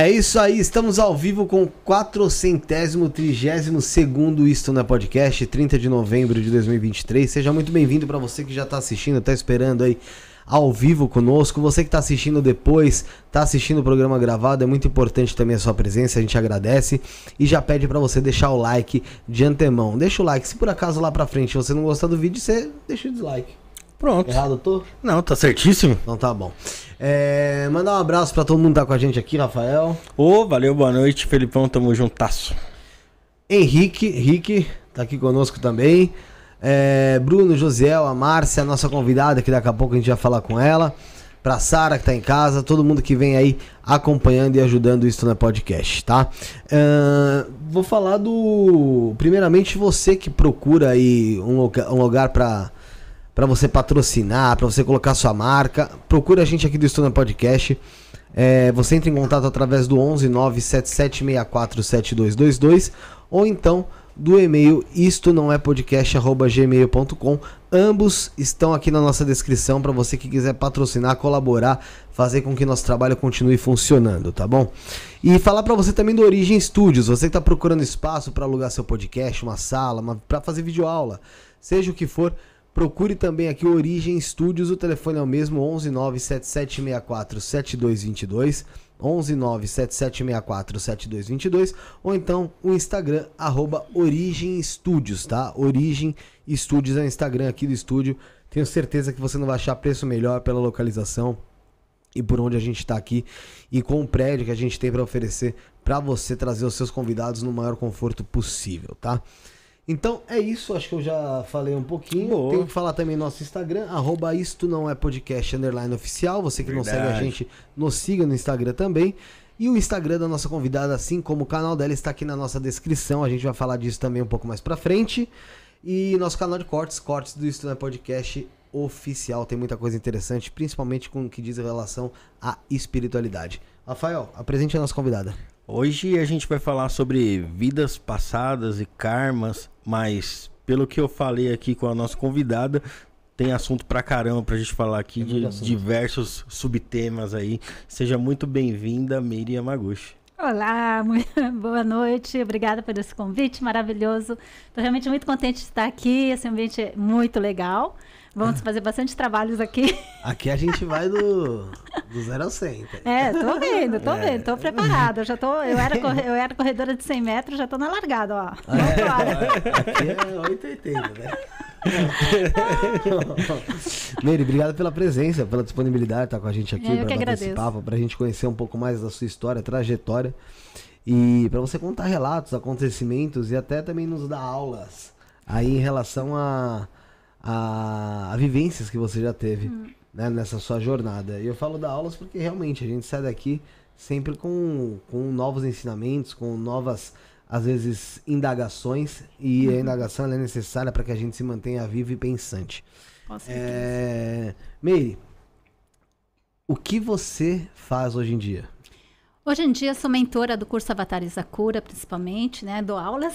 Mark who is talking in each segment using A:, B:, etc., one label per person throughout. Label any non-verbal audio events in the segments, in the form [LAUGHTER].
A: É isso aí, estamos ao vivo com o 432 segundo Isto na é Podcast, 30 de novembro de 2023. Seja muito bem-vindo para você que já está assistindo, está esperando aí ao vivo conosco. Você que está assistindo depois, está assistindo o programa gravado, é muito importante também a sua presença, a gente agradece e já pede para você deixar o like de antemão. Deixa o like, se por acaso lá para frente você não gostar do vídeo, você deixa o dislike. Pronto. Errado, tô? Não, tá certíssimo. Então tá bom. É, mandar um abraço pra todo mundo que tá com a gente aqui, Rafael. Ô, oh, valeu, boa noite, Felipão, tamo juntasso. Henrique, Henrique, tá aqui conosco também. É, Bruno, Josiel, a Márcia, a nossa convidada, que daqui a pouco a gente vai falar com ela. Pra Sara que tá em casa, todo mundo que vem aí acompanhando e ajudando isso no podcast, tá? Uh, vou falar do. Primeiramente, você que procura aí um, um lugar para para você patrocinar, para você colocar sua marca, procure a gente aqui do Estúdio Podcast. É, você entra em contato através do 11977647222 ou então do e-mail isto não é podcast@gmail.com. Ambos estão aqui na nossa descrição para você que quiser patrocinar, colaborar, fazer com que nosso trabalho continue funcionando, tá bom? E falar para você também do Origem Studios. Você que está procurando espaço para alugar seu podcast, uma sala, para fazer videoaula, seja o que for, Procure também aqui Origem Studios, o telefone é o mesmo, 11977647222, 11977647222, ou então o Instagram, arroba Origem Studios, tá? Origem Studios é o Instagram aqui do estúdio, tenho certeza que você não vai achar preço melhor pela localização e por onde a gente está aqui e com o prédio que a gente tem para oferecer para você trazer os seus convidados no maior conforto possível, tá? Então é isso, acho que eu já falei um pouquinho. Boa. Tenho que falar também nosso Instagram, arroba isto não é podcast underline oficial. Você que Verdade. não segue a gente, nos siga no Instagram também. E o Instagram da nossa convidada, assim como o canal dela, está aqui na nossa descrição. A gente vai falar disso também um pouco mais pra frente. E nosso canal de cortes, cortes do Isto Não é Podcast oficial. Tem muita coisa interessante, principalmente com o que diz em relação à espiritualidade. Rafael, apresente a nossa convidada. Hoje a
B: gente vai falar sobre vidas passadas e karmas mas pelo que eu falei aqui com a nossa convidada, tem assunto pra caramba pra gente falar aqui de assunto. diversos subtemas aí. Seja muito bem-vinda, Miriam Maguchi.
C: Olá, [LAUGHS] boa noite. Obrigada por esse convite maravilhoso. Estou realmente muito contente de estar aqui. Esse ambiente é muito legal. Vamos fazer bastante trabalhos aqui.
A: Aqui a gente vai do, do zero ao 100.
C: É, tô vendo, tô é. vendo, tô preparada. Já tô, eu, era eu era corredora de 100 metros, já tô na largada, ó.
A: É, aqui é 880, né? Meire, [LAUGHS] obrigado pela presença, pela disponibilidade estar tá com a gente aqui para participar para a gente conhecer um pouco mais da sua história, trajetória e para você contar relatos, acontecimentos e até também nos dar aulas aí em relação a a, a vivências que você já teve hum. né, nessa sua jornada. E eu falo da aulas porque realmente a gente sai daqui sempre com, com novos ensinamentos, com novas, às vezes, indagações. E uhum. a indagação é necessária para que a gente se mantenha vivo e pensante. É... Meire, o que você faz hoje em dia?
C: Hoje em dia sou mentora do curso Avatares da Cura, principalmente, né? Dou aulas.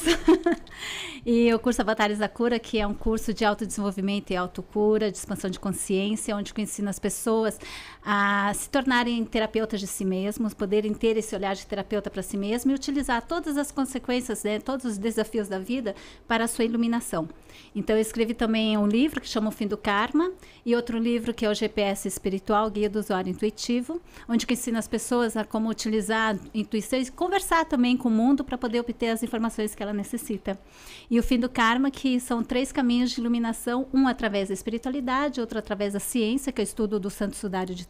C: [LAUGHS] e o curso Avatares da Cura, que é um curso de autodesenvolvimento e autocura, de expansão de consciência, onde eu ensino as pessoas a se tornarem terapeutas de si mesmos, poderem ter esse olhar de terapeuta para si mesmo e utilizar todas as consequências, né, todos os desafios da vida para a sua iluminação. Então, eu escrevi também um livro que chama O Fim do Karma e outro livro que é o GPS Espiritual, Guia do Usuário Intuitivo, onde que ensina as pessoas a como utilizar intuições e conversar também com o mundo para poder obter as informações que ela necessita. E O Fim do Karma, que são três caminhos de iluminação, um através da espiritualidade, outro através da ciência, que é o estudo do Santo Sudário de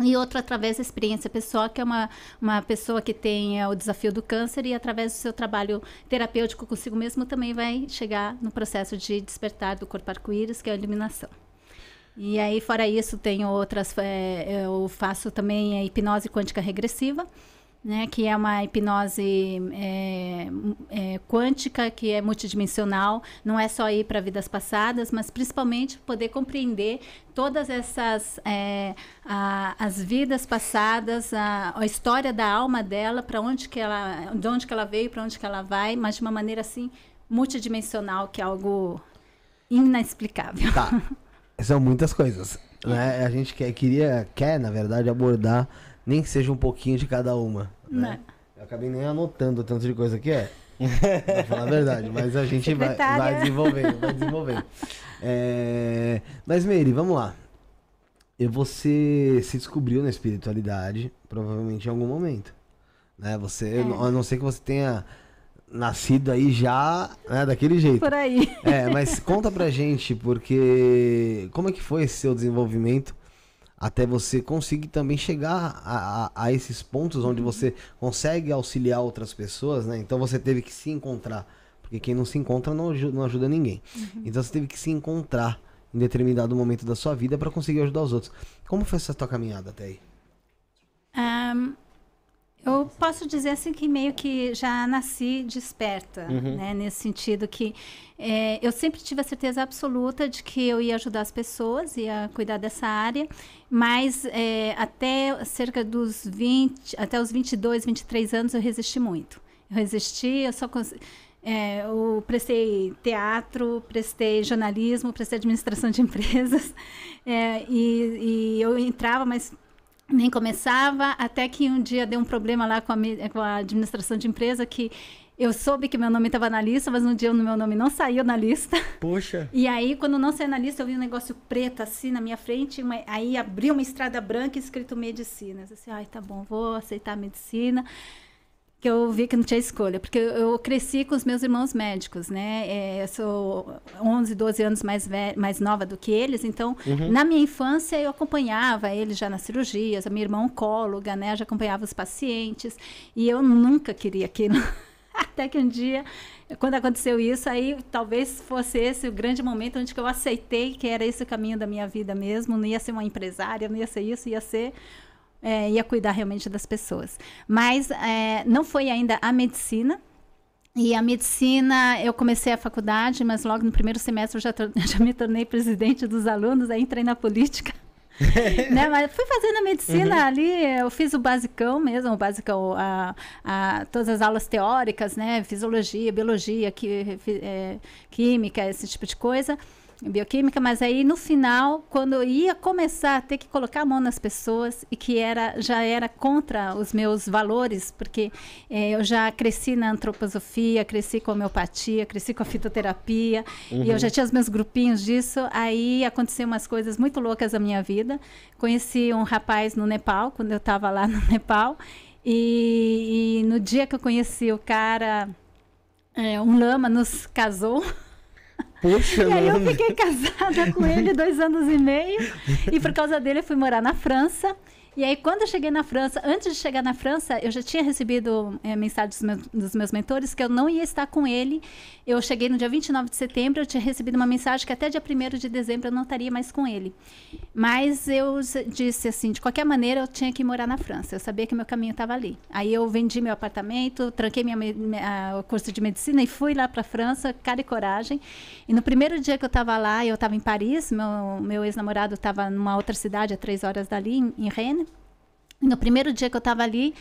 C: e outra através da experiência pessoal, que é uma, uma pessoa que tem é, o desafio do câncer e através do seu trabalho terapêutico consigo mesmo também vai chegar no processo de despertar do corpo arco-íris, que é a iluminação. E aí, fora isso, tem outras. É, eu faço também a hipnose quântica regressiva, né, que é uma hipnose é, é, quântica, que é multidimensional, não é só ir para vidas passadas, mas principalmente poder compreender todas essas é, a, as vidas passadas, a, a, história da alma dela, para onde que ela, de onde que ela veio, para onde que ela vai, mas de uma maneira assim multidimensional, que é algo inexplicável. Tá.
A: [LAUGHS] São muitas coisas, né? A gente quer, queria, quer na verdade abordar nem que seja um pouquinho de cada uma. Né? né. Eu acabei nem anotando tanto de coisa que é. [LAUGHS] pra falar a verdade, mas a gente vai, vai, desenvolvendo, vai desenvolvendo. É... Mas, Meire, vamos lá. E você se descobriu na espiritualidade, provavelmente em algum momento. Né? Você, é. A não ser que você tenha nascido aí já né, daquele jeito. Por
C: aí. É,
A: mas conta pra gente, porque como é que foi esse seu desenvolvimento até você conseguir também chegar a, a, a esses pontos onde uhum. você consegue auxiliar outras pessoas, né? Então você teve que se encontrar, porque quem não se encontra não ajuda, não ajuda ninguém. Uhum. Então você teve que se encontrar em determinado momento da sua vida para conseguir ajudar os outros. Como foi essa tua caminhada até aí?
C: Um, eu posso dizer assim que meio que já nasci desperta, uhum. né? Nesse sentido que é, eu sempre tive a certeza absoluta de que eu ia ajudar as pessoas, ia cuidar dessa área, mas é, até cerca dos 20, até os 22, 23 anos eu resisti muito. Eu resisti, eu só consegui... Eh, é, eu prestei teatro, prestei jornalismo, prestei administração de [LAUGHS] empresas. É, e, e, eu entrava, mas nem começava, até que um dia deu um problema lá com a, com a administração de empresa que eu soube que meu nome estava na lista, mas um dia o meu nome não saiu na lista. Poxa. [LAUGHS] E aí, quando não saiu na lista, eu vi um negócio preto assim na minha frente. Uma, aí abriu uma estrada branca escrito medicinas. Assim, ai, tá bom, vou aceitar a medicina que eu vi que não tinha escolha, porque eu cresci com os meus irmãos médicos, né? É, eu sou 11, 12 anos mais, mais nova do que eles, então uhum. na minha infância eu acompanhava eles já nas cirurgias, a minha irmã oncóloga, né? Eu já acompanhava os pacientes e eu nunca queria aquilo. [LAUGHS] Até que um dia, quando aconteceu isso, aí talvez fosse esse o grande momento onde eu aceitei que era esse o caminho da minha vida mesmo. Não ia ser uma empresária, não ia ser isso, ia ser é, ia cuidar realmente das pessoas. Mas é, não foi ainda a medicina. E a medicina, eu comecei a faculdade, mas logo no primeiro semestre eu já, [LAUGHS] já me tornei presidente dos alunos, aí entrei na política. [LAUGHS] né? Mas fui fazendo a medicina uhum. ali, eu fiz o basicão mesmo, o basicão, a, a, todas as aulas teóricas, né? Fisiologia, biologia, qui, é, química, esse tipo de coisa bioquímica, mas aí no final, quando eu ia começar a ter que colocar a mão nas pessoas e que era já era contra os meus valores, porque eh, eu já cresci na antroposofia, cresci com homeopatia, cresci com a fitoterapia uhum. e eu uhum. já tinha os meus grupinhos disso. Aí aconteceu umas coisas muito loucas na minha vida. Conheci um rapaz no Nepal quando eu estava lá no Nepal e, e no dia que eu conheci o cara é, um lama nos casou. [LAUGHS]
D: Poxa, e aí eu fiquei
C: casada com ele dois anos e meio. E por causa dele eu fui morar na França. E aí, quando eu cheguei na França, antes de chegar na França, eu já tinha recebido é, eh, mensagem dos meus, dos meus, mentores que eu não ia estar com ele. Eu cheguei no dia 29 de setembro, eu tinha recebido uma mensagem que até dia 1 de dezembro eu não estaria mais com ele. Mas eu disse assim: de qualquer maneira, eu tinha que morar na França. Eu sabia que meu caminho estava ali. Aí eu vendi meu apartamento, tranquei minha, minha, o curso de medicina e fui lá para a França, cara e coragem. E no primeiro dia que eu estava lá, eu estava em Paris, meu, meu ex-namorado estava numa outra cidade, a três horas dali, em, em Rennes. No primeiro dia que eu estava ali,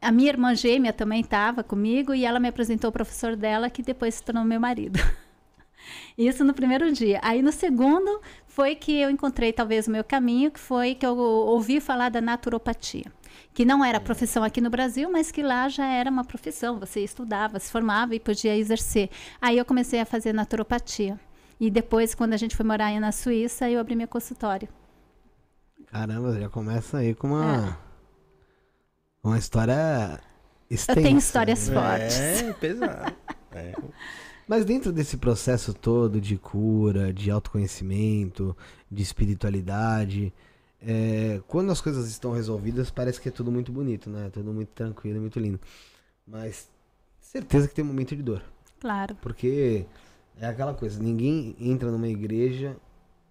C: a minha irmã gêmea também estava comigo e ela me apresentou o professor dela, que depois se tornou meu marido. [LAUGHS] Isso no primeiro dia. Aí no segundo foi que eu encontrei talvez o meu caminho, que foi que eu ouvi falar da naturopatia, que não era profissão aqui no Brasil, mas que lá já era uma profissão. Você estudava, se formava e podia exercer. Aí eu comecei a fazer naturopatia. E depois, quando a gente foi morar na Suíça, eu abri meu consultório.
A: Caramba, já começa aí com uma. É uma história extensa. Eu tenho histórias é, fortes. É,
B: pesado. [LAUGHS]
A: É. Mas dentro desse processo todo de cura, de autoconhecimento, de espiritualidade, é, quando as coisas estão resolvidas, parece que é tudo muito bonito, né? Tudo muito tranquilo, muito lindo. Mas certeza que tem um momento de dor. Claro. Porque é aquela coisa, ninguém entra numa igreja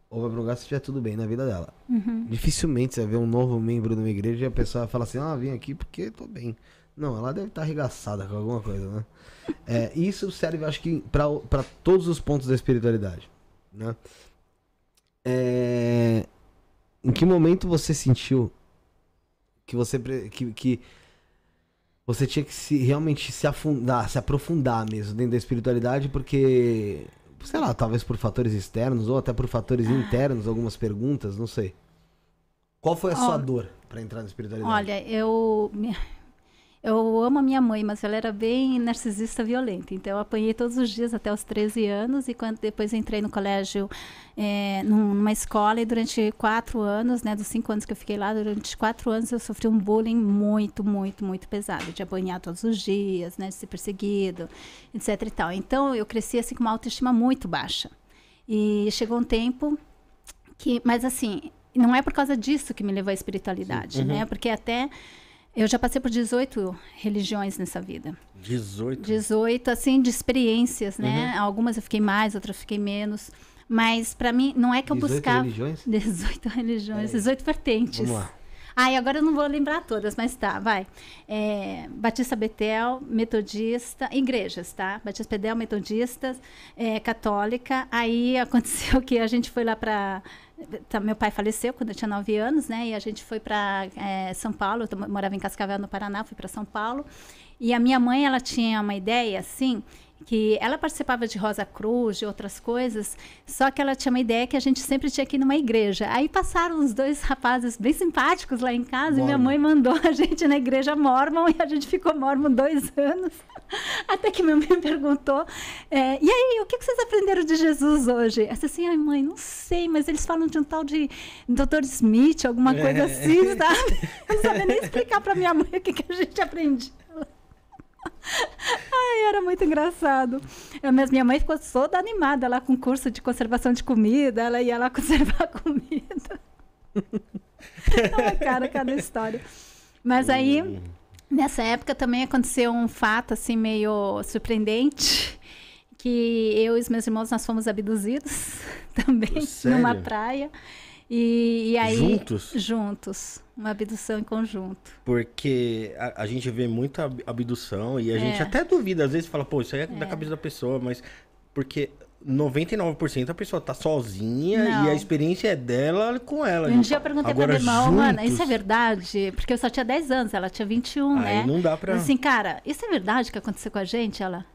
A: ou vai pra lugar se estiver tudo bem na vida dela. Uhum. Dificilmente você vê um novo membro de uma igreja e a pessoa fala assim, ah, vim aqui porque tô bem. Não, ela deve estar tá arregaçada com alguma coisa, né? É, isso serve, acho que, para todos os pontos da espiritualidade, né? É, em que momento você sentiu que você que, que você tinha que se realmente se afundar, se aprofundar mesmo dentro da espiritualidade, porque sei lá, talvez por fatores externos ou até por fatores ah. internos, algumas perguntas, não sei. Qual foi a sua dor para entrar na espiritualidade? Olha,
C: eu eu amo a minha mãe, mas ela era bem narcisista violenta. Então eu apanhei todos os dias até os 13 anos e quando depois entrei no colégio, é, numa escola e durante quatro anos, né, dos cinco anos que eu fiquei lá, durante quatro anos eu sofri um bullying muito, muito, muito pesado, de apanhar todos os dias, né, de ser perseguido, etc e tal. Então eu cresci assim com uma autoestima muito baixa. E chegou um tempo que, mas assim, não é por causa disso que me levou à espiritualidade, uhum. né? Porque até eu já passei por 18 religiões nessa vida.
B: 18?
C: 18, assim, de experiências, né? Uhum. Algumas eu fiquei mais, outras eu fiquei menos. Mas para mim, não é que eu 18 buscava. 18 religiões? 18 [LAUGHS] religiões, é. 18 vertentes. Vamos lá. Ah, e agora eu não vou lembrar todas, mas tá, vai. É, Batista Betel, Metodista, igrejas, tá? Batista Betel, Metodistas, é, Católica. Aí aconteceu [LAUGHS] que a gente foi lá para Tá, meu pai faleceu quando eu tinha 9 anos, né? E a gente foi para é, São Paulo, eu morava em Cascavel, no Paraná, fui para São Paulo. E a minha mãe, ela tinha uma ideia, assim, que ela participava de Rosa Cruz, de outras coisas, só que ela tinha uma ideia que a gente sempre tinha que ir numa igreja. Aí passaram uns dois rapazes bem simpáticos lá em casa Mormon. e minha mãe mandou a gente na igreja mormon e a gente ficou mormon dois anos. [LAUGHS] Até que minha mãe perguntou: é, e aí, o que vocês aprenderam de Jesus hoje? assim, ai mãe, não sei, mas eles falam de um tal de Dr. Smith, alguma é. coisa é. assim, [LAUGHS] sabe? Eu não sabia nem explicar para minha mãe o que, que a gente aprende [LAUGHS] Ai, era muito engraçado. Eu, mas minha mãe ficou toda animada lá com o curso de conservação de comida, ela ia lá conservar comida. Ai, cara, cada história. Mas aí. Hum. Nessa época também aconteceu um fato assim meio surpreendente, [LAUGHS] que eu e os meus irmãos nós fomos abduzidos [LAUGHS] também Sério? numa praia. E, e aí juntos? juntos, uma abdução em conjunto.
B: Porque a, a gente vê muita abdução e a é. gente até duvida às vezes fala, pô, isso aí é, é. da cabeça da pessoa, mas porque 99% a pessoa tá sozinha não. e a experiência é dela com ela. Um gente. dia eu perguntei Agora, pra minha irmã, mano, isso é
C: verdade? Porque eu só tinha 10 anos, ela tinha 21, Aí né? não dá pra... Assim, cara, isso é verdade que aconteceu com a gente? Ela...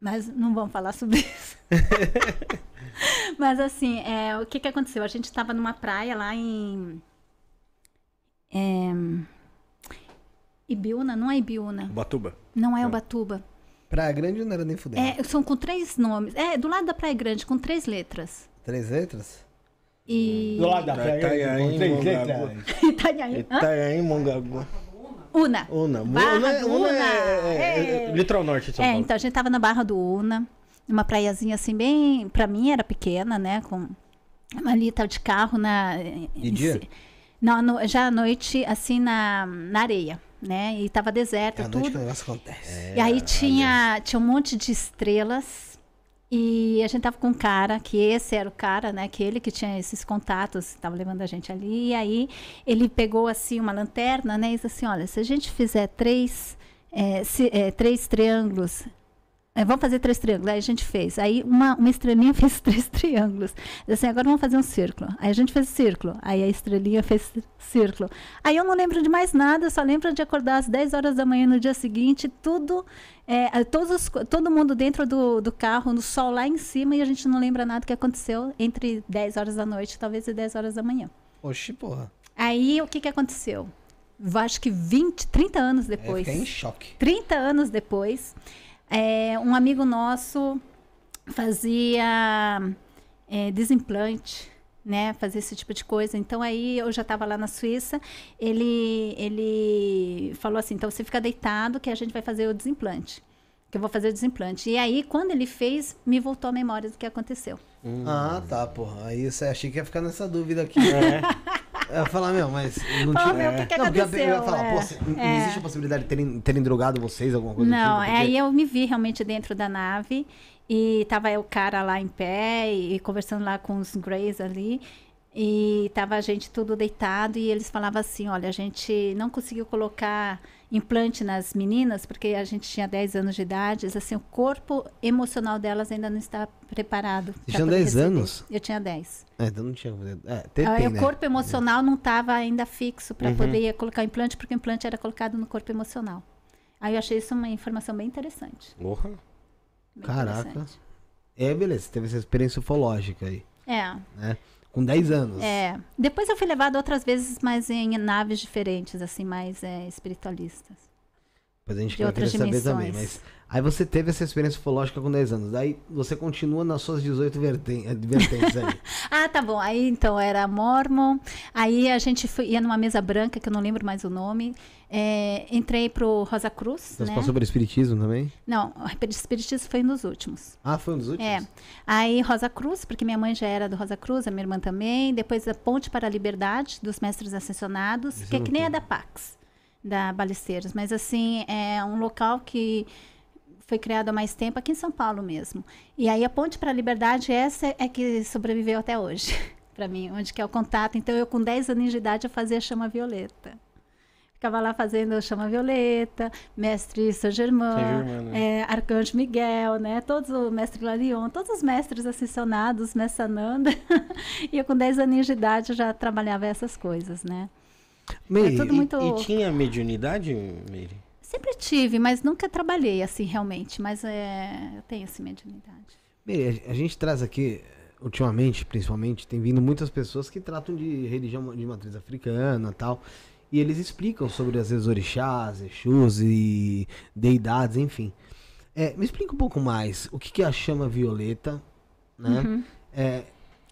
C: Mas não vamos falar sobre [LAUGHS] isso. [LAUGHS] Mas assim, é, o que que aconteceu? A gente tava numa praia lá em... É... Ibiúna? Não é Ibiúna. Ubatuba. Não é Ubatuba.
A: Praia Grande não era nem fudendo.
C: É, são com três nomes. É, do lado da Praia Grande, com três letras.
A: Três letras?
C: E... Do lado da
A: Praia Grande,
C: com Itanhaém. [LAUGHS]
B: Itanhaém, Mongaguá. Una. Una. Barra é- Una, Una é-, é, é, é, litoral norte de São é, Paulo. então
C: a gente tava na Barra do Una, numa praiazinha assim bem, pra mim era pequena, né, com ali tal de carro na... De dia? não, no, já à noite, assim, na, na areia né? E tava deserto, é tudo. Noite que o
A: negócio acontece. É, e aí
C: tinha, tinha um monte de estrelas. E a gente tava com um cara, que esse era o cara, né? Que ele que tinha esses contatos, tava levando a gente ali. E aí ele pegou assim uma lanterna, né? E disse assim: olha, se a gente fizer três, é, se, é, três triângulos é, vamos fazer três triângulos. Aí a gente fez. Aí uma, uma estrelinha [LAUGHS] fez três triângulos. Assim, agora vamos fazer um círculo. Aí a gente fez círculo. Aí a estrelinha fez círculo. Aí eu não lembro de mais nada, só lembro de acordar às 10 horas da manhã no dia seguinte, tudo, é, todos, todo mundo dentro do, do carro, no sol lá em cima, e a gente não lembra nada que aconteceu entre 10 horas da noite, talvez, e 10 horas da manhã.
A: Oxi, porra.
C: Aí o que, que aconteceu? Acho que 20, 30 é, anos depois. É, em choque. 30 anos depois. É, um amigo nosso fazia é, desimplante, né? Fazia esse tipo de coisa. Então aí eu já estava lá na Suíça. Ele, ele falou assim: então você fica deitado que a gente vai fazer o desimplante. Que eu vou fazer o desimplante. E aí, quando ele fez, me voltou a memória do que aconteceu.
A: Hum. Ah, tá, porra. Aí você achei que ia ficar nessa dúvida aqui. É. Eu ia falar, meu, mas. Não tinha. meu, o que, que é. não, aconteceu? Eu ia falar, é. não existe é. a possibilidade de terem, terem drogado vocês, alguma coisa Não, tipo, porque...
C: aí eu me vi realmente dentro da nave e tava o cara lá em pé e, e conversando lá com os Greys ali. E tava a gente tudo deitado e eles falavam assim: olha, a gente não conseguiu colocar implante nas meninas, porque a gente tinha 10 anos de idade, assim, o corpo emocional delas ainda não está preparado. Você tinha 10 receber. anos? Eu tinha 10.
A: É, ah, então não tinha. É, tem, ah, tem, o né? corpo
C: emocional não estava ainda fixo para uhum. poder colocar o implante, porque o implante era colocado no corpo emocional. Aí eu achei isso uma informação bem interessante. Porra! Caraca! Interessante.
A: É, beleza, teve essa experiência ufológica aí. É. Né? com 10 anos.
C: É. Depois eu fui levado outras vezes, mas em naves diferentes, assim, mais é, espiritualistas.
A: Depois a gente de quer outras vezes saber também, mas Aí você teve essa experiência ufológica com 10 anos. Daí você continua nas suas 18 eh, vertentes aí.
C: [LAUGHS] ah, tá bom. Aí então era mormon. Aí a gente foi, ia numa mesa branca, que eu não lembro mais o nome. É, entrei pro Rosa Cruz. Então você né? passou
A: pelo espiritismo também?
C: Não, espiritismo foi um dos últimos.
A: Ah, foi um dos últimos? É.
C: Aí Rosa Cruz, porque minha mãe já era do Rosa Cruz, a minha irmã também. Depois a Ponte para a Liberdade, dos Mestres Ascensionados, que é que nem a da Pax, da Balesteiros. Mas assim, é um local que foi criado há mais tempo aqui em São Paulo mesmo. E aí a Ponte para a Liberdade, essa é que sobreviveu até hoje, [LAUGHS] para mim, onde que é o contato. Então eu com 10 anos de idade eu fazia chama violeta. Ficava lá fazendo chama violeta, mestre São Germain, né? é, Arcanjo Miguel, né? Todos o mestre Larion, todos os mestres ascensionados, Nanda. [LAUGHS] e eu com 10 anos de idade já trabalhava essas coisas, né?
B: Meire, e, muito... e, tinha mediunidade, Meire?
C: Sempre tive, mas nunca trabalhei assim realmente. Mas é, eu tenho essa assim mediunidade.
A: Bem, a gente traz aqui, ultimamente, principalmente, tem vindo muitas pessoas que tratam de religião de matriz africana tal. E eles explicam sobre, às vezes, orixás, exus e deidades, enfim. É, me explica um pouco mais o que, que é a chama violeta, né? Uhum. É,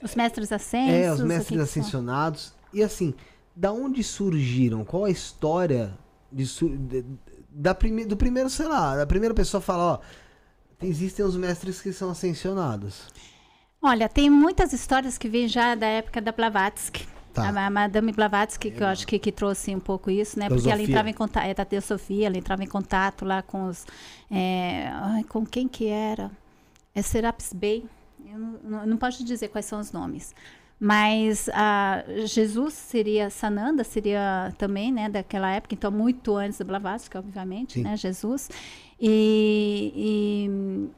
C: os mestres é, ascensos. É, os mestres
A: ascensionados. E assim, da onde surgiram? Qual a história de, de, da prime, do primeiro, sei lá, da primeira pessoa fala, ó, existem os mestres que são ascensionados.
C: Olha, tem muitas histórias que vêm já da época da Blavatsky. Tá. A, a Madame Blavatsky, é, que eu acho que, que trouxe um pouco isso, né? Teosofia. Porque ela entrava em contato, é da Teosofia, ela entrava em contato lá com os. É, ai, com quem que era? É Serapis Bey. Eu não, não, não posso dizer quais são os nomes. Mas ah, Jesus seria, Sananda seria também, né, daquela época, então muito antes do Blavatsky, obviamente, Sim. né, Jesus. e, e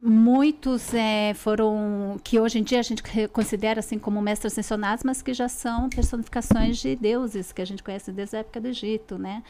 C: muitos é, foram que hoje em dia a gente considera assim como mestres ascensionados, mas que já são personificações de deuses que a gente conhece desde a época do Egito, né?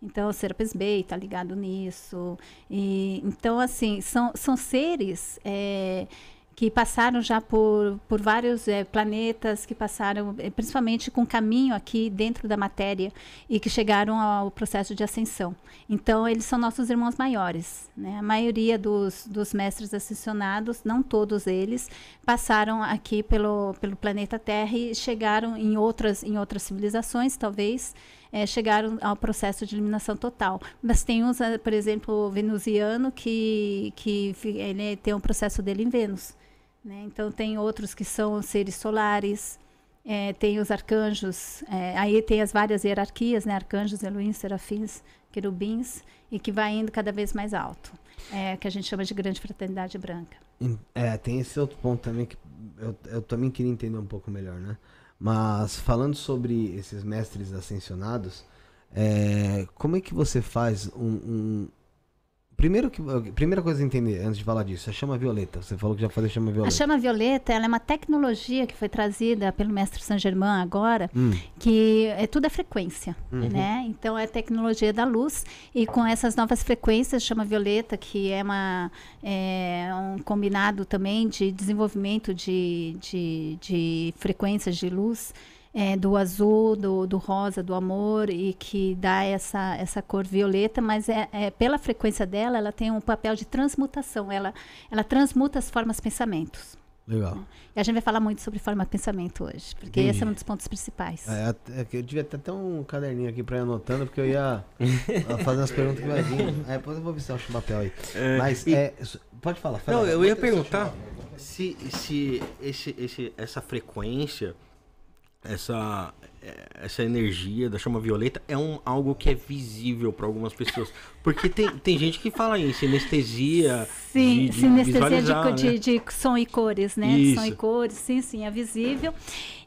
C: Então, Serapis Bey está ligado nisso. E, então, assim, são, são seres é, que passaram já por, por vários é, planetas, que passaram eh, principalmente com caminho aqui dentro da matéria e que chegaram ao processo de ascensão. Então, eles são nossos irmãos maiores. Né? A maioria dos, dos mestres ascensionados, não todos eles, passaram aqui pelo, pelo planeta Terra e chegaram em outras, em outras civilizações, talvez, é, chegaram ao processo de eliminação total. Mas tem uns, por exemplo, o venusiano, que, que ele tem um processo dele em Vênus. Né? Então, tem outros que são seres solares, é, tem os arcanjos, é, aí tem as várias hierarquias, né? Arcanjos, Elohim, serafins, querubins, e que vai indo cada vez mais alto, é, que a gente chama de grande fraternidade branca.
A: É, tem esse outro ponto também que eu, eu também queria entender um pouco melhor, né? Mas falando sobre esses mestres ascensionados, é, como é que você faz um, um, Primeiro que, eh, primeira coisa a entender, antes de falar disso, a chama violeta. Você falou que já fazia chama violeta.
D: A chama
C: violeta ela é uma tecnologia que foi trazida pelo mestre Saint Germain agora, hum. que é tudo é frequência. Uhum. Né? Então é a tecnologia da luz. E com essas novas frequências, chama violeta, que é, uma, é um combinado também de desenvolvimento de, de, de frequências de luz é, do azul, do, do rosa, do amor e que dá essa, essa cor violeta, mas é, é, pela frequência dela, ela tem um papel de transmutação, ela, ela transmuta as formas pensamentos. Legal. E a gente vai falar muito sobre forma de pensamento hoje, porque esse é um dos pontos principais. É,
A: é, é eu devia ter até um caderninho aqui para ir anotando, porque eu [LAUGHS] ia fazer as perguntas que vai vir. É, depois eu vou ver se eu acho papel aí. É, Mas, e, é, pode falar. Fala, não, eu ia
B: perguntar se, se esse, esse, essa frequência essa é, essa energia da chama violeta é um, algo que é visível para algumas pessoas. Porque tem, tem gente que fala em sinestesia. Sim, de, de sinestesia de, né? de,
C: de, som e cores, né? Isso. Som e cores, sim, sim, é visível.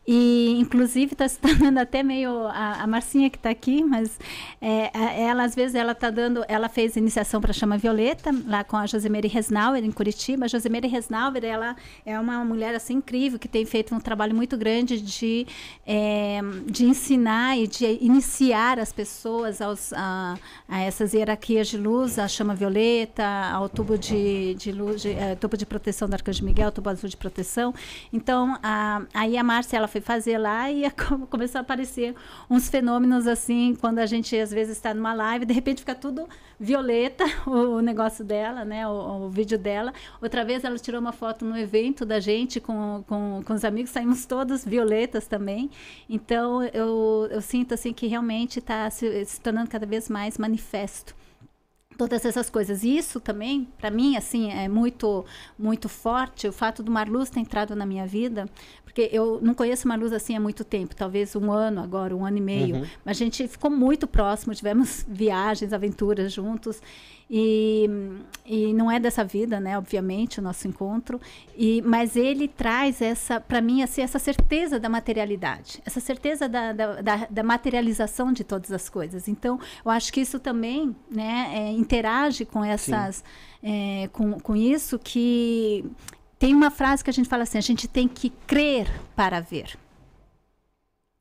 C: E, inclusive, está se tornando [LAUGHS] até meio a, a Marcinha que está aqui, mas é, a, ela, às vezes, ela está dando. Ela fez iniciação para Chama Violeta, lá com a Josemere Resnauer, em Curitiba. A Josemere Resnauer, ela é uma mulher assim incrível, que tem feito um trabalho muito grande de, é, de ensinar e de iniciar as pessoas aos, a, a, essas hierarquias de luz, a Chama Violeta, ao tubo de, de luz, de, é, tubo de proteção do Arcanjo Miguel, tubo azul de proteção. Então, a, aí a Márcia, ela fui fazer lá e [LAUGHS] começou a aparecer uns fenômenos assim, quando a gente às vezes está numa live, de repente fica tudo violeta [LAUGHS] o, o negócio dela, né? O, o, vídeo dela. Outra vez ela tirou uma foto no evento da gente com, com, com os amigos, saímos todos violetas também. Então eu, eu sinto assim que realmente está se, se tornando cada vez mais manifesto todas essas coisas. E isso também, para mim, assim, é muito muito forte o fato do Marluz ter entrado na minha vida, porque eu não conheço luz assim há muito tempo, talvez um ano agora, um ano e meio. Uhum. Mas a gente ficou muito próximo, tivemos [LAUGHS] viagens, aventuras juntos. E, e não é dessa vida, né? Obviamente, o nosso encontro. E, mas ele traz essa, para mim, assim, essa certeza da materialidade, essa certeza da, da, da, da, materialização de todas as coisas. Então, eu acho que isso também, né, é, interage com essas, é, com, com isso que tem uma frase que a gente fala assim: a gente tem que crer para ver.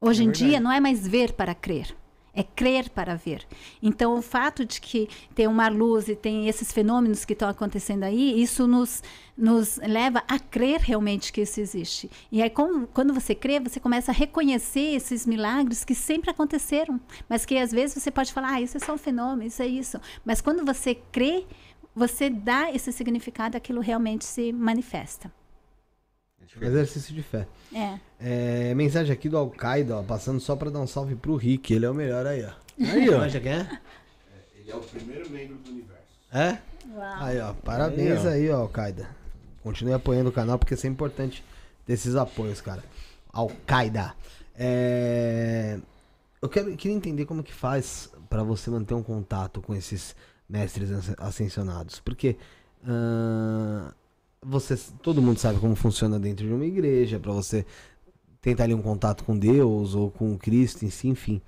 C: Hoje é em dia não é mais ver para crer, é crer para ver. Então o fato de que tem uma luz e tem esses fenômenos que estão acontecendo aí, isso nos, nos leva a crer realmente que isso existe. E aí como quando você crê, você começa a reconhecer esses milagres que sempre aconteceram, mas que às vezes você pode falar, ah, isso é só um fenômeno, isso é isso. Mas quando você crê, você dá esse significado, aquilo realmente se manifesta.
A: É é exercício de fé. É. é mensagem aqui do Al-Qaeda, passando só para dar um salve pro Rick. Ele é o melhor aí, ó. Aí, ó. Já é, é?
E: Ele é o primeiro membro do universo.
A: É? Uau. Aí, ó. Parabéns aí, ó, ó Al-Qaeda. Continue apoiando o canal, porque isso é importante desses apoios, cara. Al-Qaeda. É... Eu quero, queria entender como que faz para você manter um contato com esses mestres ascensionados, porque uh, você, todo mundo sabe como funciona dentro de uma igreja, para você tentar ali um contato com Deus ou com Cristo em si, enfim.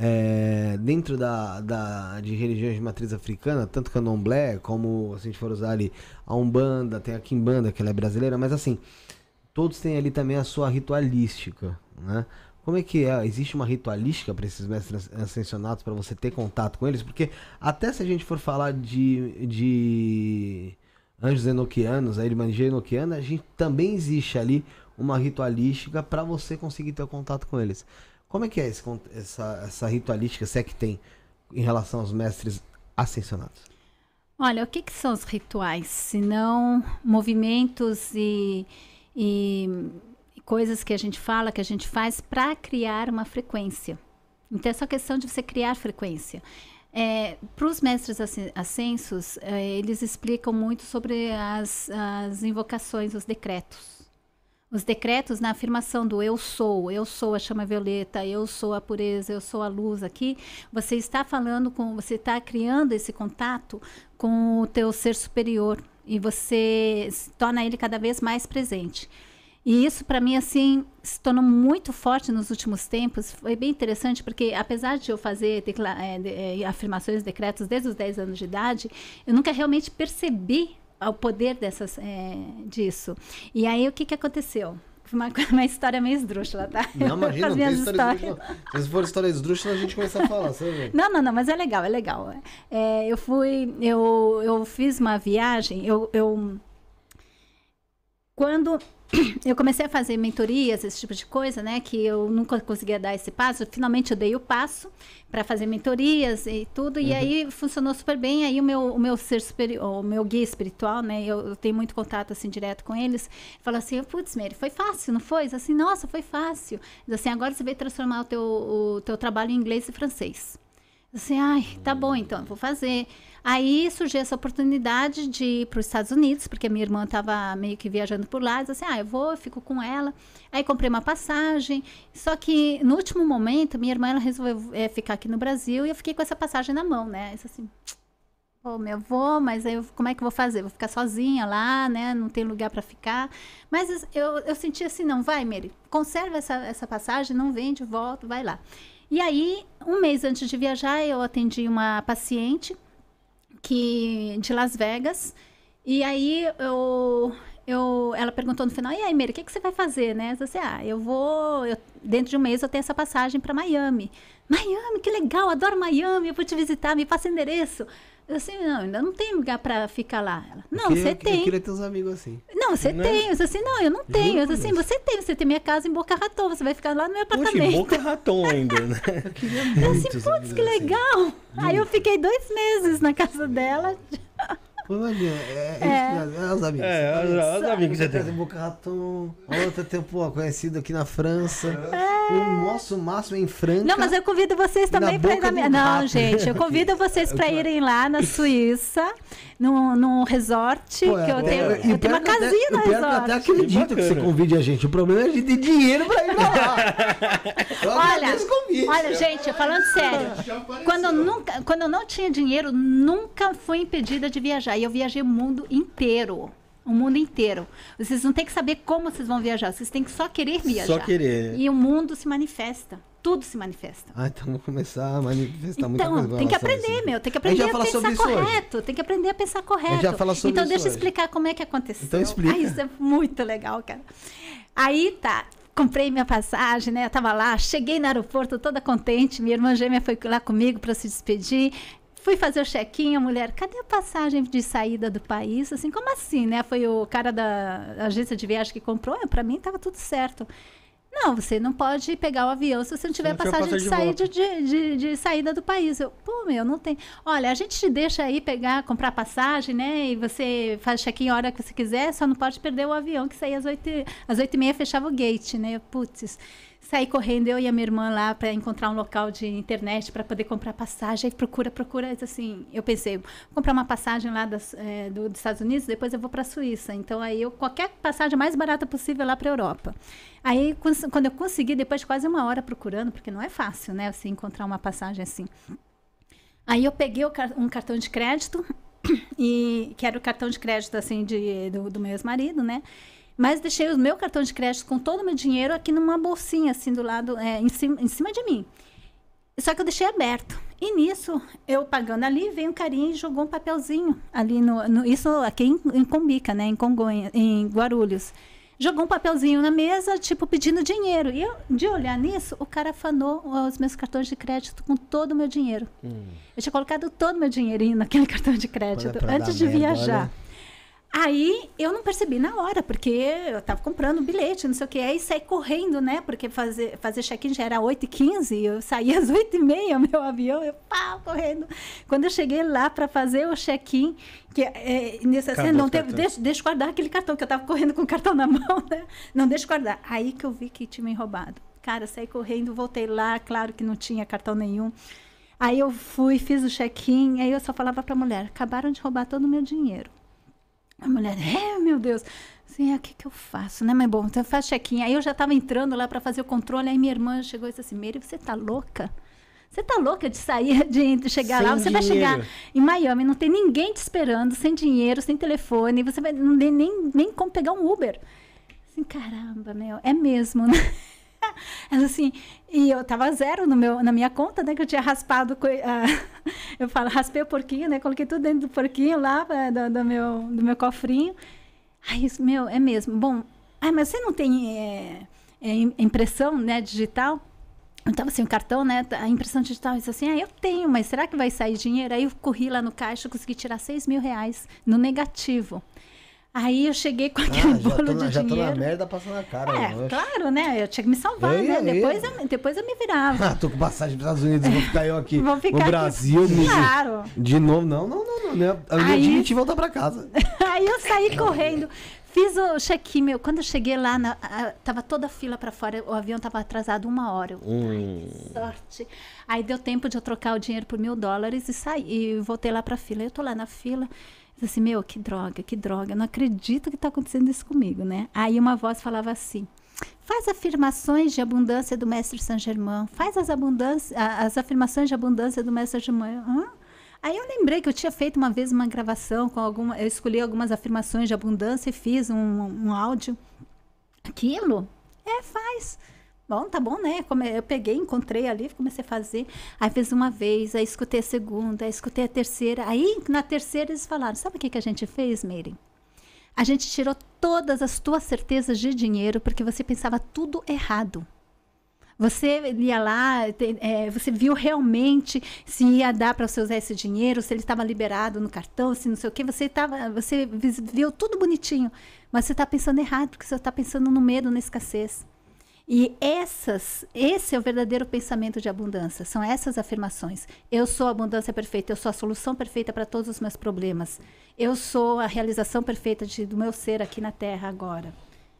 A: É, dentro da, da, de religiões de matriz africana, tanto candomblé como, se a gente for usar ali, a Umbanda, tem a Quimbanda, que ela é brasileira, mas assim, todos têm ali também a sua ritualística, né? Como é que é? Existe uma ritualística para esses mestres ascensionados para você ter contato com eles? Porque até se a gente for falar de, de anjos enoquianos, a irmandinha enoquiana, a gente também existe ali uma ritualística para você conseguir ter contato com eles. Como é que é esse, essa, essa ritualística, se é que tem, em relação aos mestres ascensionados?
C: Olha, o que, que são os rituais? Se não movimentos e, e coisas que a gente fala, que a gente faz para criar uma frequência. Então, é só questão de você criar frequência. É, para os mestres ascensos, é, eles explicam muito sobre as, as invocações, os decretos. Os decretos na afirmação do eu sou, eu sou a chama violeta, eu sou a pureza, eu sou a luz aqui, você está falando com, você está criando esse contato com o teu ser superior e você torna ele cada vez mais presente. E isso para mim assim se tornou muito forte nos últimos tempos. Foi bem interessante porque apesar de eu fazer é, de, eh, afirmações, decretos desde os 10 anos de idade, eu nunca realmente percebi o poder dessas é, disso. E aí o que que aconteceu? Uma, [LAUGHS] uma história meio esdrúxula, tá? Não, imagina, não tem história esdrúxula.
A: Se for história esdrúxula, a gente começa a falar, sabe? [LAUGHS]
C: Não, não, não, mas é legal, é legal. É, eu fui, eu, eu fiz uma viagem, eu, eu quando [CLEARS THROAT] eu comecei a fazer mentorias, esse tipo de coisa, né? Que eu nunca conseguia dar esse passo. Finalmente eu dei o passo para fazer mentorias e tudo. Uhum. E aí funcionou super bem. Aí o meu, o meu ser superior, o meu guia espiritual, né? Eu, eu tenho muito contato assim direto com eles. Falou assim: putz, Mary, foi fácil, não foi? Assim, nossa, foi fácil. Diz assim, agora você vai transformar o teu, o teu trabalho em inglês e francês. Assim, ai, tá bom então, eu vou fazer. Aí surgiu essa oportunidade de ir para os Estados Unidos, porque a minha irmã estava meio que viajando por lá. Disse assim: ah, eu vou, eu fico com ela. Aí comprei uma passagem. Só que no último momento, minha irmã ela resolveu é, ficar aqui no Brasil e eu fiquei com essa passagem na mão, né? Isso assim. Pô, meu avô, mas aí eu, como é que eu vou fazer? Vou ficar sozinha lá, né? Não tem lugar para ficar. Mas eu, eu senti assim, não, vai, Mary, conserva essa, essa passagem, não vende, volta, vai lá. E aí, um mês antes de viajar, eu atendi uma paciente que de Las Vegas. E aí eu eu, ela perguntou no final, e aí, meira o que, que você vai fazer, né? Eu disse, assim, ah, eu vou, eu, dentro de um mês eu tenho essa passagem para Miami. Miami, que legal, adoro Miami, eu vou te visitar, me passa endereço. Eu disse, assim, não, ainda não tem lugar para ficar lá. Ela, não, você tem. Eu queria
A: ter uns amigos assim.
C: Não, você né? tem. Eu disse assim, não, eu não tenho. eu disse assim, você tem, você tem minha casa em Boca Raton, você vai ficar lá no meu apartamento. Poxa,
A: Boca Raton
B: ainda, né? eu queria
C: muito. Eu assim, putz, que assim. legal. Assim. Aí eu fiquei dois meses na casa
A: dela. Olha, é, é. É. é os amigos. É, é os, amigos você tem. tem. Boca Raton, outra tempo conhecido aqui na França. É. O nosso máximo em França.
D: Não, mas
C: eu convido vocês também para ir na minha. Não, gente, eu convido vocês para [LAUGHS] irem lá na Suíça num, no resort. Pô, que eu é, tenho, é, eu tenho uma até, casinha no resort. Eu até
A: acredito que, que, você convide a gente. O problema é a gente ter dinheiro pra ir pra
C: lá. [LAUGHS] olha, olha, gente, falando sério. Quando eu, nunca, quando eu não tinha dinheiro, nunca fui impedida de viajar. E eu viajei o mundo inteiro o mundo inteiro. Vocês não têm que saber como vocês vão viajar, vocês têm que só querer viajar. Só querer. E o mundo se manifesta tudo se manifesta.
A: Ah, então vou começar a manifestar muito Então, tem que aprender,
C: meu. Tem que aprender a, a pensar correto. Hoje. Tem que aprender a pensar correto. já fala sobre então, isso deixa eu explicar como é que aconteceu. Então, explica. Ah, isso é muito legal, cara. Aí, tá. Comprei minha passagem, né? Eu tava lá, cheguei no aeroporto toda contente. Minha irmã gêmea foi lá comigo para se despedir. Fui fazer o check-in, a mulher, cadê a passagem de saída do país? Assim, como assim, né? Foi o cara da agência de viagem que comprou. Ah, para mim, tava tudo certo. Não, você não pode pegar o avião se você não tiver, não passagem, passagem, de, de, de, de, de, saída do país. Eu, pô, meu, não tem. Olha, a gente te deixa aí pegar, comprar passagem, né? E você faz check-in a hora que você quiser, só não pode perder o avião, que saía às oito às 8 e meia, fechava o gate, né? Putz. Saí correndo, eu e a minha irmã lá, para encontrar um local de internet para poder comprar passagem. Aí procura, procura. Assim, eu pensei, vou comprar uma passagem lá das, é, do, dos Estados Unidos, depois eu vou para a Suíça. Então, aí eu, qualquer passagem mais barata possível lá para a Europa. Aí, quando eu consegui, depois de quase uma hora procurando, porque não é fácil, né, assim, encontrar uma passagem assim. Aí eu peguei um cartão de crédito, [COUGHS] e que era o cartão de crédito, assim, de, do, do meu ex-marido, né? Mas deixei o meu cartão de crédito com todo o meu dinheiro aqui numa bolsinha, assim, do lado, é, em, cima, em cima de mim. Só que eu deixei aberto. E nisso, eu pagando ali, veio um carinha e jogou um papelzinho ali no. no isso aqui em, em Combica, né? Em Congonha, em Guarulhos. Jogou um papelzinho na mesa, tipo, pedindo dinheiro. E eu, de olhar nisso, o cara afanou os meus cartões de crédito com todo o meu dinheiro. Hum. Eu tinha colocado todo o meu dinheirinho naquele [LAUGHS] cartão de é crédito é antes de viajar. Aí eu não percebi na hora, porque eu tava comprando bilhete, não sei o que, aí saí correndo, né? Porque fazer, fazer check-in já era 8h15, eu saí [LAUGHS] às 8h30, meu avião, eu pá, correndo. Quando eu cheguei lá para fazer o check-in, que é, nessa não teve, deixa, deixa guardar aquele cartão, que eu tava correndo com o cartão na [LAUGHS] mão, né? Não, deixa guardar. Aí que eu vi que tinha me roubado. Cara, saí correndo, voltei lá, claro que não tinha cartão nenhum. Aí eu fui, fiz o check-in, aí eu só falava pra mulher, acabaram de roubar todo o meu dinheiro. A mulher, é, meu Deus. Assim, o ah, que, que eu faço, né? Mas bom, então faz check-in. Aí eu já estava entrando lá para fazer o controle, aí minha irmã chegou e disse assim, Meire, você tá louca? Você tá louca de sair, [LAUGHS] de chegar sem lá? Você dinheiro. vai chegar em Miami, não tem ninguém te esperando, sem dinheiro, sem telefone, você vai, não tem nem, nem como pegar um Uber. Assim, caramba, meu, é mesmo, né? [LAUGHS] Ela assim, e eu tava zero no meu, na minha conta, né? Que eu tinha raspado. Uh, [LAUGHS] eu falo, raspei o porquinho, né? Coloquei tudo dentro do porquinho lá, ah, do, do meu, do meu cofrinho. Aí, meu, é mesmo. Bom, ah, mas você não tem é, é, impressão, né? Digital? Eu tava sem o cartão, né? A impressão digital. Eu disse assim, ah, eu tenho, mas será que vai sair dinheiro? Aí eu corri lá no caixa, consegui tirar 6 mil reais no negativo. Aí eu cheguei com ah, aquele ah, bolo de já dinheiro. Já tô na merda
A: passando a cara. É, claro,
C: né? Eu tinha que me salvar, aí, né? Aí. Depois, eu, depois eu me virava. [LAUGHS] Ah,
A: tô com passagem para os Estados Unidos, vou ficar eu aqui. vou ficar no Brasil, aqui. Claro. De novo, não, não, não. não né? Eu aí... tinha voltar para casa. [LAUGHS]
C: aí eu saí correndo. Fiz o check-in, meu. Quando eu cheguei lá, na, a, tava toda a fila para fora. O avião tava atrasado uma hora. Eu,
A: hum.
C: sorte. Aí deu tempo de eu trocar o dinheiro por mil dólares e saí. E voltei lá para a fila. Eu tô lá na fila assim, meu, que droga, que droga, não acredito que está acontecendo isso comigo, né? Aí uma voz falava assim, faz afirmações de abundância do mestre Saint Germain, faz as, as afirmações de abundância do mestre Saint Germain. Aí eu lembrei que eu tinha feito uma vez uma gravação com alguma, eu escolhi algumas afirmações de abundância e fiz um, um áudio. Aquilo? É, faz bom, tá bom, né? Eu peguei, encontrei ali, comecei a fazer. Aí fez uma vez, aí escutei a segunda, aí escutei a terceira. Aí, na terceira, eles falaram: sabe o que, que a gente fez, Meire? A gente tirou todas as tuas certezas de dinheiro porque você pensava tudo errado. Você ia lá, é, você viu realmente se ia dar para você usar esse dinheiro, se ele estava liberado no cartão, se não sei o que. Você, tava, você viu tudo bonitinho, mas você está pensando errado, porque você está pensando no medo, na escassez. E essas, esse é o verdadeiro pensamento de abundância. São essas afirmações. Eu sou a abundância perfeita, eu sou a solução perfeita para todos os meus problemas. Eu sou a realização perfeita de, do meu ser aqui na Terra agora.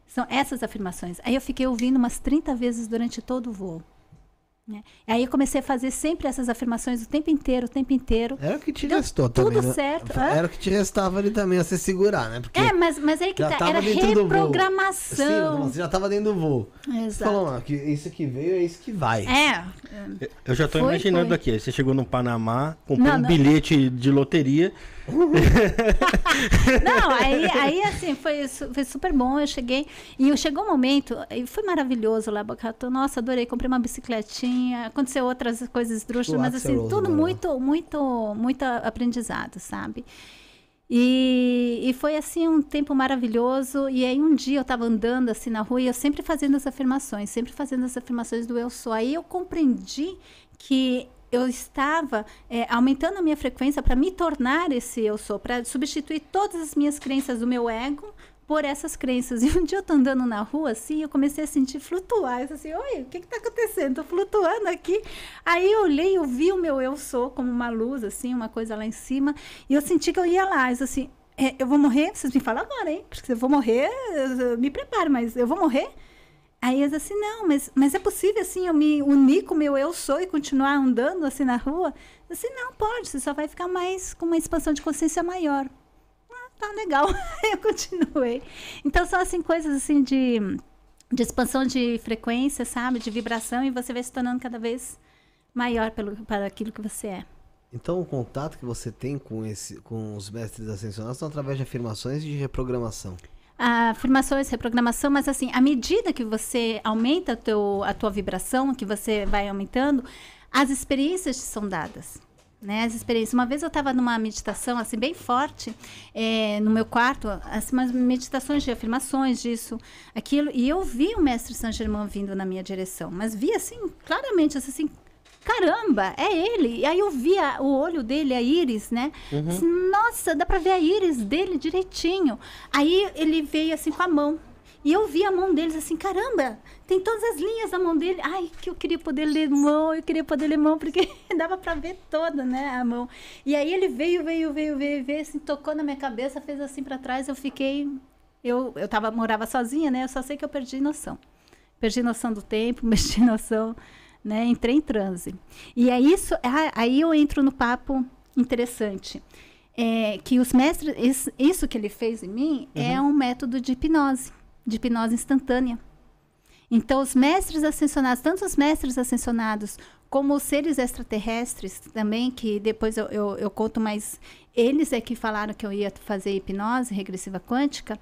C: São essas afirmações. Aí eu fiquei ouvindo umas 30 vezes durante todo o voo. Né? Aí eu comecei a fazer sempre essas afirmações o tempo inteiro, o tempo inteiro.
A: Era é o que te restou tudo também. Tudo né? certo. Né? Era o que te restava ali também, a se segurar, né? Porque é,
C: mas, mas aí que tá. Era reprogramação. Sim, você
A: já estava dentro do voo. Exato. Falou, não, ah, que isso que veio é isso que vai. É. Eu já tô imaginando foi.
B: aqui. Você chegou no Panamá, comprou não, um não. bilhete de loteria
D: [LAUGHS]
C: não, aí, aí assim, foi, foi super bom. Eu cheguei. E chegou um momento, e foi maravilhoso lá, Bocato. Nossa, adorei. Comprei uma bicicletinha. Aconteceu outras coisas esdrúxulas, mas assim, tudo né? muito, muito, muito aprendizado, sabe? E, e, foi assim um tempo maravilhoso. E aí um dia eu estava andando assim na rua e eu sempre fazendo as afirmações, sempre fazendo as afirmações do eu sou. Aí eu compreendi que eu estava é, aumentando a minha frequência para me tornar esse eu sou, para substituir todas as minhas crenças do meu ego por essas crenças. [LAUGHS] E um dia eu tô andando na rua assim, eu comecei a sentir flutuar. Eu assim, oi, o que que tá acontecendo? Tô flutuando aqui. Aí eu olhei, eu vi o meu eu sou como uma luz assim, uma coisa lá em cima, e eu senti que eu ia lá, eu assim, é, eu vou morrer, vocês me falam agora, hein? Porque eu vou morrer, eu, eu me preparo, mas eu vou morrer. Aí eu assim, não, mas, mas é possível assim eu me unir com o meu eu sou e continuar andando assim na rua? Eu assim, não, pode, você só vai ficar mais com uma expansão de consciência maior. Ah, tá legal. [LAUGHS] eu continuei. Então são assim coisas assim de, de expansão de frequência, sabe? De vibração e você vai se tornando cada vez maior pelo, para aquilo que você é.
A: Então o contato que você tem com, esse, com os mestres ascensionados são através de afirmações e de reprogramação
C: afirmações reprogramação, mas assim, à medida que você aumenta teu, a tua vibração, que você vai aumentando, as experiências te são dadas. Né, as experiências. Uma vez eu estava numa meditação assim bem forte é, no meu quarto, assim, umas meditações de afirmações disso, aquilo, e eu vi o mestre Saint Germain vindo na minha direção, mas vi assim claramente, assim caramba, é ele. E aí eu via o olho dele, a íris, né? Uhum. Nossa, dá pra ver a íris dele direitinho. Aí ele veio assim com a mão. E eu vi a mão deles assim, caramba, tem todas as linhas da mão dele. Ai, que eu queria poder ler mão, eu queria poder ler mão, porque [LAUGHS] dava para ver toda, né, a mão. E aí ele veio, veio, veio, veio, veio, assim, tocou na minha cabeça, fez assim para trás, eu fiquei... Eu, eu tava, morava sozinha, né, eu só sei que eu perdi noção. Perdi noção do tempo, [LAUGHS] perdi noção né? Entrei em transe. E é isso, é, aí eu entro no papo interessante. É, que os mestres, isso, isso que ele fez em mim é uhum. é um método de hipnose, de hipnose instantânea. Então, os mestres ascensionados, tanto os mestres ascensionados como os seres extraterrestres também, que depois eu, eu, eu conto mais eles é que falaram que eu ia fazer hipnose regressiva quântica.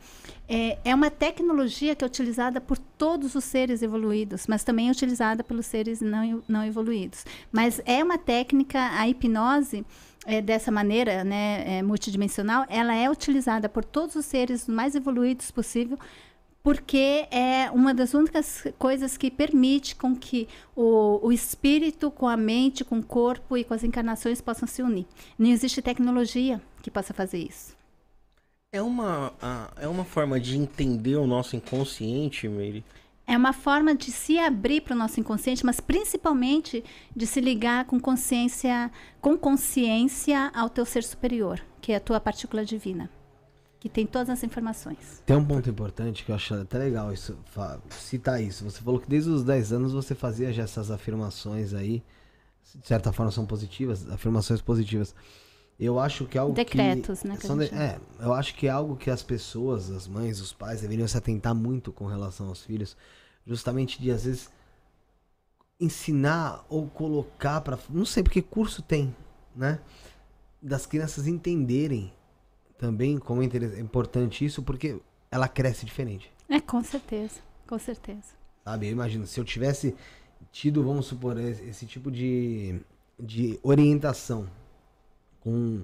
C: É, é uma tecnologia que é utilizada por todos os seres evoluídos, mas também é utilizada pelos seres não, não evoluídos. Mas é uma técnica, a hipnose, é, dessa maneira, né, é, multidimensional, ela é utilizada por todos os seres mais evoluídos possível porque é uma das únicas coisas que permite com que o, o, espírito com a mente, com o corpo e com as encarnações possam se unir. Não existe tecnologia que possa fazer isso.
B: É uma, é uma forma de entender o nosso inconsciente, Meire?
C: É uma forma de se abrir para o nosso inconsciente, mas principalmente de se ligar com consciência, com consciência ao teu ser superior, que é a tua partícula divina tem todas as informações.
A: Tem um ponto importante que eu acho até legal isso, citar isso. Você falou que desde os 10 anos você fazia já essas afirmações aí, de certa forma são positivas, afirmações positivas. Eu acho que é algo Decretos, que, né? Que de, é, eu acho que é algo que as pessoas, as mães, os pais deveriam se atentar muito com relação aos filhos, justamente de às vezes ensinar ou colocar para, não sei porque curso tem, né? Das crianças entenderem também como é importante isso, porque ela cresce diferente.
C: É, com certeza, com certeza.
A: Sabe, eu imagino, se eu tivesse tido, vamos supor, esse tipo de, de orientação com,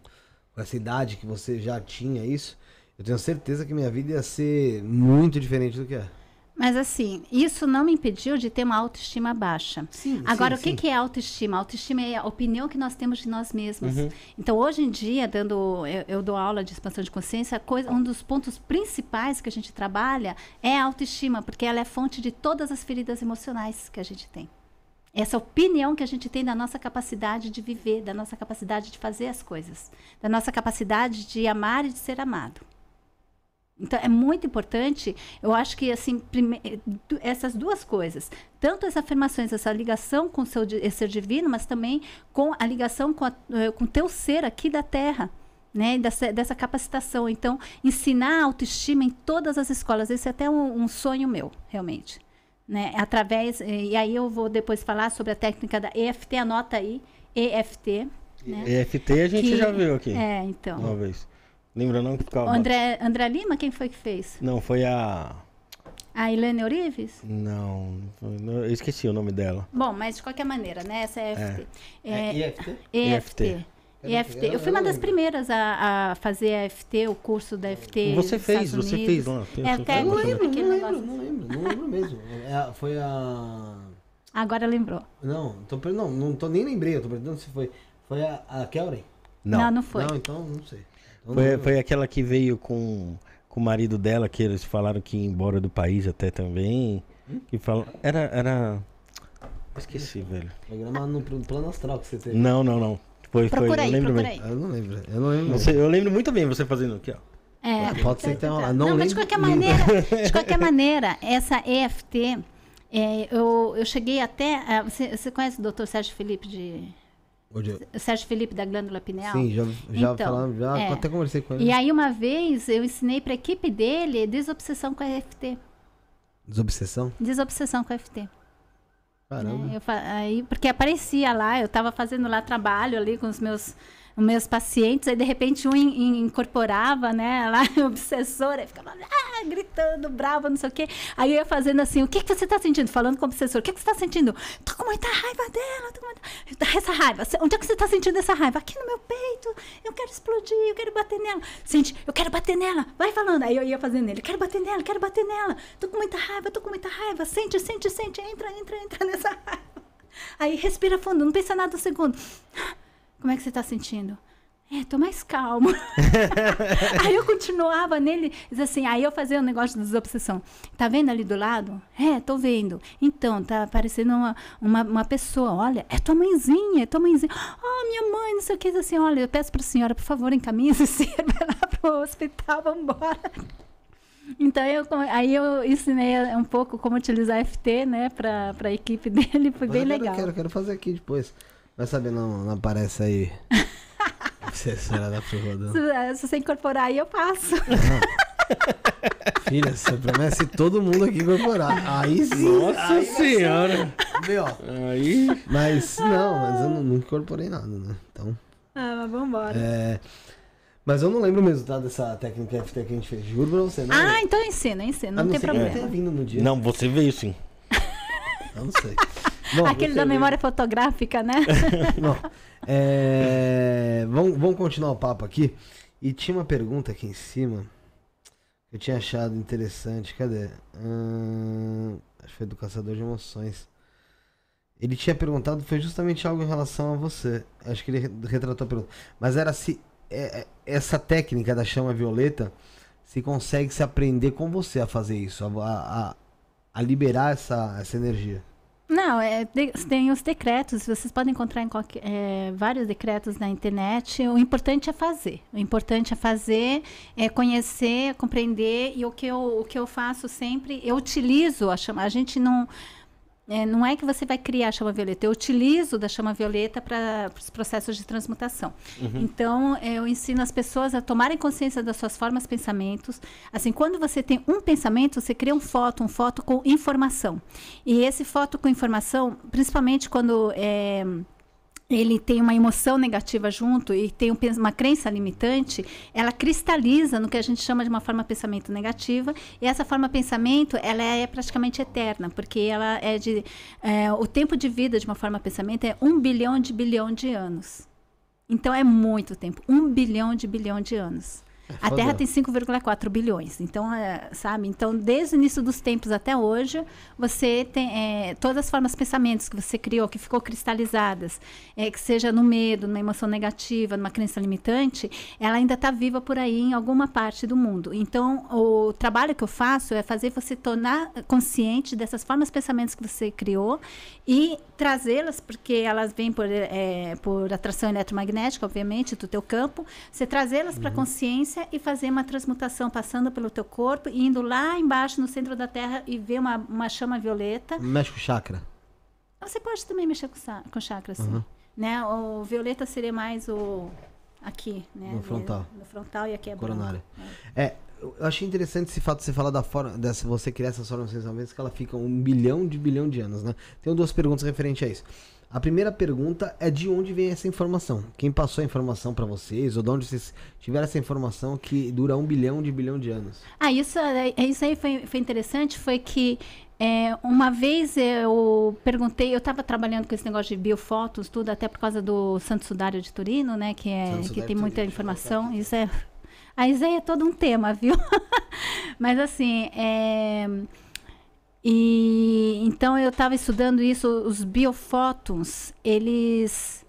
A: com essa idade que você já tinha isso, eu tenho certeza que minha vida ia ser muito diferente do que é.
C: Mas assim, isso não me impediu de ter uma autoestima baixa. Sim, Agora, sim, o que, que, é autoestima? Autoestima é a opinião que nós temos de nós mesmos. Uhum. Então, hoje em dia, dando, eu, eu, dou aula de expansão de consciência, coisa, um dos pontos principais que a gente trabalha é a autoestima, porque ela é fonte de todas as feridas emocionais que a gente tem. Essa opinião que a gente tem da nossa capacidade de viver, da nossa capacidade de fazer as coisas, da nossa capacidade de amar e de ser amado. Então é muito importante, eu acho que assim, eh, essas duas coisas, tanto as afirmações, essa ligação com o seu ser divino, mas também com a ligação com, eh, com o teu ser aqui da Terra. Né, dessa, dessa capacitação. Então, ensinar autoestima em todas as escolas. Esse é até um, um sonho meu, realmente. Né? Através, eh, e aí eu vou depois falar sobre a técnica da EFT, anota aí, EFT. Né?
B: EFT a gente que, já viu aqui. É, então. Uma vez. Lembra não que ficava. André,
C: André Lima, quem foi que fez?
B: Não, foi a.
C: A Helene Orives?
B: Não, eu esqueci o nome dela.
C: Bom, mas de qualquer maneira, né? Essa é,
D: é. EFT. É. É, EFT? EFT. EFT.
C: EFT. Eu fui uma das primeiras a, a fazer a EFT, o curso da EFT. Você fez, você fez lá. É, até não lembro, não lembro, não
A: lembro, não lembro mesmo. É, foi a.
C: Agora lembrou.
A: Não, tô, não, não tô nem lembrei, eu tô perguntando se foi. Foi a, a Kelly?
C: Não. não, não foi. Não,
A: então não sei. Foi, foi
B: aquela que veio com, com o marido dela, que eles falaram que ia embora do país até também. Hum? Que falou Era. era... Esqueci, velho.
A: Programa no plano astral que você teve. Não, não, não. Foi, foi. eu lembro bem. aí.
B: Eu não lembro. Eu não lembro. Você- eu lembro muito bem você fazendo aqui, ó. É, Pode ser então uma- não, não, mas de qualquer maneira,
A: [LAUGHS] de qualquer maneira,
C: essa EFT, é, eu, eu cheguei até. Ah, você, você conhece o Dr. Sérgio Felipe de o Sérgio Felipe da glândula pineal. Sim, já, já então, já é. até
A: conversei com ele. E
C: aí uma vez eu ensinei para a equipe dele desobsessão com a EFT.
A: Desobsessão?
C: Desobsessão com a EFT. Caramba. É, eu, aí, porque aparecia lá, eu estava fazendo lá trabalho ali com os meus meus pacientes, aí de repente um incorporava, né, lá, [LAUGHS] obsessora, ficava ah, gritando, brava, não sei o quê. Aí eu ia fazendo assim, o que, que você está sentindo? Falando com o obsessor, o que, que você está sentindo? Tô com muita raiva dela, tô com muita... Essa raiva, onde é que você está sentindo essa raiva? Aqui no meu peito, eu quero explodir, eu quero bater nela. Sente, eu quero bater nela, vai falando. Aí eu ia fazendo ele, quero bater nela, quero bater nela, tô com muita raiva, tô com muita raiva, sente, sente, sente, entra, entra, entra [LAUGHS] nessa raiva. Aí respira fundo, não pensa nada um segundo. Como é que você tá sentindo? É, tô mais calmo. [LAUGHS] aí eu continuava nele, diz assim, aí eu fazia o um negócio da desobsessão. Tá vendo ali do lado? É, tô vendo. Então, tá aparecendo uma, uma, uma, pessoa, olha, é tua mãezinha, é tua mãezinha. Ah, oh, minha mãe, não sei o que, diz assim, olha, eu peço pra senhora, por favor, encaminhe esse ser [LAUGHS] lá pro hospital, vambora. Então, eu, aí eu ensinei um pouco como utilizar FT, né, pra, pra equipe [LAUGHS] dele, foi Mas bem legal. Eu quero, quero
A: fazer aqui depois. Vai saber, não, não aparece aí. [LAUGHS] É Será da rodando. Se,
C: é, se você incorporar aí, eu passo.
A: Filha, você promete todo mundo aqui incorporar. Aí sim. Nossa aí senhora. Viu? Aí. Mas não, mas eu ah. não, não incorporei nada, né? Então.
E: Ah, mas vambora.
A: É. Mas eu não lembro o resultado dessa técnica FT que a gente fez. Juro pra você, não. Ah,
C: então ensina, ensina. Ah, não, não tem problema. vindo
A: no dia. Não, você veio sim. Eu não sei. Bom, Aquele da memória
C: fotográfica, né? [LAUGHS]
A: Bom, é... vamos, vamos continuar o papo aqui. E tinha uma pergunta aqui em cima que eu tinha achado interessante. Cadê? Hum... Acho que foi do Caçador de Emoções. Ele tinha perguntado, foi justamente algo em relação a você. Acho que ele retratou a pergunta. Mas era se é, é, essa técnica da chama violeta se consegue se aprender com você a fazer isso, a, a, a liberar essa, essa energia.
C: Não, é, tem os decretos, vocês podem encontrar qualquer, é, vários decretos na internet. O importante é fazer. O importante é fazer, é conhecer, compreender. E o que eu, o que eu faço sempre, eu utilizo a chamada. A gente não é, não é que você vai criar a chama violeta. Eu utilizo da chama violeta para os processos de transmutação. Uhum. Então, é, eu ensino as pessoas a tomarem consciência das suas formas, pensamentos. Assim, quando você tem um pensamento, você cria um foto, um foto com informação. E esse foto com informação, principalmente quando é, ele tem uma emoção negativa junto e tem uma crença limitante, ela cristaliza no que a gente chama de uma forma de pensamento negativa. E essa forma de pensamento, ela é praticamente eterna, porque ela é de é, o tempo de vida de uma forma de pensamento é um bilhão de bilhão de anos. Então é muito tempo, um bilhão de bilhão de anos. A Terra tem 5,4 bilhões. Então, é, sabe? Então, desde o início dos tempos até hoje, você tem é, todas as formas, pensamentos que você criou, que ficou cristalizadas, é, que seja no medo, numa emoção negativa, numa crença limitante, ela ainda está viva por aí em alguma parte do mundo. Então, o trabalho que eu faço é fazer você tornar consciente dessas formas, pensamentos que você criou e trazê-las, porque elas vêm por, é, por atração eletromagnética, obviamente, do teu campo, você trazê-las uhum. para a consciência e fazer uma transmutação passando pelo teu corpo, indo lá embaixo no centro da Terra e ver uma, uma chama violeta.
A: Mexe com chakra.
C: Você pode também mexer com, com chakra, sim. Uhum. Né? O violeta seria mais o aqui, né? No frontal. No frontal e aqui é coronária. Né?
A: É, eu achei interessante esse fato de você falar da forma dessa você criar essas formas sensacionais que ela fica um bilhão de bilhão de anos, né? Tenho duas perguntas referente a isso. A primeira pergunta é de onde vem essa informação? Quem passou a informação para vocês? Ou de onde vocês tiveram essa informação que dura um bilhão de bilhão de anos?
C: Ah, isso, é, é, isso aí foi, foi interessante, foi que é, uma vez eu perguntei, eu estava trabalhando com esse negócio de biofotos, tudo, até por causa do Santo Sudário de Turino, né? Que, é, que tem muita Turino, informação. Isso é. A ah, Isaia é todo um tema, viu? [LAUGHS] Mas assim, é e então eu estava estudando isso, os biofótons, eles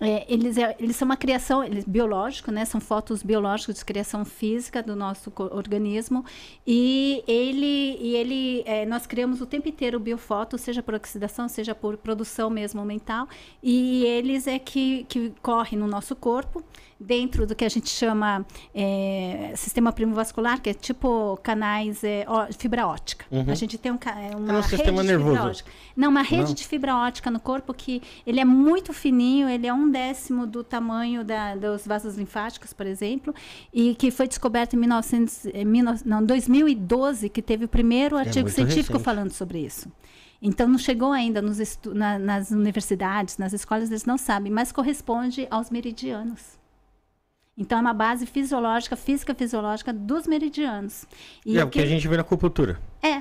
C: é, eles, é, eles são uma criação eles, biológico, né? São fotos biológicos de criação física do nosso organismo e ele e ele é, nós criamos o tempo inteiro biofoto, seja por oxidação, seja por produção mesmo mental e eles é que que correm no nosso corpo dentro do que a gente chama é, sistema primovascular, que é tipo canais é, ó, fibra ótica. Uhum. A gente tem um, é, uma é rede sistema de nervoso. fibra ótica. Não, uma rede Não. de fibra ótica no corpo que ele é muito fininho, ele é um décimo do tamanho da, dos vasos linfáticos, por exemplo, e que foi descoberto em 1900, eh, não, 2012, que teve o primeiro é artigo científico recente. falando sobre isso. Então, não chegou ainda na, nas universidades, nas escolas, eles não sabem, mas corresponde aos meridianos. Então, é uma base fisiológica, física fisiológica dos meridianos. E é, o que a gente vê
B: na acupuntura.
C: É.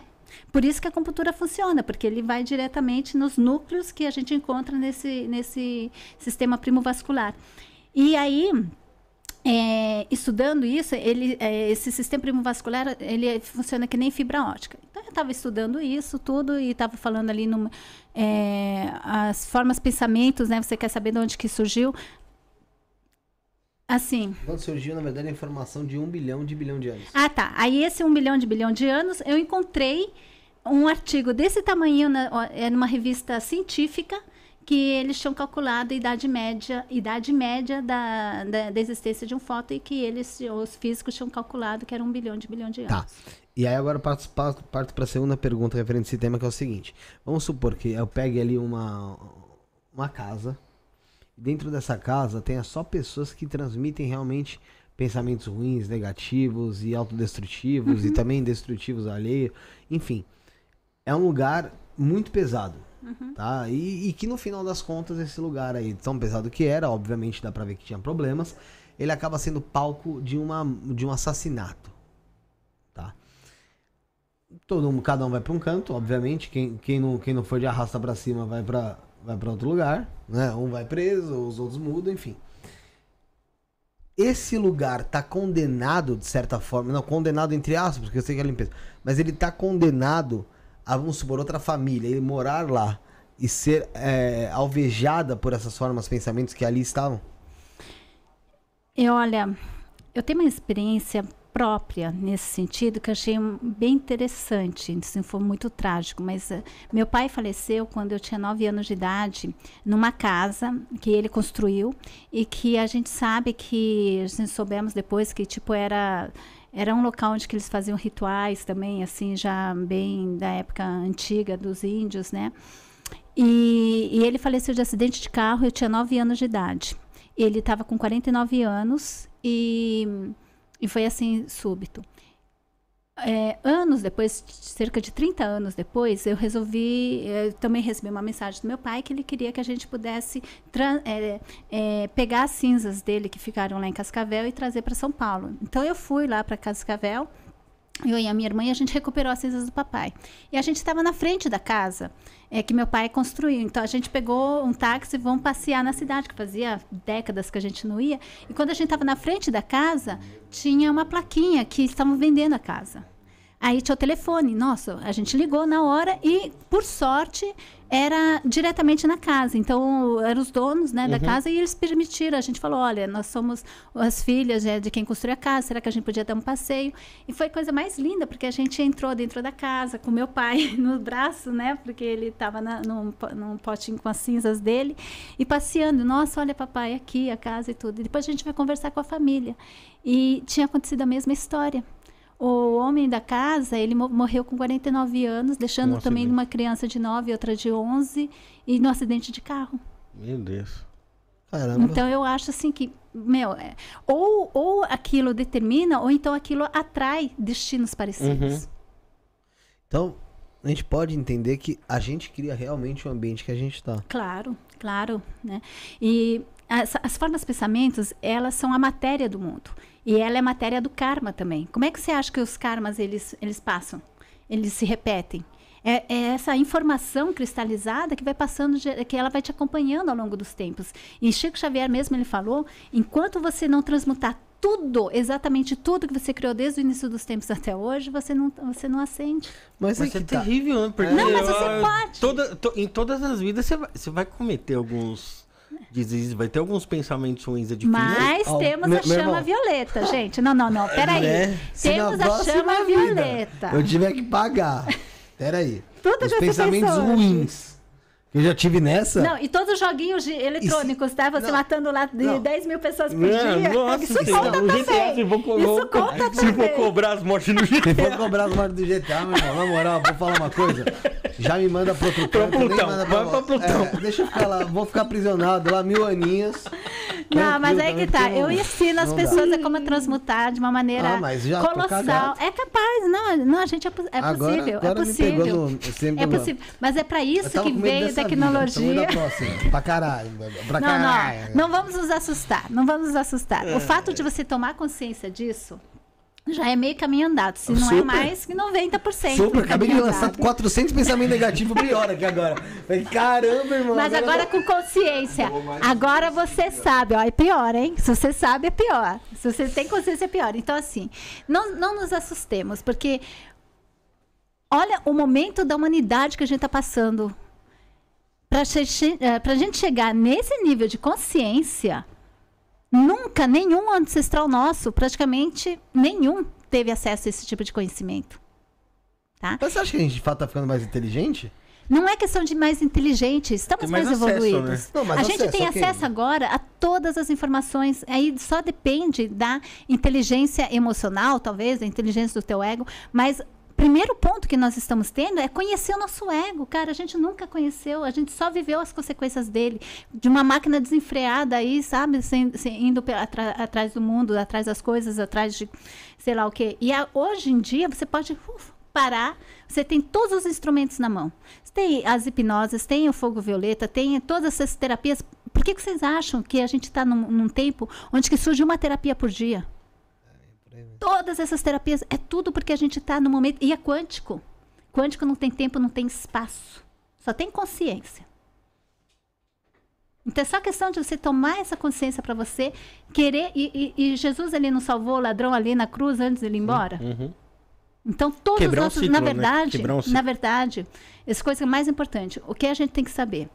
C: Por isso que a acupuntura funciona, porque ele vai diretamente nos núcleos que a gente encontra nesse, nesse sistema primovascular. E aí, é, estudando isso, ele, é, esse sistema primovascular, ele funciona que nem fibra ótica. Então, eu estava estudando isso tudo e estava falando ali no, é, as formas, pensamentos, né? Você quer saber de onde que surgiu? Assim.
A: Quando surgiu, na verdade, a informação de um bilhão de bilhão de anos.
C: Ah, tá. Aí esse um bilhão de bilhão de anos, eu encontrei um artigo desse tamanho é numa revista científica que eles tinham calculado a idade média, idade média da, da, da existência de um fóton e que eles, os físicos, tinham calculado que era um bilhão de bilhão de tá.
A: anos. Tá. E aí agora parto, parto para a segunda pergunta referente a esse tema, que é o seguinte. Vamos supor que eu pegue ali uma, uma casa Dentro dessa casa tenha só pessoas que transmitem realmente pensamentos ruins, negativos e autodestrutivos uhum. e também destrutivos alheio. Enfim, é um lugar muito pesado. Uhum. Tá? E, e, que no final das contas, esse lugar aí, tão pesado que era, obviamente dá pra ver que tinha problemas, ele acaba sendo palco de, uma, de um assassinato. Tá? Todo um, cada um vai para um canto, obviamente. Quem, quem, não, quem não for de arrasta para cima vai para vai para outro lugar, né? Um vai preso, os outros mudam, enfim. Esse lugar tá condenado de certa forma, não condenado entre aspas, porque eu sei que é limpeza, mas ele tá condenado a vamos supor outra família, ele morar lá e ser é, alvejada por essas formas, pensamentos que ali estavam.
C: E é, olha, eu tenho uma experiência própria nesse sentido que achei bem interessante. Isso assim, foi muito trágico, mas uh, meu pai faleceu quando eu tinha nove anos de idade, numa casa que ele construiu e que a gente sabe que a assim, gente soubemos depois que tipo era era um local onde que eles faziam rituais também, assim, já bem da época antiga dos índios, né? E, e ele faleceu de acidente de carro, eu tinha nove anos de idade. Ele estava com 49 anos e e foi assim súbito. É, anos depois, cerca de 30 anos depois, eu resolvi, eu também recebi uma mensagem do meu pai que ele queria que a gente pudesse é, é, pegar as cinzas dele que ficaram lá em Cascavel e trazer para São Paulo. Então eu fui lá para Cascavel eu e a minha irmã, e a gente recuperou as cinzas do papai. E a gente estava na frente da casa é, que meu pai construiu. Então a gente pegou um táxi e vamos passear na cidade, que fazia décadas que a gente não ia. E quando a gente estava na frente da casa, tinha uma plaquinha que estavam vendendo a casa. Aí tinha o telefone. Nossa, a gente ligou na hora e, por sorte, era diretamente na casa. Então, eram os donos né, da uhum. casa e eles permitiram. A gente falou: olha, nós somos as filhas né, de quem construiu a casa, será que a gente podia dar um passeio? E foi a coisa mais linda, porque a gente entrou dentro da casa com meu pai [LAUGHS] no braço, né? Porque ele estava num, num potinho com as cinzas dele e passeando. Nossa, olha, papai, aqui a casa e tudo. E depois a gente vai conversar com a família. E tinha acontecido a mesma história. O homem da casa, ele morreu com 49 anos, deixando um também uma criança de 9 e outra de 11, e no acidente de carro.
B: Meu Deus. Caramba. Então
C: eu acho assim que, meu, é, ou, ou aquilo determina, ou então aquilo atrai destinos parecidos. Uhum.
A: Então, a gente pode entender que a gente cria realmente o ambiente que a gente está.
C: Claro, claro, né? E as, as formas pensamentos, elas são a matéria do mundo. E ela é matéria do karma também. Como é que você acha que os karmas eles, eles passam? Eles se repetem? É, é, essa informação cristalizada que vai passando, que ela vai te acompanhando ao longo dos tempos. E Chico Xavier mesmo ele falou, enquanto você não transmutar tudo, exatamente tudo que você criou desde o início dos tempos até hoje, você não, você não acende. Mas,
B: mas é, é tá. terrível, né? Porque não, mas você pode. Toda, to, em todas as vidas você vai, você vai cometer alguns né? Diz, vai ter alguns pensamentos ruins edificados. É Mas temos meu, a chama
C: violeta, gente. Não, não, não. Peraí. Né? Temos a chama vida, violeta. Eu tiver
A: que pagar. Peraí. Tudo Os pensamentos ruins eu já tive nessa. Não,
C: e todos os joguinhos de eletrônicos, tá? Você não, matando lá de não. 10 mil pessoas por não, dia. Nossa, isso conta não, também. isso
A: conta se também. for cobrar as mortes do GTA. Se for cobrar as mortes do GTA, meu irmão, na moral, vou falar uma coisa. Já me manda pro outro canto. Plutão, manda pra... vai pra Plutão. É, deixa eu ficar lá, vou ficar aprisionado lá mil aninhos. Não, mas aí é que tá. Eu ensino as pessoas
C: a como transmutar de uma maneira ah, mas já colossal. É capaz, não, não, a gente é, é possível. é possível. Agora, é possível. No, é possível. Mas é pra isso que veio tecnologia. Vida,
A: próxima, pra caralho. Pra não, caralho. Não, não
C: vamos nos assustar. Não vamos nos assustar. O é. fato de você tomar consciência disso já é meio caminho andado. Se não é Super. é mais, que 90%. Super, acabei de lançar
A: 400 pensamentos negativos pior que aqui agora. Caramba, irmão. Mas agora, agora
C: com consciência. Agora você sabe, ó, é pior, hein? Se você sabe, é pior. Se você tem consciência, é pior. Então, assim, não, não nos assustemos, porque olha o momento da humanidade que a gente está passando para eh, a gente chegar nesse nível de consciência, nunca nenhum ancestral nosso, praticamente nenhum, teve acesso a esse tipo de conhecimento.
A: Tá? Mas você acha que a gente de fato está ficando mais inteligente?
C: Não é questão de mais inteligente, estamos mais, mais, né? evoluídos. né? Não, mais a acesso, gente tem okay. acesso agora a todas as informações, aí só depende da inteligência emocional, talvez, da inteligência do teu ego, mas primeiro ponto que nós estamos tendo é conhecer o nosso ego. Cara, a gente nunca conheceu, a gente só viveu as consequências dele. De uma máquina desenfreada aí, sabe? Sem, sem indo atrás do mundo, atrás das coisas, atrás de sei lá o quê. E a, hoje em dia você pode uf, parar, você tem todos os instrumentos na mão. Você tem as hipnoses, tem o fogo violeta, tem todas essas terapias. Por que, que vocês acham que a gente está num, num tempo onde que surge uma terapia por dia? Todas essas terapias, é tudo porque a gente está no momento. E é quântico. Quântico não tem tempo, não tem espaço. Só tem consciência. Então é só questão de você tomar essa consciência para você, querer. E, e, e, Jesus ele não salvou o ladrão ali na cruz antes de ele ir embora? Uhum. Então, todos Quebrou nossos, ciclo, na né? verdade, né? um na verdade, essa coisa é mais importante. O que a gente tem que saber?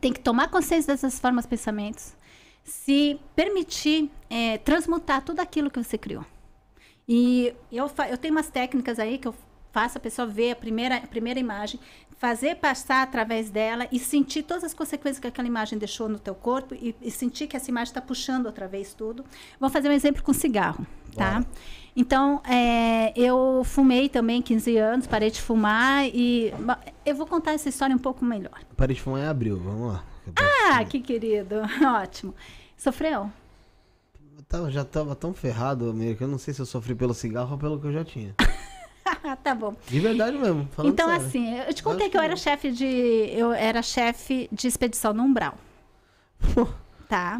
C: Tem que tomar consciência dessas formas pensamentos, se permitir é, transmutar tudo aquilo que você criou. E eu, eu tenho umas técnicas aí que eu faço a pessoa ver a primeira, a primeira imagem, fazer passar através dela e sentir todas as consequências que aquela imagem deixou no teu corpo e, e sentir que essa imagem está puxando outra vez tudo. Vou fazer um exemplo com cigarro, tá? Uau. Então, é, eu fumei também 15 anos, parei de fumar e... Eu vou contar essa história um pouco melhor.
A: Parei de fumar em abril, vamos lá.
C: Ah, que querido, [LAUGHS] ótimo. Sofreu?
A: tava, tá, já tava tão ferrado, amigo, que eu não sei se eu sofri pelo cigarro ou pelo que eu já tinha.
C: [LAUGHS] tá bom.
A: De verdade mesmo. Então, sério. assim,
C: eu te contei eu que eu era chefe de. Eu era chefe de expedição no Umbral. Pô. [LAUGHS] Tá.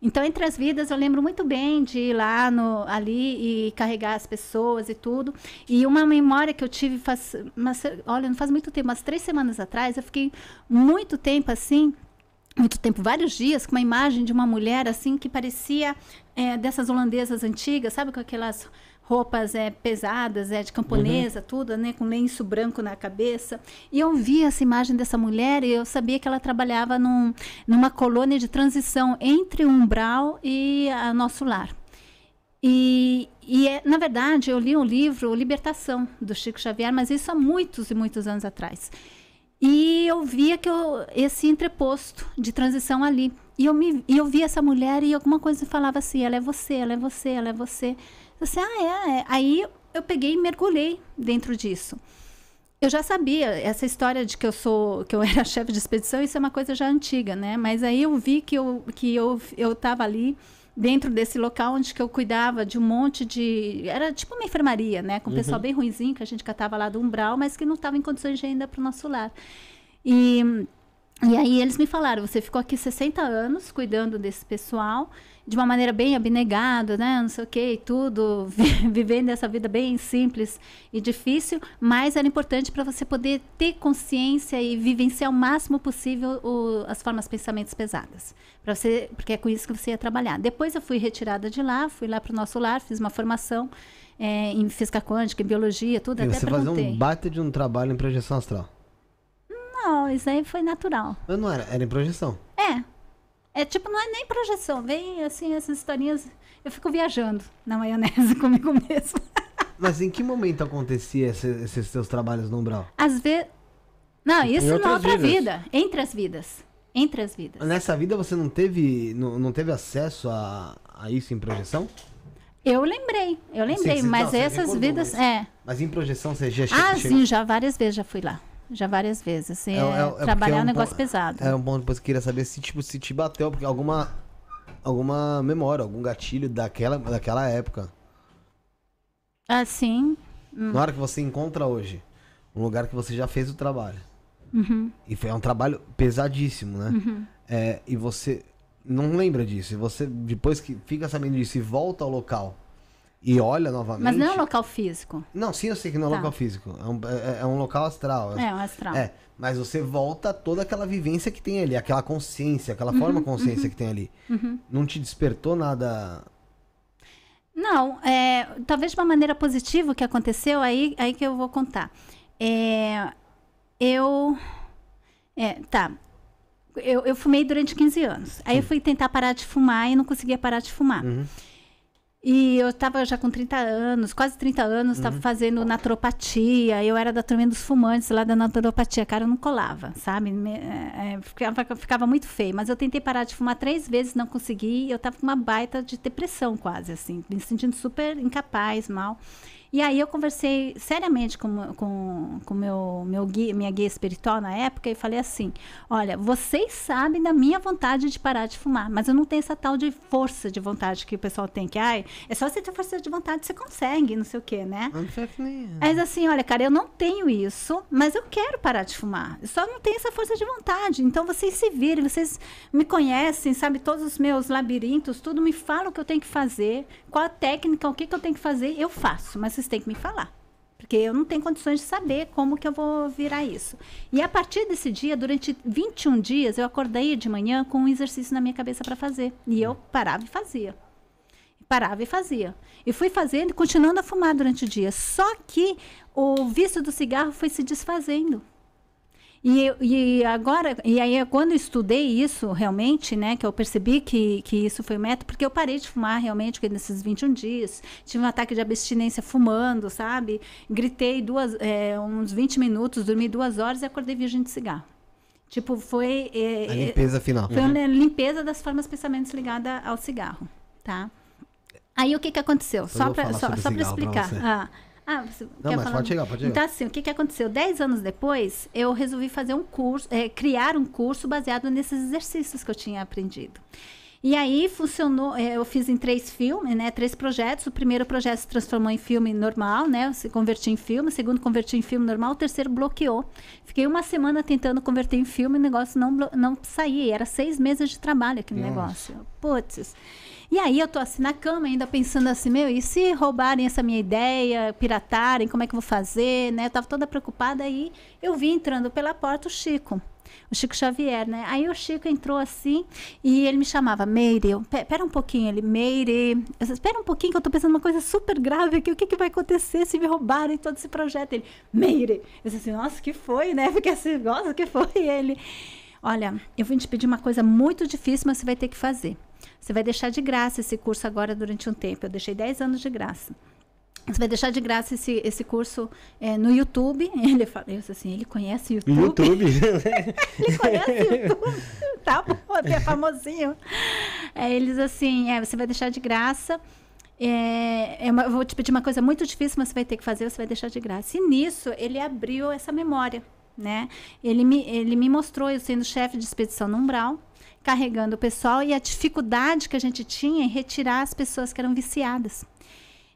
C: Então, entre as vidas, eu lembro muito bem de ir lá no, ali e carregar as pessoas e tudo. E uma memória que eu tive faz. Mas, olha, não faz muito tempo, umas três semanas atrás, eu fiquei muito tempo assim, muito tempo, vários dias, com uma imagem de uma mulher assim que parecia é, dessas holandesas antigas, sabe, com aquelas roupas é, pesadas, é de camponesa, uhum. tudo, né, com lenço branco na cabeça. E eu vi essa imagem dessa mulher e eu sabia que ela trabalhava num, numa colônia de transição entre o umbral e o nosso lar. E, e é, na verdade, eu li um livro, Libertação, do Chico Xavier, mas isso há muitos e muitos anos atrás. E eu via que eu, esse entreposto de transição ali. E eu, me, e eu via essa mulher e alguma coisa falava assim: ela é você, ela é você, ela é você. Eu disse, ah, é, é. Aí eu peguei e mergulhei dentro disso. Eu já sabia essa história de que eu sou, que eu [LAUGHS] era chefe de expedição, isso é uma coisa já antiga, né? Mas aí eu vi que eu que eu eu estava ali dentro desse local onde que eu cuidava de um monte de. Era tipo uma enfermaria, né? Com um uhum. pessoal bem ruinzinho que a gente catava lá do umbral, mas que não estava em condições de ainda para o nosso lar. E, e aí eles me falaram: você ficou aqui 60 anos cuidando desse pessoal de uma maneira bem abnegada, né? Não sei o que, tudo, [LAUGHS] vivendo essa vida bem simples e difícil, mas era importante para você poder ter consciência e vivenciar o máximo possível o, as formas pensamentos pesadas. Para você, porque é com isso que você ia trabalhar. Depois eu fui retirada de lá, fui lá para o nosso lar, fiz uma formação é, em física quântica, em biologia, tudo. E até você fazia um
A: bate de um trabalho em projeção astral?
C: Não, isso aí foi natural.
A: Mas não era, era em projeção.
C: É, é tipo, não é nem projeção, vem assim, essas historinhas. Eu fico viajando na maionese [LAUGHS] comigo mesmo.
A: Mas em que momento acontecia esse, esses seus trabalhos no Umbral?
C: Às vezes. Não, isso em na é outra vida. Entre as vidas. Entre as vidas.
A: Nessa vida você não teve, não, não teve acesso a, a isso em projeção?
C: Eu lembrei, eu lembrei, sim, sim, mas não, essas vidas. É.
A: Mas em projeção você já ah, chegou? Ah, sim,
C: já várias vezes já fui lá já várias vezes. Assim, é, é, é, é trabalhar é, é um, um negócio pesado. É
A: um ponto que eu queria saber se, tipo, se te bateu, porque alguma, alguma memória, algum gatilho daquela, daquela época.
C: Ah, sim. Hum. Na hora que
A: você encontra hoje um lugar que você já fez o trabalho. Uhum. E foi é um trabalho pesadíssimo, né? Uhum. É, e você não lembra disso. E você, depois que fica sabendo disso e volta ao local e olha novamente. Mas não é um
C: local físico.
A: Não, sim, eu sei que não é um tá. local físico. É um, é, é um, local astral. É um astral. É, mas você volta a toda aquela vivência que tem ali, aquela consciência, aquela uhum, forma consciência uhum, que tem ali. Uhum. Não te despertou nada.
C: Não, é, talvez de uma maneira positiva o que aconteceu, aí, aí que eu vou contar. É, eu. É, tá. Eu, eu fumei durante 15 anos. Aí eu fui tentar parar de fumar e não conseguia parar de fumar. Uhum. E eu estava já com 30 anos, quase 30 anos, estava uhum. fazendo naturopatia. Eu era da turma dos fumantes lá da naturopatia. Cara, eu não colava, sabe? Me, é, é, ficava, ficava, muito feio. Mas eu tentei parar de fumar três vezes, não consegui. Eu estava com uma baita de depressão, quase assim, me sentindo super incapaz, mal. E aí eu conversei seriamente com, com, com meu, meu guia, minha guia espiritual na época e falei assim: olha, vocês sabem da minha vontade de parar de fumar, mas eu não tenho essa tal de força de vontade que o pessoal tem, que ai, é só você ter força de vontade, você consegue, não sei o quê, né? Mas assim, olha, cara, eu não tenho isso, mas eu quero parar de fumar. Eu só não tenho essa força de vontade. Então vocês se virem, vocês me conhecem, sabe, todos os meus labirintos, tudo me fala o que eu tenho que fazer qual a técnica, o que, que eu tenho que fazer, eu faço, mas vocês têm que me falar. Porque eu não tenho condições de saber como que eu vou virar isso. E a partir desse dia, durante 21 dias, eu acordei de manhã com um exercício na minha cabeça para fazer. E eu parava e fazia parava e fazia. E fui fazendo, continuando a fumar durante o dia. Só que o vício do cigarro foi se desfazendo. E, e agora, e aí quando eu estudei isso realmente, né, que eu percebi que, que isso foi o método, porque eu parei de fumar realmente nesses 21 dias, tive um ataque de abstinência fumando, sabe? Gritei duas, é, uns 20 minutos, dormi duas horas e acordei virgem de cigarro. Tipo, foi... É, a eh, limpeza final. Foi uhum. limpeza das formas pensamentos ligada ao cigarro, tá? Aí o que que aconteceu? Eu só para explicar. Pra ah, ah, você Não, mas falar? pode chegar, pode então, chegar. Então, assim, o que, que aconteceu? Dez anos depois, eu resolvi fazer um curso, é, criar um curso baseado nesses exercícios que eu tinha aprendido. E aí funcionou, é, eu fiz em três filmes, né? Três projetos. O primeiro projeto se transformou em filme normal, né? Se converti em filme. O segundo converti em filme normal. O terceiro bloqueou. Fiquei uma semana tentando converter em filme, o negócio não não saía. Era seis meses de trabalho aquele Nossa. negócio. Putz. E aí eu tô assim na cama, ainda pensando assim, meu, e se roubarem essa minha ideia, piratarem, como é que eu vou fazer, né? Eu tava toda preocupada aí eu vi entrando pela porta o Chico. O Chico Xavier, né? Aí o Chico entrou assim e ele me chamava, Meire. Eu, pera um pouquinho, ele, Meire. Eu disse, espera um pouquinho que eu tô pensando uma coisa super grave aqui. O que, que vai acontecer se me roubarem todo esse projeto? Ele, Meire. Eu disse assim, nossa, que foi, né? Fiquei assim, nossa, que foi? E ele, olha, eu vim te pedir uma coisa muito difícil, mas você vai ter que fazer. Você vai deixar de graça esse curso agora durante um tempo. Eu deixei 10 anos de graça. Você vai deixar de graça esse, esse curso é, no YouTube. [LAUGHS] Ele fala, assim, ele conhece YouTube? YouTube.
D: [LAUGHS] ele conhece
C: YouTube. [LAUGHS] Tá bom, é famosinho. É, eles assim, é, você vai deixar de graça. É, é, uma, eu vou te pedir uma coisa muito difícil, mas você vai ter que fazer, você vai deixar de graça. E nisso, ele abriu essa memória, né? Ele me, ele me mostrou eu sendo chefe de expedição no Umbral carregando o pessoal e a dificuldade que a gente tinha em retirar as pessoas que eram viciadas.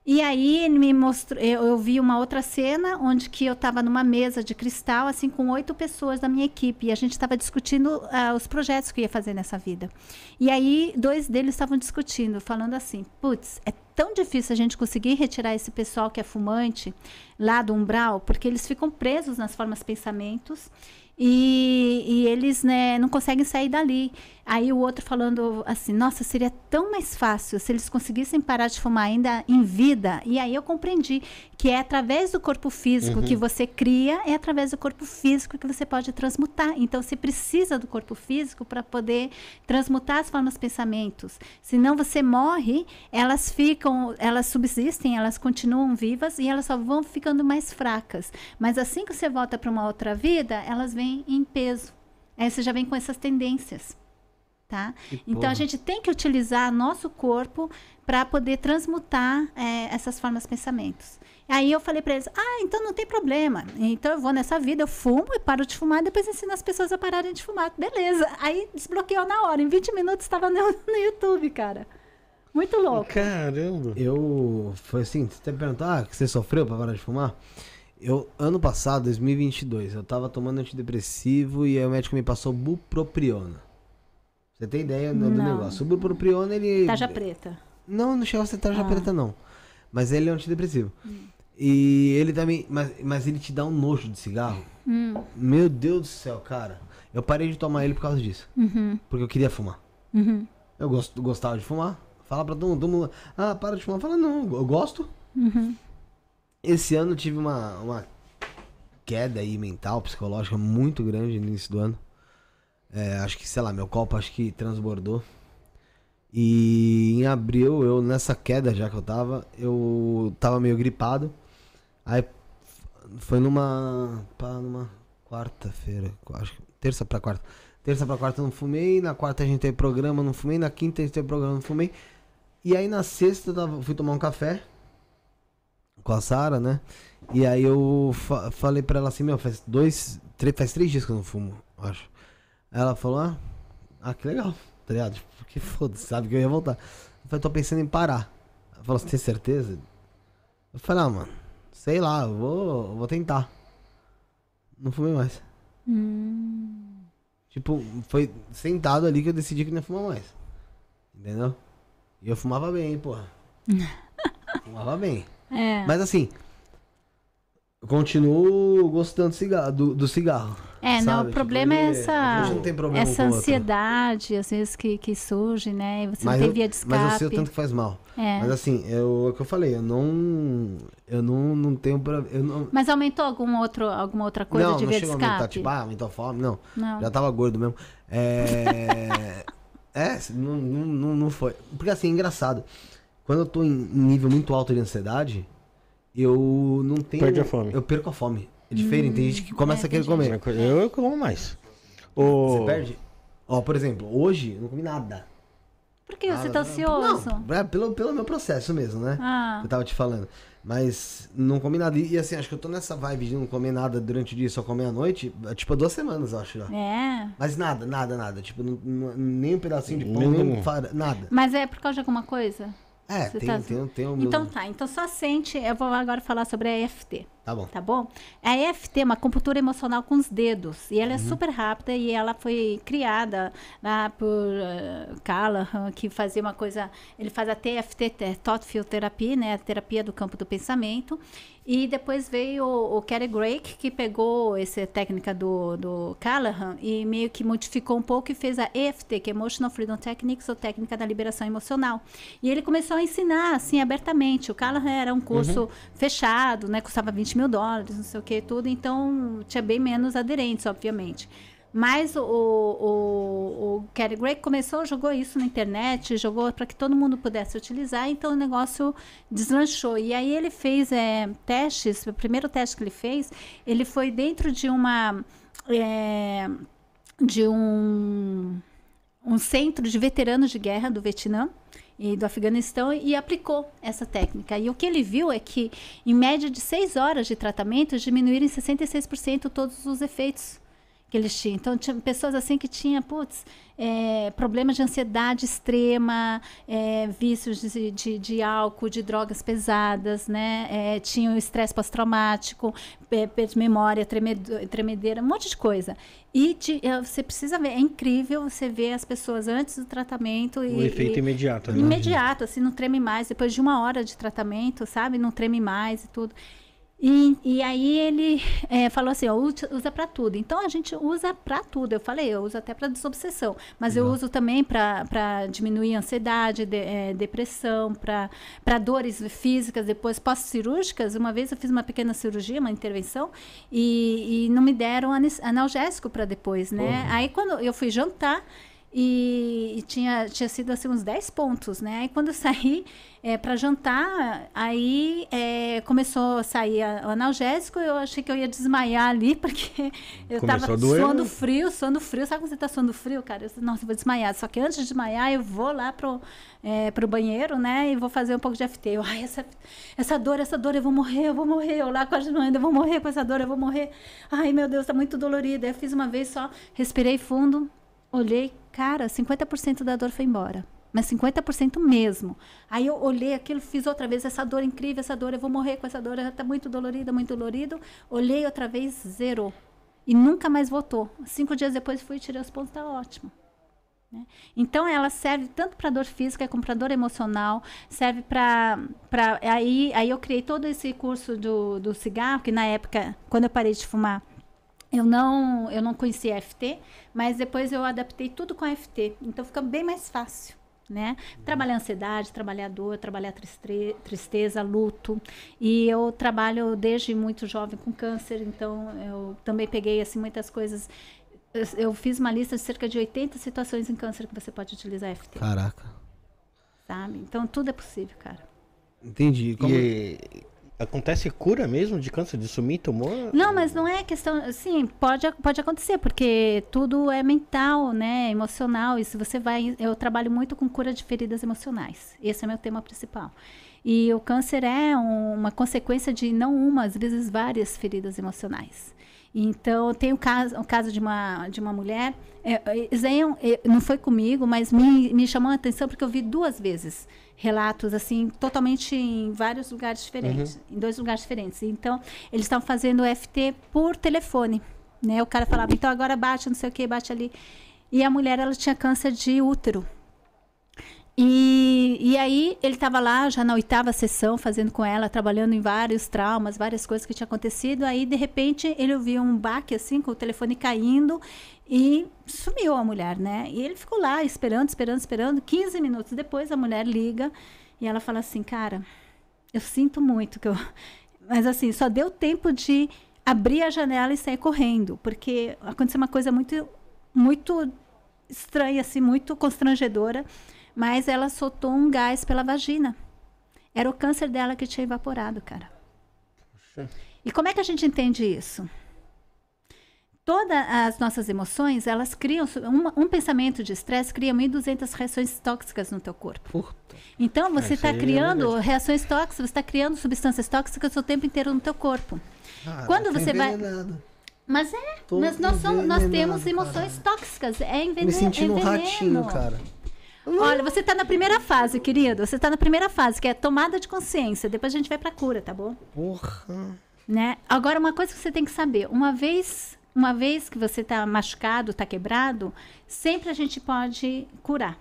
C: E aí me mostrou, eu, eu, vi uma outra cena onde que eu estava numa mesa de cristal, assim, com oito pessoas da minha equipe, e a gente estava discutindo uh, os projetos que eu ia fazer nessa vida. E aí dois deles estavam discutindo, falando assim: putz, é tão difícil a gente conseguir retirar esse pessoal que é fumante lá do umbral, porque eles ficam presos nas formas pensamentos e, e, eles né, não conseguem sair dali. Aí o outro falando assim: nossa, seria tão mais fácil se eles conseguissem parar de fumar ainda em vida. E aí eu compreendi que é através do corpo físico uhum. que você cria, é através do corpo físico que você pode transmutar. Então você precisa do corpo físico para poder transmutar as formas pensamentos. Senão você morre, elas ficam, elas subsistem, elas continuam vivas e elas só vão ficando mais fracas. Mas assim que você volta para uma outra vida, elas vêm vem em peso. Aí você já vem com essas tendências. Tá? então a gente tem que utilizar nosso corpo para poder transmutar é, essas formas de pensamentos. Aí eu falei para eles: ah, então não tem problema. Então eu vou nessa vida, eu fumo e paro de fumar, depois ensino as pessoas a pararem de fumar. Beleza. Aí desbloqueou na hora. Em 20 minutos estava no, [LAUGHS] no YouTube, cara.
A: Muito louco. Caramba. Eu. Foi assim: você tá até ah, que você sofreu para parar de fumar? Eu, ano passado, 2022, eu tava tomando antidepressivo e aí o médico me passou bupropiona. Você tem ideia né, do, negócio? O bupropiona, ele... Taja preta. Não, não chegou a ser taja ah. preta, não. Mas ele é um antidepressivo. Hum. E ele também... Tá mas, mas ele te dá um nojo de cigarro. Hum. Meu Deus do céu, cara. Eu parei de tomar ele por causa disso. Uhum. Porque eu queria fumar. Uhum. Eu gost, gostava de fumar. Fala pra todo mundo, todo mundo... Ah, para de fumar. Fala, não, eu gosto. Uhum esse ano eu tive uma, uma queda aí mental, psicológica muito grande no início do ano. É, acho que, sei lá, meu copo acho que transbordou. E em abril, eu nessa queda já que eu tava, eu tava meio gripado. Aí foi numa. Pá, numa quarta-feira, acho que terça pra quarta. Terça pra quarta eu não fumei, na quarta a gente teve programa, não fumei, na quinta a gente teve programa, não fumei. E aí na sexta eu tava, fui tomar um café com a Sara, né? E aí eu fa falei pra ela assim, meu, faz dois. Três, faz três dias que eu não fumo, acho. Ela falou, ah, ah que legal, tá ligado? Tipo, porque foda-se, sabe que eu ia voltar. Eu falei, tô pensando em parar. Ela falou, você tem certeza? Eu falei, ah, mano, sei lá, eu vou, eu vou tentar. Não fumei mais.
D: Hum.
A: Tipo, foi sentado ali que eu decidi que não ia fumar mais. Entendeu? E eu fumava bem, porra. [LAUGHS] fumava bem. É. Mas assim, continuo gostando do, do, cigarro. É, sabe? não, o problema tipo, é, é essa, problema essa
C: ansiedade, às vezes, que, que surge, né? E você mas não tem via de escape. Mas eu sei o tanto que
A: faz mal. É. Mas assim, eu, é, é o que eu falei, eu não. Eu não, não tenho. Pra, eu não...
C: Mas aumentou algum outro, alguma outra coisa não, de não via de escape? aumentar, tipo, ah,
A: aumentou a fome, não. não. Já tava gordo mesmo. É. [LAUGHS] é, não, não, não foi. Porque assim, é engraçado. Quando eu tô em nível muito alto de ansiedade, eu não tenho. Perde a fome. Eu perco a fome. É diferente, hum, tem gente que hum, começa é, a querer comer. Eu, como mais. O... Você perde? Ó, por exemplo, hoje eu não comi nada.
D: Por que você tá ansioso?
A: Não, é pelo, pelo meu processo mesmo, né? Ah. Eu tava te falando. Mas não comi nada. E, assim, acho que eu tô nessa vibe de não comer nada durante o dia, só comer à noite. É tipo, há duas semanas, eu acho. Já. É. Mas nada, nada, nada. Tipo, não, não, nem um pedacinho de pão, nem um nada.
C: Mas é por causa de alguma coisa? É, Você tem, tá... tem, tem Então tá, então só sente. Eu vou agora falar sobre a EFT. Tá bom. Tá bom? A EFT é uma computura emocional com os dedos. E ela é uhum. é super rápida e ela foi criada lá né, por uh, Callahan, que fazia uma coisa. Ele faz a TFT, Thought Field Therapy, né? A terapia do campo do pensamento. E depois veio o, o Cary que pegou essa técnica do, do Callahan e meio que modificou um pouco e fez a EFT, que é Emotional Freedom Techniques, ou técnica da liberação emocional. E ele começou a ensinar, assim, abertamente. O Callahan era um curso uhum. fechado, né? Custava 20 mil dólares, não sei o que, tudo. Então, tinha bem menos aderentes, obviamente. Mas o, o, o Gary Gray começou, jogou isso na internet, jogou para que todo mundo pudesse utilizar, então o negócio deslanchou. E aí ele fez é, testes, o primeiro teste que ele fez, ele foi dentro de uma. É, de um, um centro de veteranos de guerra do Vietnã do Afeganistão e aplicou essa técnica. E o que ele viu é que, em média de seis horas de tratamento, diminuíram em 66% todos os efeitos que eles tinham. Então, tinha pessoas assim que tinham, putz, é, problemas de ansiedade extrema, é, vícios de, de, de, álcool, de drogas pesadas, né? É, tinham estresse pós-traumático, é, perda de memória tremedeira, tremedeira, um monte de coisa. E de, é, você precisa ver, é incrível você ver as pessoas antes do tratamento. E, o efeito e, imediato, né? Imediato, assim, não treme mais. Depois de uma hora de tratamento, sabe? Não treme mais e tudo. E, e aí ele é, falou assim, ó, usa para tudo. Então a gente usa para tudo. Eu falei, eu uso até para desobsessão, mas eu uso também para diminuir a ansiedade, de, é, depressão, para dores físicas, depois pós-cirúrgicas. Uma vez eu fiz uma pequena cirurgia, uma intervenção, e, e não me deram analgésico para depois, né? Uhum. Aí quando eu fui jantar, e, e, tinha, tinha sido assim uns 10 pontos, né? Aí quando eu saí, é, para jantar, aí é, começou a sair o analgésico, eu achei que eu ia desmaiar ali, [LAUGHS] porque eu estava tava suando frio, suando frio. Sabe quando você tá suando frio, cara? Eu nossa, eu vou desmaiar. Só que antes de desmaiar, eu vou lá pro, é, pro banheiro, né? E vou fazer um pouco de FT. Eu, ai, essa, essa dor, essa dor, eu vou morrer, eu vou morrer. Eu lá com a ainda, eu vou morrer com essa dor, eu vou morrer. Ai, meu Deus, tá muito dolorida. Eu fiz uma vez só, respirei fundo, olhei, cara, 50% da dor foi embora mas 50% mesmo. Aí eu olhei aquilo, fiz outra vez essa dor é incrível, essa dor, eu vou morrer com essa dor, ela está muito dolorida, muito dolorido. Olhei outra vez, zerou. E nunca mais voltou. Cinco dias depois fui e tirei os pontos, está ótimo. Né? Então ela serve tanto para dor física é como para dor emocional, serve para aí aí eu criei todo esse curso do, do cigarro que na época quando eu parei de fumar eu não eu não conhecia FT, mas depois eu adaptei tudo com FT, então fica bem mais fácil né? Trabalhar ansiedade, trabalhar dor, trabalhar tristeza, luto. E eu trabalho desde muito jovem com câncer, então eu também peguei assim muitas coisas. Eu, eu fiz uma lista de cerca de 80 situações em câncer que você pode utilizar FT. Caraca. Sabe? Então tudo é possível, cara.
A: Entendi.
B: Como... E é Acontece cura mesmo de câncer de sumir tumor?
C: Não, mas não é questão. Sim, pode, pode acontecer, porque tudo é mental, né? Emocional. E se você vai. Eu trabalho muito com cura de feridas emocionais. Esse é meu tema principal. E o câncer é um, uma consequência de não uma, às vezes várias feridas emocionais. Então, tem o caso, o caso de, uma, de uma mulher, é, é, é, não foi comigo, mas me, me chamou a atenção porque eu vi duas vezes relatos, assim, totalmente em vários lugares diferentes, uhum. em dois lugares diferentes. Então, eles estavam fazendo FT por telefone, né? O cara falava, então agora bate, não sei o que, bate ali. E a mulher, ela tinha câncer de útero. E, e aí ele estava lá já na oitava sessão, fazendo com ela, trabalhando em vários traumas, várias coisas que tinha acontecido. Aí, de repente, ele ouviu um baque assim, com o telefone caindo e sumiu a mulher, né? E ele ficou lá esperando, esperando, esperando. 15 minutos depois, a mulher liga e ela fala assim: Cara, eu sinto muito que eu. [LAUGHS] Mas assim, só deu tempo de abrir a janela e sair correndo, porque aconteceu uma coisa muito, muito estranha, assim, muito constrangedora mas ela soltou um gás pela vagina. Era o câncer dela que tinha evaporado, cara. E como é que a gente entende isso? Todas as nossas emoções, elas criam. Um, um pensamento de estresse cria 1.200 reações tóxicas no teu corpo. Então, você está criando é reações tóxicas, você está criando substâncias tóxicas o tempo inteiro no teu corpo.
D: Ah, Quando você vai.
C: Mas é, Tô mas nós, somos, nós temos emoções cara. tóxicas. É envenenado. Me sentindo é um ratinho, cara. Olha, você tá na primeira fase, querido. Você tá na primeira fase, que é tomada de consciência. Depois a gente vai pra cura, tá bom?
D: Porra.
C: Né? Agora, uma coisa que você tem que saber. Uma vez, uma vez que você tá machucado, tá quebrado, sempre a gente pode curar.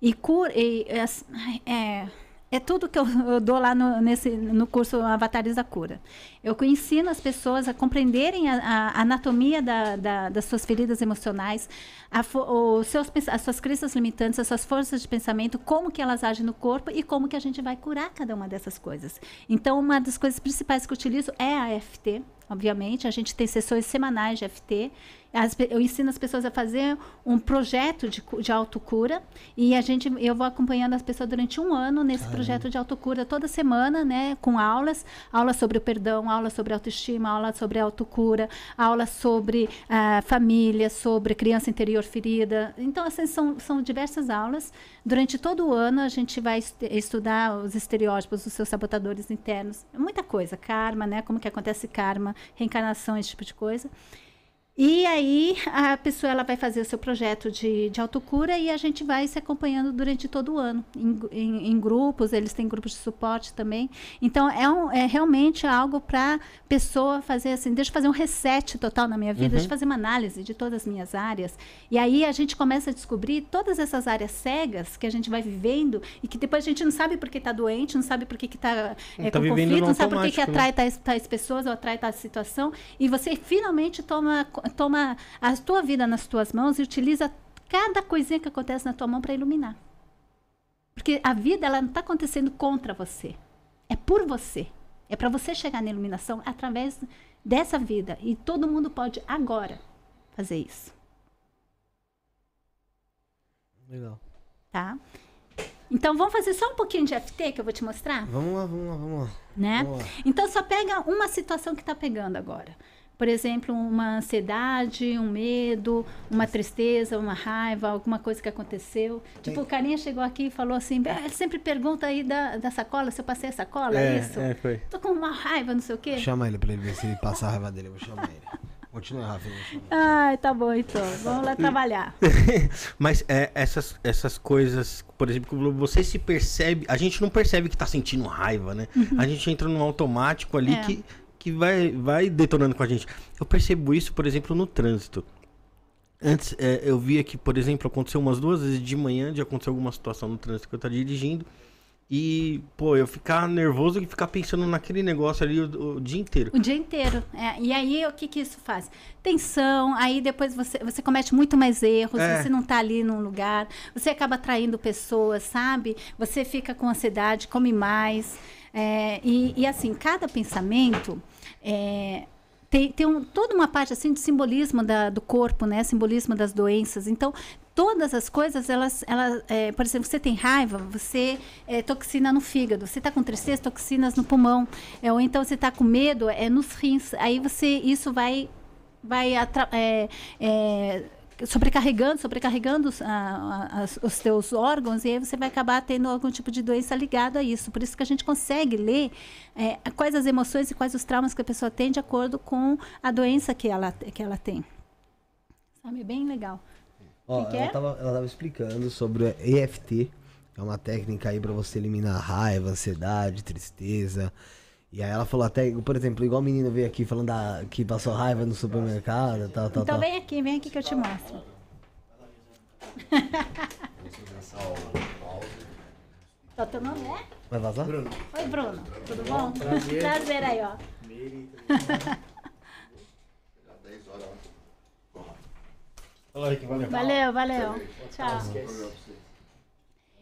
C: E cura... E, é, é é tudo que eu, eu dou lá no, nesse, no curso Avatares da Cura. Eu ensino as pessoas a compreenderem a, a anatomia da, da, das suas feridas emocionais, a, os seus, as suas crenças limitantes, as suas forças de pensamento, como que elas agem no corpo e como que a gente vai curar cada uma dessas coisas. Então, uma das coisas principais que eu utilizo é a FT, obviamente. A gente tem sessões semanais de FT as, eu ensino as pessoas a fazer um projeto de, de autocura e a gente, eu vou acompanhando as pessoas durante um ano nesse Caramba. projeto de autocura toda semana, né? Com aulas, aulas sobre o perdão, aulas sobre autoestima, aulas sobre autocura, aulas sobre ah, família, sobre criança interior ferida. Então, assim, são, são diversas aulas. Durante todo o ano a gente vai est estudar os estereótipos, os seus sabotadores internos, muita coisa, karma, né? Como que acontece karma, reencarnação, esse tipo de coisa. E aí a pessoa ela vai fazer o seu projeto de, de autocura e a gente vai se acompanhando durante todo o ano, em, em, em grupos, eles têm grupos de suporte também. Então é, um, é realmente algo para pessoa fazer assim, deixa eu fazer um reset total na minha vida, uhum. deixa eu uhum. fazer uma análise de todas as minhas áreas. E aí a gente começa a descobrir todas essas áreas cegas que a gente vai vivendo e que depois a gente não sabe por que está doente, não sabe por que está é, tá eh, com tá conflito, não sabe por que, que né? atrai tais, tais pessoas ou atrai tal situação. E você finalmente toma toma a tua vida nas tuas mãos e utiliza cada coisinha que acontece na tua mão para iluminar. Porque a vida ela não está acontecendo contra você. É por você. É para você chegar na iluminação através dessa vida. E todo mundo pode agora fazer isso. Legal. Tá? Então vamos fazer só um pouquinho de FT que eu vou te mostrar?
A: Vamos lá, vamos lá, vamos
D: lá.
C: Né? Vamos lá. Então só pega uma situação que está pegando agora por exemplo, uma ansiedade, um medo, uma tristeza, uma raiva, alguma coisa que aconteceu. Sim. Tipo, o carinha chegou aqui e falou assim: ah, ele sempre pergunta aí da, da sacola, se eu passei a sacola, é, é isso? É, foi. Tô com uma raiva, não sei o quê. Chama
A: ele pra ele ver se ele passa a raiva dele, vou chamar ele. Continua, Rafa.
C: Ai, tá bom então. Vamos lá [LAUGHS] trabalhar.
A: [LAUGHS] Mas é, essas,
B: essas coisas, por exemplo, você se percebe. A gente não percebe que tá sentindo raiva, né? Uhum. A gente entra num automático ali é. que que vai, vai detonando com a gente. Eu percebo isso, por exemplo, no trânsito. Antes é, eu via que, por exemplo, aconteceu umas duas vezes de manhã de acontecer alguma situação no trânsito que eu estava dirigindo. E, pô, eu ficar nervoso e ficar pensando naquele negócio ali o, o dia inteiro. O
C: dia inteiro. É. E aí, o que que isso faz? Tensão, aí depois você, você comete muito mais erros, é. você não tá ali num lugar, você acaba atraindo pessoas, sabe? Você fica com ansiedade, come mais. É, e, e assim, cada pensamento é, tem, tem um, toda uma parte assim de simbolismo da, do corpo, né? Simbolismo das doenças. Então, todas as coisas, elas, elas é, por exemplo, você tem raiva, você é, toxina no fígado, você está com tristeza, toxinas no pulmão, é, ou então você está com medo, é nos rins. Aí você, isso vai vai é, é, sobrecarregando, sobrecarregando a, a, os teus órgãos e aí você vai acabar tendo algum tipo de doença ligado a isso. Por isso que a gente consegue ler é, quais as emoções e quais os traumas que a pessoa tem de acordo com a doença que ela, que ela tem. Sabe? É bem legal.
A: Ó, que ela, estava explicando sobre EFT, é uma técnica aí para você eliminar raiva, ansiedade, tristeza. E aí ela falou até, por exemplo, igual a menina veio aqui falando da, que passou raiva no supermercado, tal, tal, Então tal. vem
C: aqui, vem aqui que eu te mostro. Tá teu nome, é?
A: Vai vazar? Bruno. Oi, Bruno. Tudo bom? Prazer. Prazer aí, ó.
D: Valeu, [LAUGHS] valeu. Valeu, valeu. Tchau.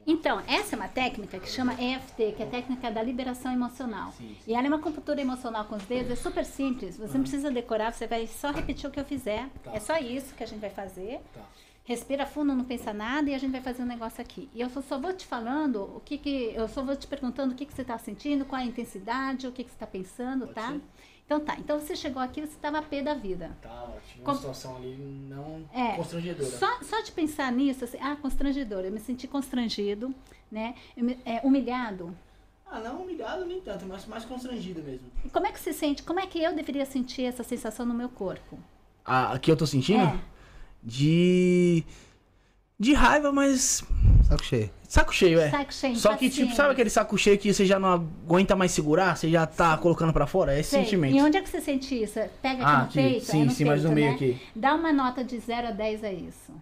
C: Então, essa é uma técnica que chama EFT, que é a técnica da liberação emocional. Sim. E ela é uma computadora emocional com os dedos, é super simples, você não precisa decorar, você vai só repetir o que eu fizer. Tá. É só isso que a gente vai fazer. Tá. Respira fundo, não pensa nada e a gente vai fazer um negócio aqui. E eu só vou te falando o que, que eu só vou te perguntando o que, que você está sentindo, qual a intensidade, o que, que você está pensando, Pode tá? Ser. Então tá, então você chegou aqui, você estava pé da vida.
E: Tá, tinha uma Com... situação ali não é, constrangedora. Só,
C: só de pensar nisso, assim, ah, constrangedora, eu me senti constrangido, né? Me, é, humilhado.
E: Ah, não humilhado nem tanto, mas mais constrangido mesmo.
C: E como é que você sente? Como é que eu deveria sentir essa sensação no meu corpo?
E: Ah, aqui eu tô sentindo? É. De de raiva, mas. Saco cheio. Saco cheio, é. Saco
F: cheio, Só que, tipo, sabe
E: aquele saco cheio que você já não aguenta mais segurar? Você já tá colocando pra fora? É esse Sei. sentimento. E
C: onde é que você sente isso? Pega aqui ah, no aqui. peito? Sim, é no sim, peito, mais no meio né? aqui. Dá uma nota de 0 a 10 a isso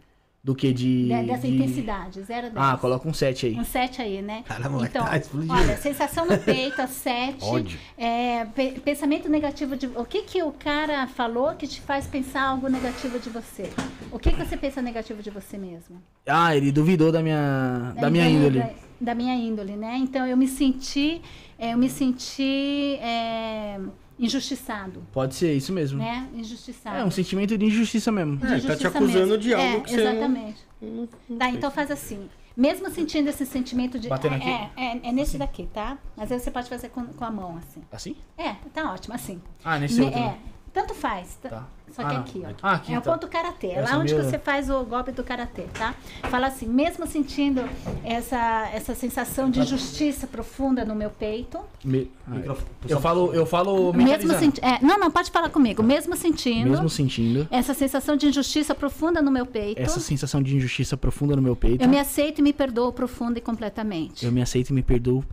E: do que de. dessa de... intensidade, 0 a 10. Ah, coloca um 7 aí. Um
C: 7 aí, né? Caramba, então, tá explodindo. Olha, sensação no peito, 7. é, pensamento negativo de. O que, que o cara falou que te faz pensar algo negativo de você? O que, que você pensa negativo de você mesmo?
E: Ah, ele duvidou da minha, da, da minha índole. Da,
C: da, minha índole, né? Então eu me senti. É, eu me senti. É injustiçado.
E: Pode ser, isso mesmo. Né?
C: Injustiçado. É um
E: sentimento de injustiça mesmo. É, injustiça tá te acusando mesmo. de algo é, que você Exatamente.
C: Não... Tá, então faz assim. Mesmo sentindo esse sentimento de. Bater é, aqui? É, é, é nesse assim. daqui, tá? Mas aí você pode fazer com, com, a mão, assim. Assim? É, tá ótimo, assim.
E: Ah, nesse outro. Né? É,
C: tanto faz. Tá. tá. Só que ah, aqui, ó. Aqui. Ah, aqui, é o tá. ponto karatê. É lá onde você faz o golpe do karatê, tá? Fala assim, mesmo sentindo essa, essa sensação de justiça profunda no meu peito.
E: Me... Eu falo, eu falo. Mesmo senti...
C: É, não, não, pode falar comigo. Mesmo sentindo. Mesmo sentindo. Essa sensação de injustiça profunda no meu peito. Essa
E: sensação de injustiça profunda no meu peito. Eu me
C: aceito e me perdoo profunda e completamente. Eu
E: me aceito e me perdoo profunda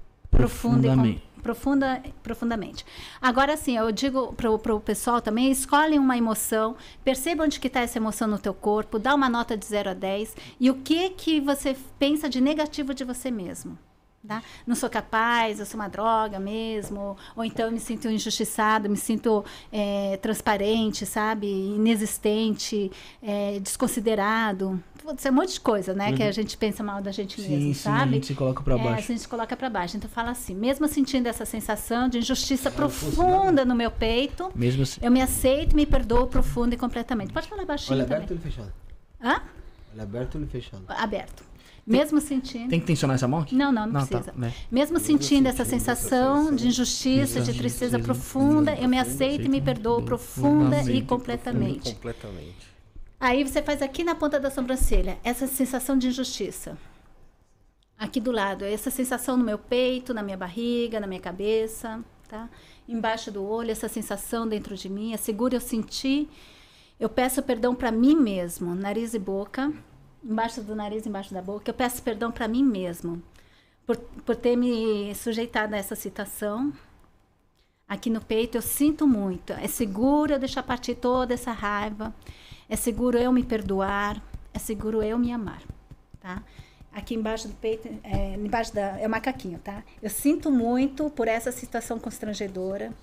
E: profundamente. E com
C: profunda, profundamente. Agora, assim, eu digo para o pessoal também, escolhe uma emoção, perceba onde que está essa emoção no teu corpo, dá uma nota de 0 a 10 e o que que você pensa de negativo de você mesmo. Tá? Não sou capaz, eu sou uma droga mesmo, ou então eu me sinto injustiçado, me sinto é, transparente, sabe? Inexistente, é, desconsiderado pode ser um monte de coisa, né? Uhum. Que a uhum. gente pensa mal da gente sim, mesmo, sim, sabe? A gente
E: se coloca para é, baixo. É, a gente
C: se coloca para baixo. Então fala assim, mesmo sentindo essa sensação de injustiça ah, profunda no meu peito, mesmo assim... eu me aceito, me perdoo profundo e completamente. Pode falar baixinho. Olha aberto também. ou fechado? Hã?
A: Olha aberto ou fechado?
C: Aberto. Mesmo sentindo. Tem que
A: tensionar essa mão? Não, não, não, não tá, precisa. Tá, né?
C: Mesmo sentindo essa sensação de injustiça, de tristeza profunda, eu me aceito e me perdoo profunda e completamente.
B: Completamente.
C: Aí você faz aqui na ponta da sobrancelha, essa sensação de injustiça. Aqui do lado, essa sensação no meu peito, na minha barriga, na minha cabeça, tá? Embaixo do olho, essa sensação dentro de mim, é seguro eu sentir. Eu peço perdão para mim mesmo, nariz e boca, embaixo do nariz, embaixo da boca. Eu peço perdão para mim mesmo por, por ter me sujeitado a essa situação, aqui no peito, eu sinto muito. É seguro eu deixar partir toda essa raiva. É seguro eu me perdoar, é seguro eu me amar, tá? Aqui embaixo do peito, é, embaixo da, é o macaquinho, tá? Eu sinto muito por essa situação constrangedora.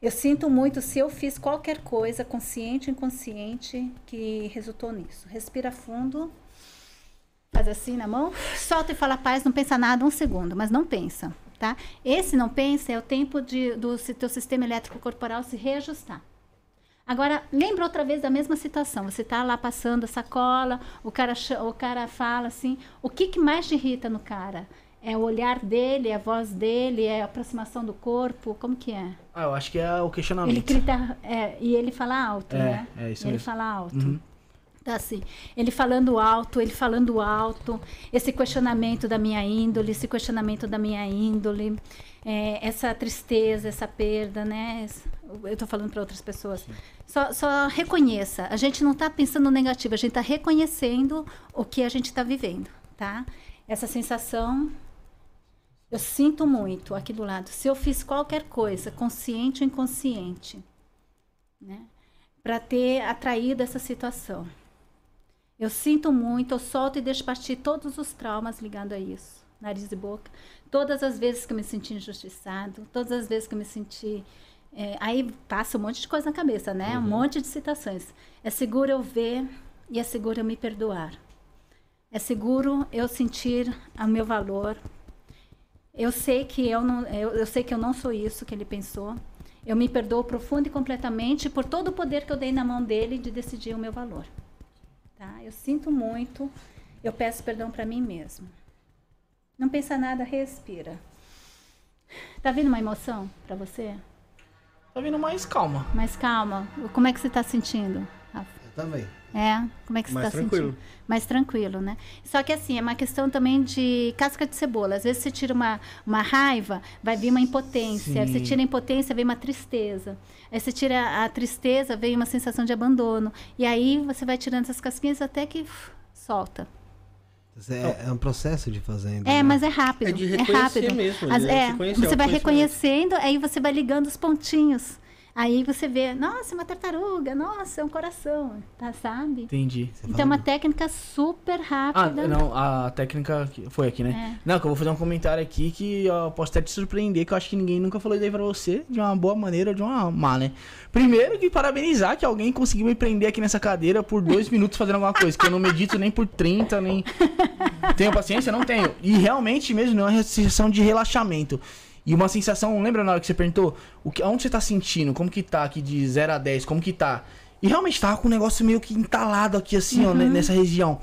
C: Eu sinto muito se eu fiz qualquer coisa, consciente ou inconsciente, que resultou nisso. Respira fundo, faz assim na mão, solta e fala paz, não pensa nada um segundo, mas não pensa, tá? Esse não pensa é o tempo de, do teu sistema elétrico corporal se reajustar. Agora, lembra outra vez da mesma situação. Você está lá passando a sacola, o cara, o cara fala assim, o que, que mais te irrita no cara? É o olhar dele, é a voz dele, é a aproximação do corpo? Como que é?
E: Ah, eu acho que é o questionamento. Ele
C: grita, é, e ele fala alto, é, né? É, isso mesmo. Ele fala alto. Uhum. Tá assim, ele falando alto, ele falando alto, esse questionamento da minha índole, esse questionamento da minha índole, é, essa tristeza, essa perda, né? Essa, eu estou falando para outras pessoas. Só, só, reconheça. A gente não está pensando negativo, a gente está reconhecendo o que a gente está vivendo, tá? Essa sensação eu sinto muito aqui do lado. Se eu fiz qualquer coisa, consciente ou inconsciente, né? Para ter atraído essa situação. Eu sinto muito, eu solto e deixo partir todos os traumas ligados a isso, nariz e boca. Todas as vezes que eu me senti injustiçado, todas as vezes que eu me senti é, aí passa um monte de coisa na cabeça, né? Uhum. Um monte de citações. É seguro eu ver e é seguro eu me perdoar. É seguro eu sentir o meu valor. Eu sei que eu não, eu, eu sei que eu não sou isso que ele pensou. Eu me perdoo profundo e completamente por todo o poder que eu dei na mão dele de decidir o meu valor. Tá? Eu sinto muito, eu peço perdão para mim mesmo. Não pensa nada, respira. Tá vindo uma emoção para você? Tá vindo mais calma. Mais calma. Como é que você tá sentindo? Eu também. É? Como é que você mais tá tranquilo. sentindo? Mais tranquilo, né? Só que assim, é uma questão também de casca de cebola. Às vezes você tira uma, uma raiva, vai vir uma impotência. Sim. Você tira a impotência, vem uma tristeza. Aí você tira a tristeza, vem uma sensação de abandono. E aí você vai tirando essas casquinhas até que uf, solta.
A: É, então é, um processo de fazenda. É, né? mas
C: é rápido. É de é reconhecer é rápido. mesmo. As, né? é, é, você vai reconhecendo, aí você vai ligando os pontinhos. Aí você vê, nossa, é uma tartaruga, nossa, é um coração, tá, sabe?
E: Entendi. Você então é uma
C: técnica super ah, rápida. Ah, não,
E: a técnica foi aqui, né? É. Não, que eu vou fazer um comentário aqui que eu posso até te surpreender, que eu acho que ninguém nunca falou isso aí pra você, de uma boa maneira ou de uma má, né? Primeiro, que parabenizar que alguém conseguiu me prender aqui nessa cadeira por dois minutos fazendo alguma coisa, que eu não medito nem por 30, nem... [LAUGHS] Tenho paciência? Não tenho. E realmente mesmo, não é uma sessão de relaxamento. E uma sensação, lembra na hora que você perguntou? O que, onde você tá sentindo? Como que tá aqui de 0 a 10? Como que tá? E realmente tava com um negócio meio que entalado aqui, assim, uhum. ó, nessa região.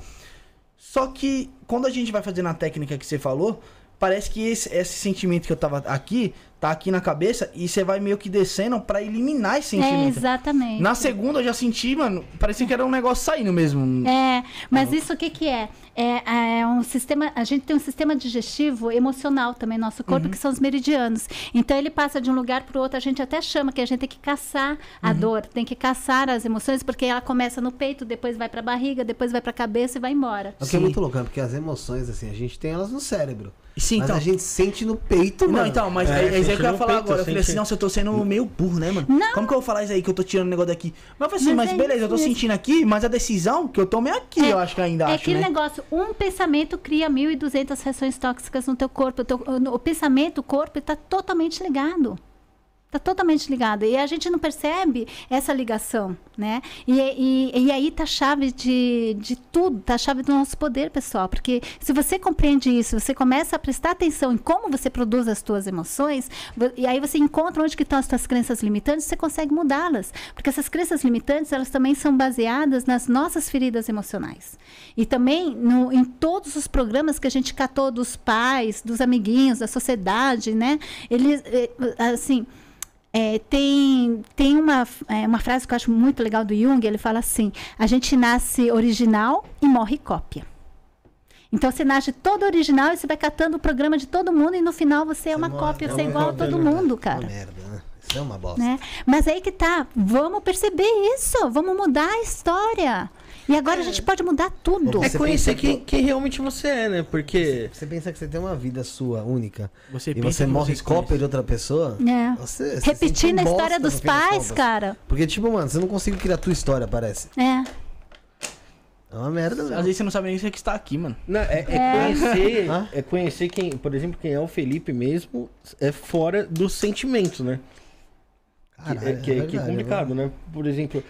E: Só que quando a gente vai fazendo a técnica que você falou, parece que esse, esse, sentimento que eu tava aqui, tá aqui na cabeça, e você vai meio que descendo para eliminar esse é, sentimento. É,
C: exatamente. Na
E: segunda eu já senti, mano, parecia que era um negócio saindo mesmo.
C: É, mas ah. isso o que que é? é, é, um sistema, a gente tem um sistema digestivo emocional também no nosso corpo, uhum. que são os meridianos. Então ele passa de um lugar para o outro, a gente até chama que a gente tem que caçar a uhum. dor, tem que caçar as emoções, porque ela começa no peito, depois vai para a barriga, depois vai para a cabeça e vai embora. O que é muito
A: louco, né? porque as emoções, assim, a gente tem elas no cérebro. Sim, mas então. a gente sente no peito, mano. Não, então, mas é, é, é isso aí que eu ia falar peito, agora.
E: Eu falei assim, nossa, eu tô sendo meio burro, né, mano? Não. Como que eu vou falar isso aí que eu tô tirando o negócio daqui? Mas eu falei assim, mas, mas é beleza, isso, eu tô sentindo aqui, mas a decisão que eu tomo é aqui, é, eu acho que ainda é acho, aquele né?
C: negócio, um pensamento cria 1.200 reações tóxicas no teu corpo. O, teu, o pensamento, o corpo está totalmente ligado. Está totalmente ligado. E a gente não percebe essa ligação, né? E, e, e aí está a chave de, de tudo, está a chave do nosso poder pessoal. Porque se você compreende isso, você começa a prestar atenção em como você produz as suas emoções, e aí você encontra onde que estão as suas crenças limitantes, você consegue mudá-las. Porque essas crenças limitantes, elas também são baseadas nas nossas feridas emocionais. E também no, em todos os programas que a gente catou dos pais, dos amiguinhos, da sociedade, né? Eles, eh, assim... É, tem tem uma, é, uma frase que eu acho muito legal do Jung, ele fala assim: a gente nasce original e morre cópia. Então você nasce todo original e você vai catando o programa de todo mundo e no final você é uma cópia, é você é igual a todo mundo, cara. Uma merda,
A: né? Isso é uma bosta. Né?
C: Mas aí que tá, vamos perceber isso, vamos mudar a história. E agora é. a gente pode mudar tudo. É conhecer quem, quem
A: realmente você é, né? Porque. Você, você pensa que você tem uma vida sua, única. Você e você morre cópia de outra pessoa. É. Você, você Repetindo a história dos pais, cara. Porque, tipo, mano, você não consegue criar a tua história, parece. É. É uma merda, velho. Às vezes você não sabe nem se é que está aqui, mano. Não, é, é, é.
G: conhecer.
B: [LAUGHS] é conhecer quem, por exemplo, quem é o Felipe mesmo, é fora dos sentimentos, né?
G: É, Caralho, que, é, é que, é verdade, que complicado,
B: né? Por exemplo,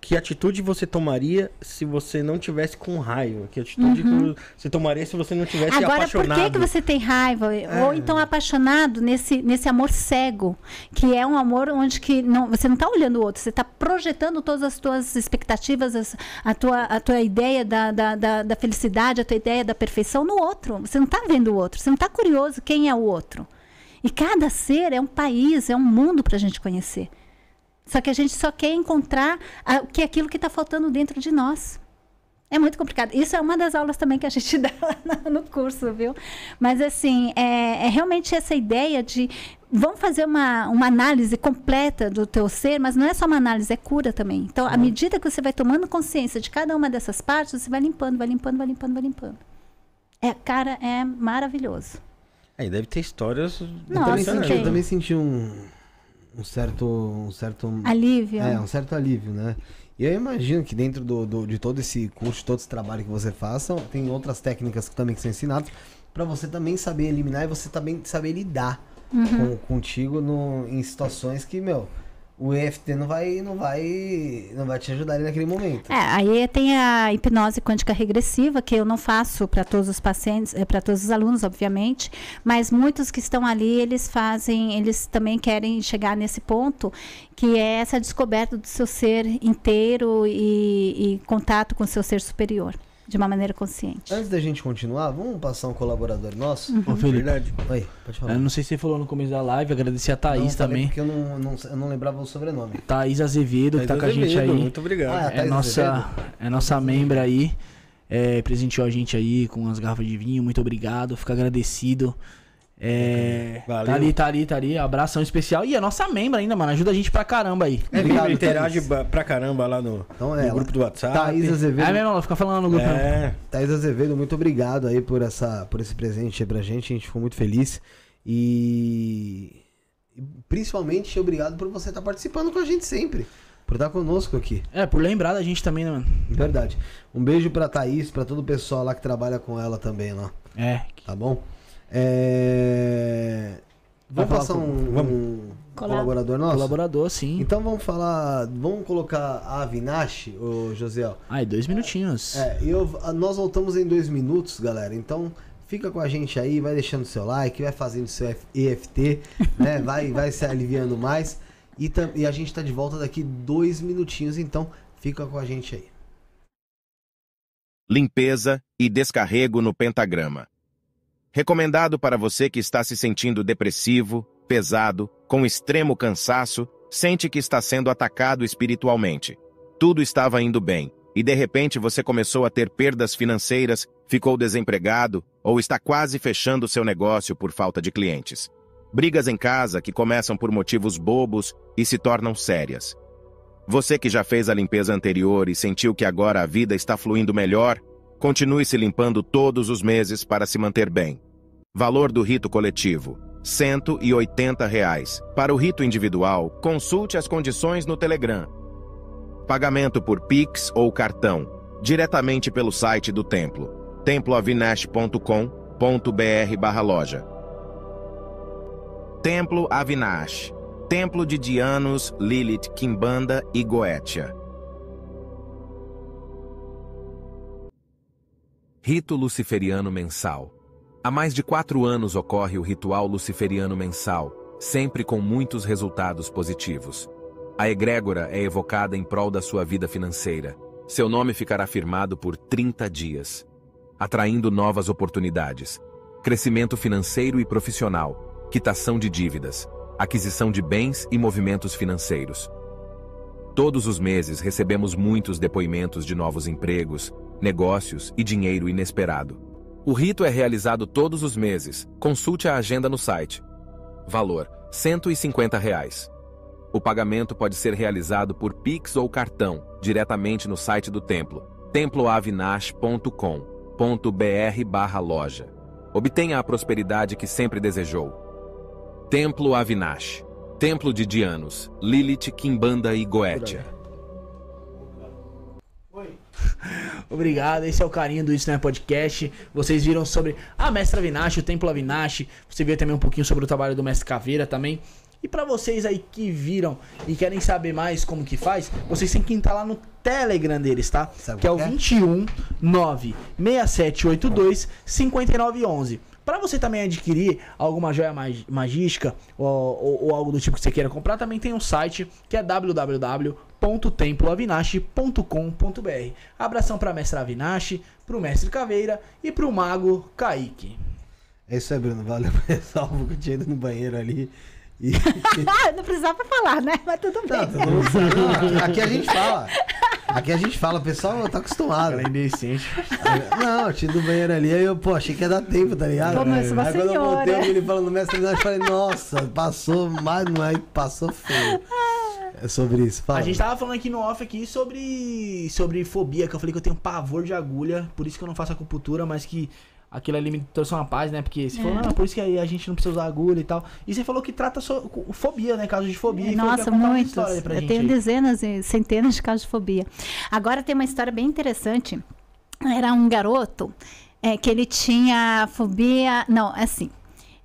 B: que atitude você tomaria se você não tivesse com raiva? Que atitude uhum. que você tomaria se você não tivesse Agora, apaixonado? Agora, por que, que você
C: tem raiva? É. Ou então apaixonado nesse, nesse amor cego, que é um amor onde que não, você não está olhando o outro, você está projetando todas as suas expectativas, as, a, tua, a tua ideia da, da, da, da felicidade, a tua ideia da perfeição no outro. Você não está vendo o outro, você não está curioso quem é o outro. E cada ser é um país, é um mundo para a gente conhecer. Só que a gente só quer encontrar a, que é aquilo que está faltando dentro de nós. É muito complicado. Isso é uma das aulas também que a gente [LAUGHS] dá lá no curso, viu? Mas, assim, é, é realmente essa ideia de vamos fazer uma, uma análise completa do teu ser, mas não é só uma análise, é cura também. Então, à uhum. medida que você vai tomando consciência de cada uma dessas partes, você vai limpando, vai limpando, vai limpando, vai limpando. É, cara, é maravilhoso.
B: Aí é, deve ter histórias.
A: Nossa, eu, também senti, eu também senti um um certo. Um certo alívio. É, um certo alívio, né? E eu imagino que dentro do, do, de todo esse curso, todo esse trabalho que você faça, tem outras técnicas que também que são ensinadas para você também saber eliminar e você também saber lidar uhum. com, contigo no, em situações que, meu, o EFT não vai, não vai, não vai te ajudar ali naquele momento.
C: É, aí tem a hipnose quântica regressiva que eu não faço para todos os pacientes, é para todos os alunos, obviamente, mas muitos que estão ali eles fazem, eles também querem chegar nesse ponto que é essa descoberta do seu ser inteiro e, e contato com o seu ser superior de uma maneira consciente.
D: Antes
A: da gente continuar, vamos passar um colaborador nosso? Uhum. Ô, Felipe. Verdade. Oi, pode falar. Eu não sei se você falou no começo da live, agradecer a Thaís não, também. Porque eu não, não, eu não lembrava o sobrenome.
E: Thaís Azevedo, Thaís que tá com Azevedo, a
A: gente aí. Muito obrigado. Ah, é, é nossa,
E: é nossa membra aí. É, presenteou a gente aí com as garrafas de vinho. Muito obrigado, fico agradecido. É. Valeu. Tá ali, tá ali, tá ali. Abração especial. E a nossa membra ainda, mano. Ajuda a gente pra caramba aí. É, Obrigado, interage
B: Thaís. pra caramba lá no, então, é, grupo do WhatsApp. Thaís Azevedo. É mesmo, ela
A: fica falando no grupo. É. Thaís Azevedo, muito obrigado aí por, essa, por esse presente aí pra gente. A gente ficou muito feliz. E. Principalmente, obrigado por você estar tá participando com a gente sempre. Por estar conosco aqui. É, por lembrar da gente também, né, mano? Verdade. Um beijo pra Thaís, pra todo o pessoal lá que trabalha com ela também lá. É. Tá bom? É... Vamos passar com... um, vamos. um colaborador nosso? Colaborador, sim. Então vamos falar. Vamos colocar a Avinash, o Josiel. Ai, dois minutinhos. É, eu, nós voltamos em dois minutos, galera. Então fica com a gente aí, vai deixando seu like, vai fazendo seu EFT, [LAUGHS] né? Vai, vai se aliviando mais. E, e a gente está de volta daqui dois minutinhos, então fica com a gente aí.
H: Limpeza e descarrego no pentagrama. Recomendado para você que está se sentindo depressivo, pesado, com extremo cansaço, sente que está sendo atacado espiritualmente. Tudo estava indo bem, e de repente você começou a ter perdas financeiras, ficou desempregado ou está quase fechando seu negócio por falta de clientes. Brigas em casa que começam por motivos bobos e se tornam sérias. Você que já fez a limpeza anterior e sentiu que agora a vida está fluindo melhor, Continue se limpando todos os meses para se manter bem. Valor do rito coletivo: R$ 180. Reais. Para o rito individual, consulte as condições no Telegram. Pagamento por Pix ou cartão, diretamente pelo site do templo, temploavinash.com.br loja. Templo Avinash, Templo de Dianos, Lilith, Kimbanda e Goetia.
G: Rito Luciferiano Mensal Há mais de quatro anos ocorre o ritual luciferiano mensal, sempre com muitos resultados positivos. A egrégora é evocada em prol da sua vida financeira. Seu nome ficará firmado por 30 dias, atraindo novas oportunidades, crescimento financeiro e profissional, quitação de dívidas, aquisição de bens e movimentos financeiros. Todos os meses recebemos muitos depoimentos de novos empregos, negócios e dinheiro inesperado. O rito é realizado todos os meses. Consulte a agenda no site. Valor: R$ 150. O pagamento pode ser realizado por Pix ou cartão, diretamente no site do templo, temploavinash.com.br loja. Obtenha a prosperidade que sempre desejou. Templo Avinash Templo de Dianos, Lilith, Kimbanda e Goetia.
E: [LAUGHS] Obrigado, esse é o carinho do Isso Não é Podcast. Vocês viram sobre a Mestra Vinache, o Templo Avinache. Você viu também um pouquinho sobre o trabalho do Mestre Caveira também. E para vocês aí que viram e querem saber mais como que faz, vocês têm que entrar lá no Telegram deles, tá? Sabe que é o 21 9 5911. Para você também adquirir alguma joia mag magística ou, ou, ou, algo do tipo que você queira comprar, também tem um site que é www.temploavinash.com.br. Abração para mestre Avinashi, para o mestre Caveira e
A: para o mago Kaique. É isso aí, Bruno. Valeu [LAUGHS] pessoal, vou que eu no banheiro ali. E...
C: [LAUGHS] não precisava falar, né? Mas tudo bem. Não, aqui a gente
A: fala. Aqui a gente fala, o pessoal tá acostumado. Ela é indecente. Não, eu tive do banheiro ali, aí eu, pô, achei que ia dar tempo, tá ligado? uma aí senhora. quando eu voltei, eu falou falando mestre, eu falei, nossa, passou, mais não é passou feio. É sobre isso, fala. A gente
E: tava falando aqui no off aqui sobre, sobre fobia, que eu falei que eu tenho pavor de agulha, por isso que eu não faço acupuntura, mas que aquilo ali me trouxe uma paz, né? Porque você é. falou, não, por isso que a gente não precisa usar agulha e tal. E você falou que trata so, fobia, né? Casos de fobia. Nossa, muitos. Eu gente. tenho
C: dezenas, centenas de casos de fobia. Agora tem uma história bem interessante. Era um garoto é, que ele tinha fobia. Não, é assim.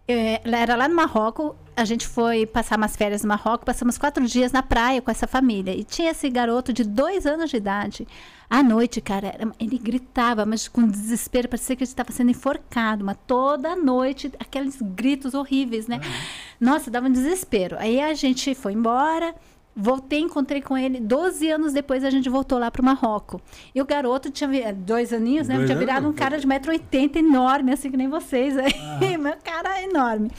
C: É, era lá no Marrocos, a gente foi passar umas férias no Marrocos, passamos quatro dias na praia com essa família. E tinha esse garoto de dois anos de idade. À noite, cara, era, ele gritava, mas com desespero, parecia que ele estava sendo enforcado. Mas toda noite, aqueles gritos horríveis, né? Uhum. Nossa, dava um desespero. Aí a gente foi embora, Voltei, encontrei com ele. Doze anos depois, a gente voltou lá para o Marrocos. E o garoto tinha eh, dois aninhos, né? Dois tinha virado anos? um cara de 1,80m enorme, assim que nem vocês. Aí, ah. [LAUGHS] meu cara é enorme.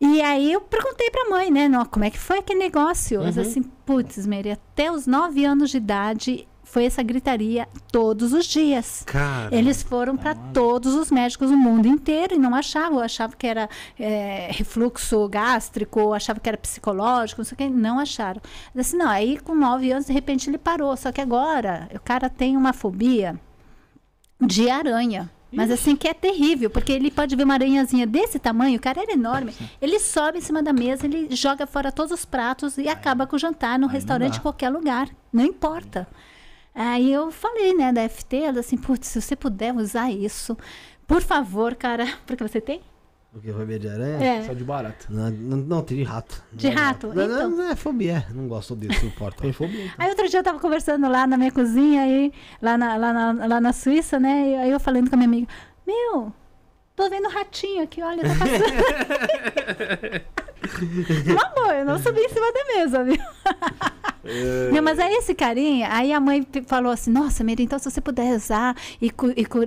C: E aí eu perguntei pra mãe, né? Não, como é que foi aquele negócio? Uhum. assim, putz, Mary, até os nove anos de idade foi essa gritaria todos os dias. Cara, Eles foram para todos os médicos do mundo inteiro e não achavam. Achavam que era é, refluxo gástrico, achavam que era psicológico, não sei o que. Não acharam. Eu assim, não, aí com nove anos, de repente, ele parou. Só que agora, o cara tem uma fobia de aranha. Mas assim, que é terrível, porque ele pode ver uma aranhazinha desse tamanho, o cara era enorme. É. Ele sobe em cima da mesa, ele joga fora todos os pratos e acaba com o jantar no restaurante em qualquer lugar. Não importa. Aí eu falei, né, da FT, ela assim, putz, se você puder usar isso, por favor, cara, [LAUGHS] porque você tem?
A: O que? Fobia de aranha? É. Só de barata. Não, não, não de rato. De não, rato? Não, então. não, é fobia. É. Não gosto disso, não importa. Tem fobia. Então.
C: Aí outro dia eu tava conversando lá na minha cozinha, aí, lá, na, lá, na, lá na Suíça, né? E aí eu falando com a minha amiga, meu, tô vendo ratinho aqui, olha, tá passando.
D: [LAUGHS] [LAUGHS]
C: Mamãe, eu não subi em cima da mesa, viu? [LAUGHS] É... Não, mas aí é esse carinha, aí a mãe falou assim: Nossa, Mira, então se você puder rezar e,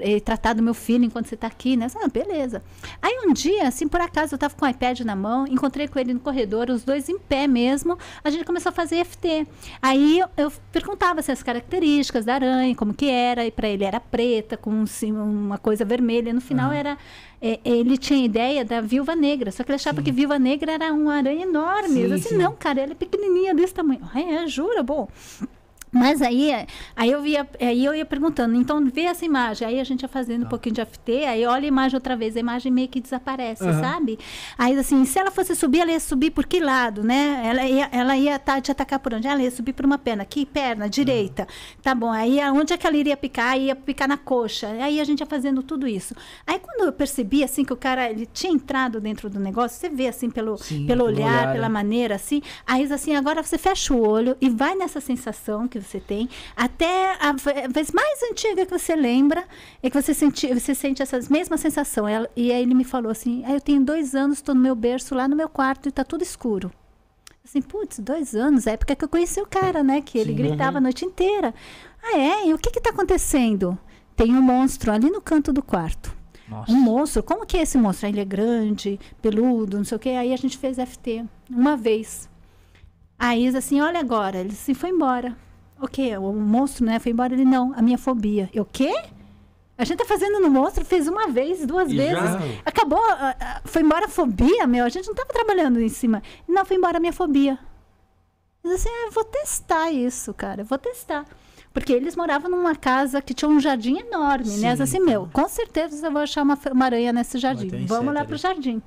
C: e, e tratar do meu filho enquanto você está aqui, né? Ah, beleza. Aí um dia, assim, por acaso eu estava com o iPad na mão, encontrei com ele no corredor, os dois em pé mesmo, a gente começou a fazer EFT. Aí eu perguntava assim, as características da aranha, como que era, e para ele era preta, com uma coisa vermelha. No final uhum. era. É, ele tinha ideia da viúva negra, só que ele achava sim. que viúva negra era uma aranha enorme. Sim, eu disse, assim, sim. não, cara, ela é pequenininha desse tamanho. é, jura? Bom, mas aí, aí eu via, aí eu ia perguntando, então vê essa imagem, aí a gente ia fazendo tá. um pouquinho de AFT, aí olha a imagem outra vez, a imagem meio que desaparece, uhum. sabe? Aí assim, se ela fosse subir, ela ia subir por que lado, né? Ela ia, ela ia tá, te atacar por onde? Ela ia subir por uma perna, que perna? Direita. Uhum. Tá bom, aí onde é que ela iria picar? Ia picar na coxa. Aí a gente ia fazendo tudo isso. Aí quando eu percebi, assim, que o cara, ele tinha entrado dentro do negócio, você vê, assim, pelo, Sim, pelo olhar, olhar, pela é. maneira, assim, aí assim, agora você fecha o olho e vai nessa sensação que você tem, até a vez mais antiga que você lembra, é que você sente, você sente essa mesma sensação. Ela, e aí ele me falou assim: ah, eu tenho dois anos, estou no meu berço lá no meu quarto e está tudo escuro. Assim, putz, dois anos, época é que eu conheci o cara, né? Que ele Sim, gritava uhum. a noite inteira. Ah, é? E o que está acontecendo? Tem um monstro ali no canto do quarto. Nossa. Um monstro. Como que é esse monstro? Ah, ele é grande, peludo, não sei o quê. Aí a gente fez FT uma vez. Aí, assim, olha agora, ele se assim, foi embora. O quê? O monstro, né? Foi embora. Ele, não, a minha fobia. Eu, o quê? A gente tá fazendo no monstro, fez uma vez, duas e vezes. Já? Acabou, foi embora a fobia, meu. A gente não tava trabalhando em cima. Não, foi embora a minha fobia. Mas assim, ah, eu vou testar isso, cara. Eu vou testar. Porque eles moravam numa casa que tinha um jardim enorme, né? Sim. né? Assim, meu, com certeza eu vou achar uma, uma aranha nesse jardim. Vamos lá pro jardim.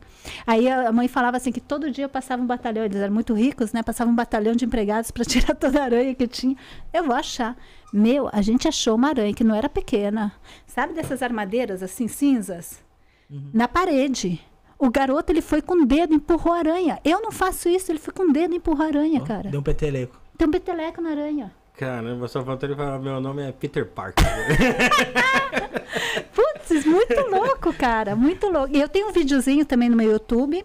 C: Aí a mãe falava assim que todo dia passava um batalhão, eles eram muito ricos, né? Passava um batalhão de empregados para [LAUGHS] tirar toda a aranha que tinha. Eu vou achar. Meu, a gente achou uma aranha que não era pequena. Sabe dessas armadeiras assim cinzas? Uhum. Na parede. O garoto, ele foi com o dedo, empurrou a aranha. Eu não faço isso, ele foi com o dedo, empurrou a aranha, oh, cara.
E: Deu um peteleco.
C: Deu um peteleco na aranha.
E: Caramba,
B: só faltou ele falar: meu nome é Peter Parker. [LAUGHS]
C: Putz, muito louco, cara, muito louco. E eu tenho um videozinho também no meu YouTube.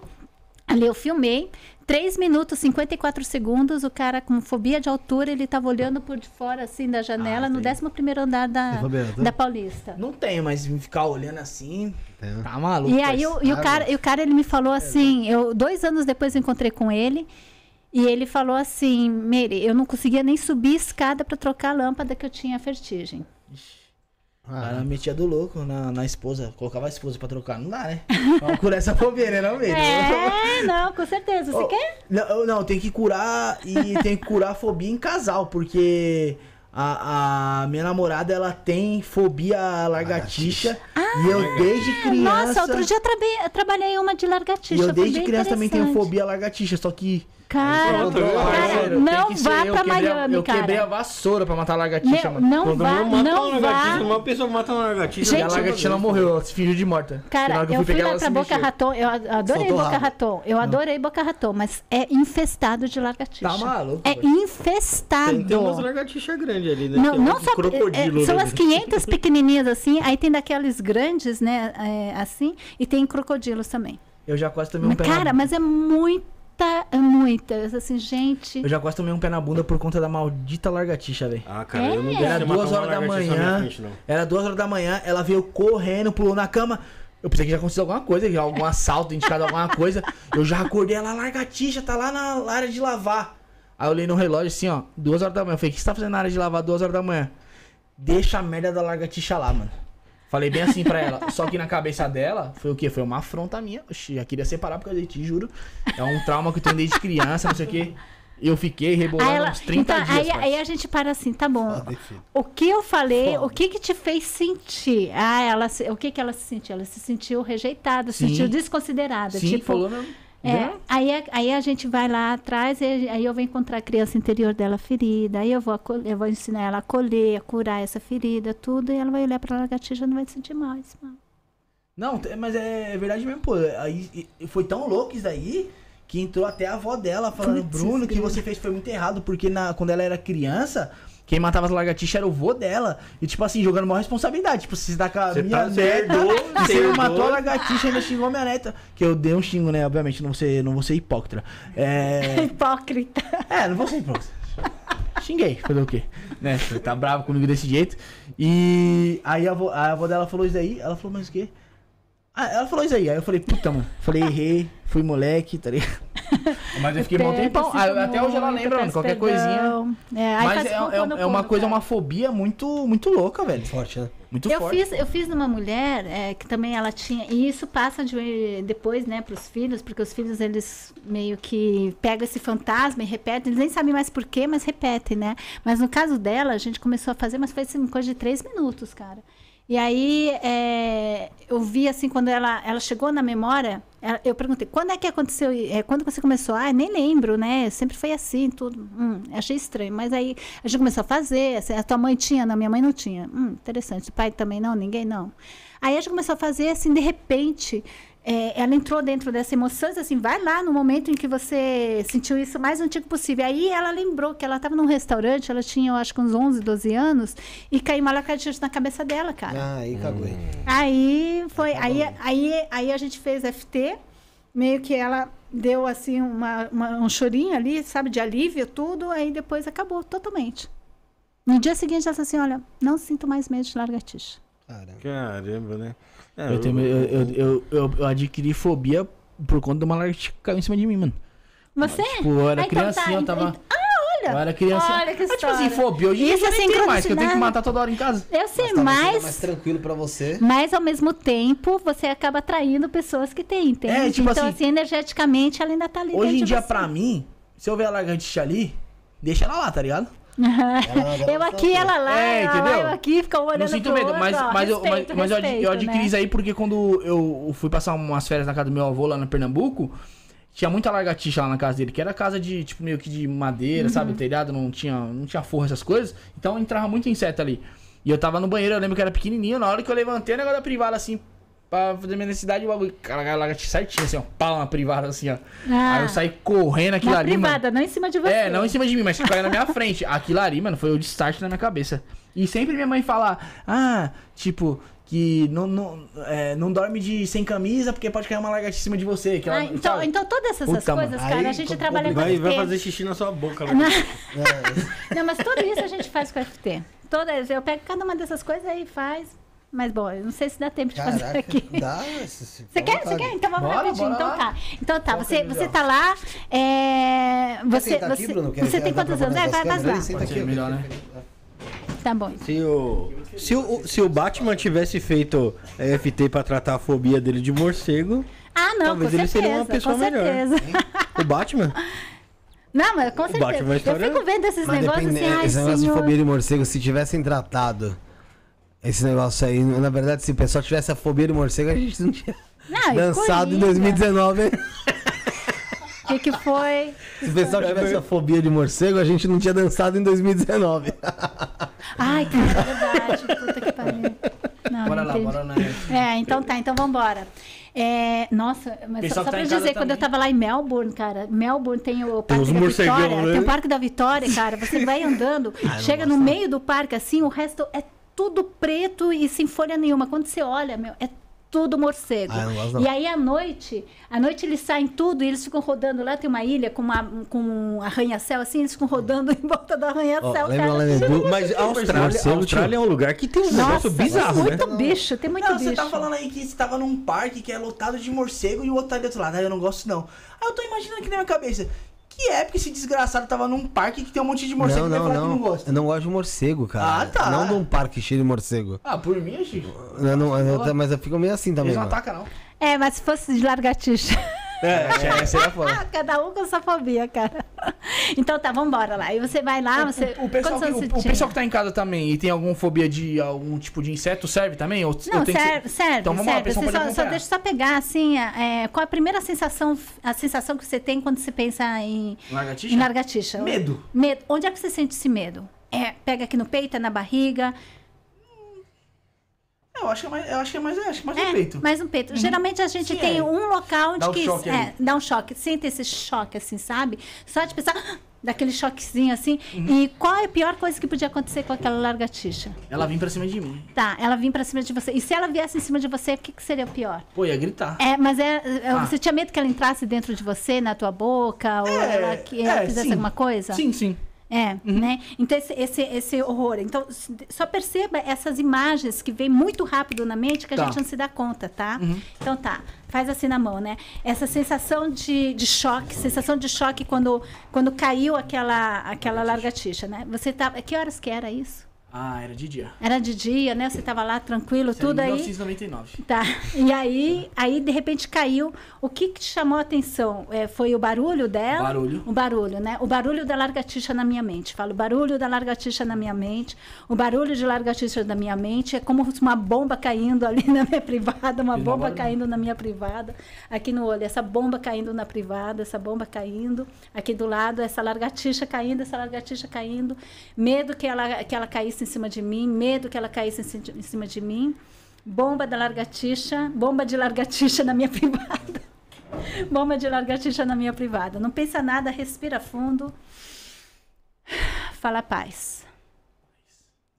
C: Ali eu filmei, 3 minutos e 54 segundos, o cara com fobia de altura, ele estava olhando por de fora, assim, da janela, ah, no 11 andar da, né? da Paulista. Não
E: tenho, mas ficar olhando assim. Tá maluco. E aí, o, e o, cara, e o
C: cara, ele me falou assim, eu dois anos depois eu encontrei com ele. E ele falou assim: Meire, eu não conseguia nem subir escada para trocar a lâmpada que eu tinha vertigem.
E: Ah, ela metia do louco na, na esposa, colocava a esposa pra trocar. Não dá, né? Vamos é curar essa bobeira, não, mesmo? É, não,
C: com certeza. Você oh,
E: quer? Não, não, tem que curar e tem que curar a fobia em casal, porque a, a minha namorada, ela tem fobia largatixa. Ah, e eu ah, desde é. criança. Nossa, outro dia
C: eu trabalhei uma de largatixa. E eu desde criança também tenho fobia
E: largatixa, só que Cara, não, cara, não vá pra Miami, a, eu cara. Eu quebrei a vassoura pra matar a lagartixa, não, mano. Não vá, não Não uma pessoa mata uma lagartixa. Gente, e a lagartixa não morreu, ela se fingiu de morta. Cara, eu, eu fui, lá pra Boca Raton,
C: eu adorei Boca Raton. Eu adorei não. Boca Raton, mas é infestado de lagartixa. Tá maluco. É infestado. Tem, umas
B: lagartixas
E: grandes ali, né? Não, é não só... É, são as
C: 500 pequenininhas assim, aí tem daquelas grandes, né, é, assim, e tem crocodilos também.
E: Eu já quase tomei um pé Cara, mas
C: é muito a tá, muita. Eu assim, gente. Eu já
E: gosto também um pé na bunda por conta da maldita largatixa, velho. Ah, cara, é? eu não é. Era duas horas da manhã. Frente, era duas horas da manhã, ela veio correndo, pulou na cama. Eu pensei que já aconteceu alguma coisa, algum assalto, indicado alguma coisa. Eu já acordei ela, largatixa, tá lá na área de lavar. Aí eu olhei no relógio assim, ó, duas horas da manhã. Eu falei, o que você tá fazendo na área de lavar duas horas da manhã? Deixa a merda da largatixa lá, mano. Falei bem assim pra ela. Só que na cabeça dela foi o quê? Foi uma afronta minha. Oxi, já queria separar porque eu te juro. É um trauma que eu tenho desde criança, não sei o quê. Eu fiquei rebolando ela, uns 30 então, dias. Aí, aí,
C: a gente para assim, tá bom. Ah, o que eu falei, Foda. o que que te fez sentir? Ah, ela, o que que ela se sentiu? Ela se sentiu rejeitada, se sentiu desconsiderada. Sim, tipo, falou mesmo. É, aí, a, aí a gente vai lá atrás, e, aí eu vou encontrar a criança interior dela ferida, aí eu vou, eu vou ensinar ela a colher, a curar essa ferida, tudo, e ela vai olhar pra lagartixa e não vai sentir mais.
E: Não, mas é, é verdade mesmo, pô. Aí, foi tão louco isso daí que entrou até a avó dela falando, Bruno, o que você fez foi muito errado, porque na, quando ela era criança, quem matava as lagartixas era o vô dela. E, tipo assim, jogando maior responsabilidade. Tipo, você tá com a você minha tá neta. você [LAUGHS] matou a lagartixa e ainda xingou minha neta. Que eu dei um xingo, né? Obviamente, não vou ser, não vou ser hipócrita. É... [LAUGHS] Hipócrita. É, não vou ser hipócrita. Xinguei, fazer o quê? Né? Você tá bravo comigo desse jeito. E aí a avó, a avó dela falou isso aí Ela falou, mas o quê? Ah, ela falou isso aí. Aí eu falei, puta, mano. Falei, errei, fui moleque, tá ligado? [LAUGHS] Mas eu fiquei bom tempo. Até hoje ela lembra, mano, né? qualquer perdão. coisinha.
C: É, Mas é, é, é uma
E: coisa, cara. Né? uma fobia muito, muito louca, velho. Forte, né? Muito eu forte. Fiz,
C: eu fiz numa mulher é, que também ela tinha. E isso passa de, depois, né, pros filhos, porque os filhos eles meio que pegam esse fantasma e repetem. Eles nem sabem mais porquê, mas repetem, né? Mas no caso dela, a gente começou a fazer, mas foi assim, coisa de três minutos, cara. E aí é, eu vi assim, quando ela, ela chegou na memória, ela, eu perguntei, quando é que aconteceu? É, quando você começou? Ah, nem lembro, né? Sempre foi assim, tudo. Hum, achei estranho. Mas aí a gente começou a fazer, assim, a tua mãe tinha, não, minha mãe não tinha. Hum, interessante. O pai também não, ninguém não. Aí a gente começou a fazer assim, de repente é, ela entrou dentro dessas emoções, assim, vai lá no momento em que você sentiu isso mais antigo possível. Aí ela lembrou que ela estava num restaurante, ela tinha, eu acho que uns 11, 12 anos, e caiu uma lacatinha na cabeça dela, cara. Ah, aí cagou. Hum. Aí foi, aí, aí, aí a gente fez FT, meio que ela deu, assim, uma, uma, um chorinho ali, sabe, de alívio, tudo, aí depois acabou totalmente. No dia seguinte, ela disse assim, olha, não sinto mais medo de largatixa.
E: Caramba. Caramba, né? É, eu, tenho, eu, eu, eu, adquiri fobia por conta de uma lagartixa que caiu em cima de mim, mano.
C: Você? Tipo, eu era ah, então criancinha, tá, eu tava... Então, ah, eu era criança. Olha que história. Mas, tipo assim, fobia. Hoje Isso assim, tem mais, que eu tenho que matar toda hora em casa. Eu sei, mas... mas... mais
A: tranquilo pra você.
C: Mas, ao mesmo tempo, você acaba atraindo pessoas que têm, entende? É, tipo então, assim, assim, energeticamente, ela ainda tá ali Hoje em dia, você. pra
E: mim, se eu ver a lagartixa ali, deixa ela lá, tá ligado? [LAUGHS] eu aqui, ela lá, é, ela Lá, eu aqui, fica olhando Não sinto medo, outro, mas, mas, respeito, eu, mas, mas respeito, eu adquiri né? isso aí porque quando eu fui passar umas férias na casa do meu avô lá no Pernambuco, tinha muita largatixa lá na casa dele, que era casa de, tipo, meio que de madeira, uhum. sabe? Telhado, não tinha, não tinha forra, essas coisas. Então entrava muito inseto ali. E eu tava no banheiro, eu lembro que era pequenininho, na hora que eu levantei o negócio da privada assim, pra fazer minha necessidade o bagulho. Cara, lagartixa certinho, assim, ó. Pá, uma privada, assim, ó. Ah, aí eu ah. saí correndo aquilo ali. privada, mano. não em cima de você. É, não em cima de mim, mas caiu na minha frente. Aquilo ali, mano, foi o destaque na minha cabeça. E sempre minha mãe fala, ah, tipo, que não, não, é, não dorme de, sem camisa porque pode cair uma lagartixa em cima de você. Que ela, ah, então, sabe? então
C: todas essas coisas, mano. cara, Aí, a gente é trabalha com vai, FT. Vai fazer
E: xixi na sua boca. Não. [LAUGHS] é.
C: não, mas tudo isso a gente faz com FT. Todas, eu pego cada uma dessas coisas e faz, mas, bom, eu não sei se dá tempo de fazer
D: aqui. Dá, [LAUGHS] você quer? Você quer? Então vamos bora, rapidinho. Bora então tá.
C: Então tá, você, você tá lá. É, você você, aqui, Bruno, você tem quantos anos? É, vai, vai lá. Senta aqui, melhor, né? Tá bom. Se o,
B: se o, se o Batman tivesse feito é, FT pra tratar a fobia dele de morcego.
C: Ah, não, talvez ele certeza, seria uma pessoa melhor. O Batman? Não, mas com é certeza. eu fico vendo esses mas negócios depende, assim, ai, Esse negócio de fobia de
A: morcego, se tivessem tratado esse negócio aí, na verdade, se o pessoal tivesse a fobia do morcego, a gente não tinha
D: não,
C: dançado em
A: 2019. O
D: [LAUGHS] que, que
C: foi?
A: Se o pessoal tivesse a fobia de morcego, a gente não tinha dançado em 2019.
C: [LAUGHS] Ai, que é verdade. Puta que pariu. Não, bora não lá, entendi. bora lá. É, então tá, então vambora. É, nossa, mas só, só tá pra dizer, quando também. eu tava lá em Melbourne, cara, Melbourne tem o Parque tem da Vitória, né? tem o né? Parque da Vitória, cara, você vai andando, [LAUGHS] Ai, chega no meio do parque, assim, o resto é tudo preto e sem folha nenhuma. Quando você olha, meu, é tudo morcego. Ah, e aí à noite, à noite eles saem tudo e eles ficam rodando. Lá tem uma ilha com, uma, com um arranha-céu assim, eles ficam rodando [LAUGHS] em volta do arranha-céu. Oh, Mas
B: a Austrália, Austrália é um lugar que tem um Nossa, negócio bizarro, tem né? muito
E: né? bicho, tem muito não, bicho. Você tá falando aí que você tava num parque que é lotado de morcego e o outro tá do outro lado. eu não gosto não. Aí eu tô imaginando aqui na minha cabeça que é, porque esse desgraçado tava num parque que tem um monte de morcego não, não, não. que não gosta.
A: Eu não gosto de morcego, cara. Ah, tá. Não de um parque cheio de morcego.
E: Ah, por mim, Chico.
A: Não, não, eu, mas eu fico meio assim também. Eles não ataca,
C: não. É, mas se fosse de largatixa.
A: É, é, xerofobia. Ah,
C: cada um com sua fobia, cara. Então tá, vambora lá. E você vai lá, você. O, o pessoal, que, o, o pessoal que
E: tá em casa também e tem alguma fobia de algum tipo de inseto serve também? Ou, não, serve, que... serve. Então vamos serve. lá, pessoal. só, só deixa
C: só pegar, assim, é, é, qual a primeira sensação, a sensação que você tem quando você pensa em. Largatixa? Em largatixa. Medo. Medo. Onde é que você sente esse medo? É, pega aqui no peito, é na barriga.
E: Eu acho que é mais, eu acho que é mais, acho que é mais é, um peito.
C: Mais um peito. Uhum. Geralmente a gente Sim, tem é. um local onde dá um que choque é, dá um choque, sente esse choque assim, sabe? Só de pensar ah", daquele choquezinho assim. Uhum. E qual é a pior coisa que podia acontecer com aquela largatixa?
E: Ela vir para cima de mim.
C: Tá, ela vir para cima de você. E se ela viesse em cima de você, o que, que seria o pior?
E: Pô, ia gritar. É,
C: mas é, é, ah. você tinha medo que ela entrasse dentro de você, na tua boca, ou é, ela, que ela fizesse sim. alguma coisa? Sim, sim. É, uhum. né? Então, esse, esse, esse, horror. Então, só perceba essas imagens que vêm muito rápido na mente que a tá. gente não se dá conta, tá? Uhum. Então, tá. Faz assim na mão, né? Essa sensação de, de choque, sensação de choque quando, quando caiu aquela, aquela largatixa, né? Você tá... Que horas que era isso?
E: Ah, era de dia.
C: Era de dia, né? Você estava lá tranquilo, Isso tudo aí.
E: 1999. Tá.
C: E aí, aí de repente caiu. O que, que te chamou a atenção? É, foi o barulho dela? O barulho. O barulho, né? O barulho da largatixa na minha mente. Falo, barulho da largatixa na minha mente. O barulho de largatixa na minha mente é como uma bomba caindo ali na minha privada, uma Fiz bomba né? caindo na minha privada, aqui no olho, essa bomba caindo na privada, essa bomba caindo, aqui do lado, essa largatixa caindo, essa largatixa caindo. Medo que ela que ela caísse caísse em cima de mim, medo que ela caísse em cima de mim. Bomba da largatixa, bomba de largatixa na minha [LAUGHS] privada. bomba de largatixa na minha privada. Não pensa nada, respira fundo. Fala paz.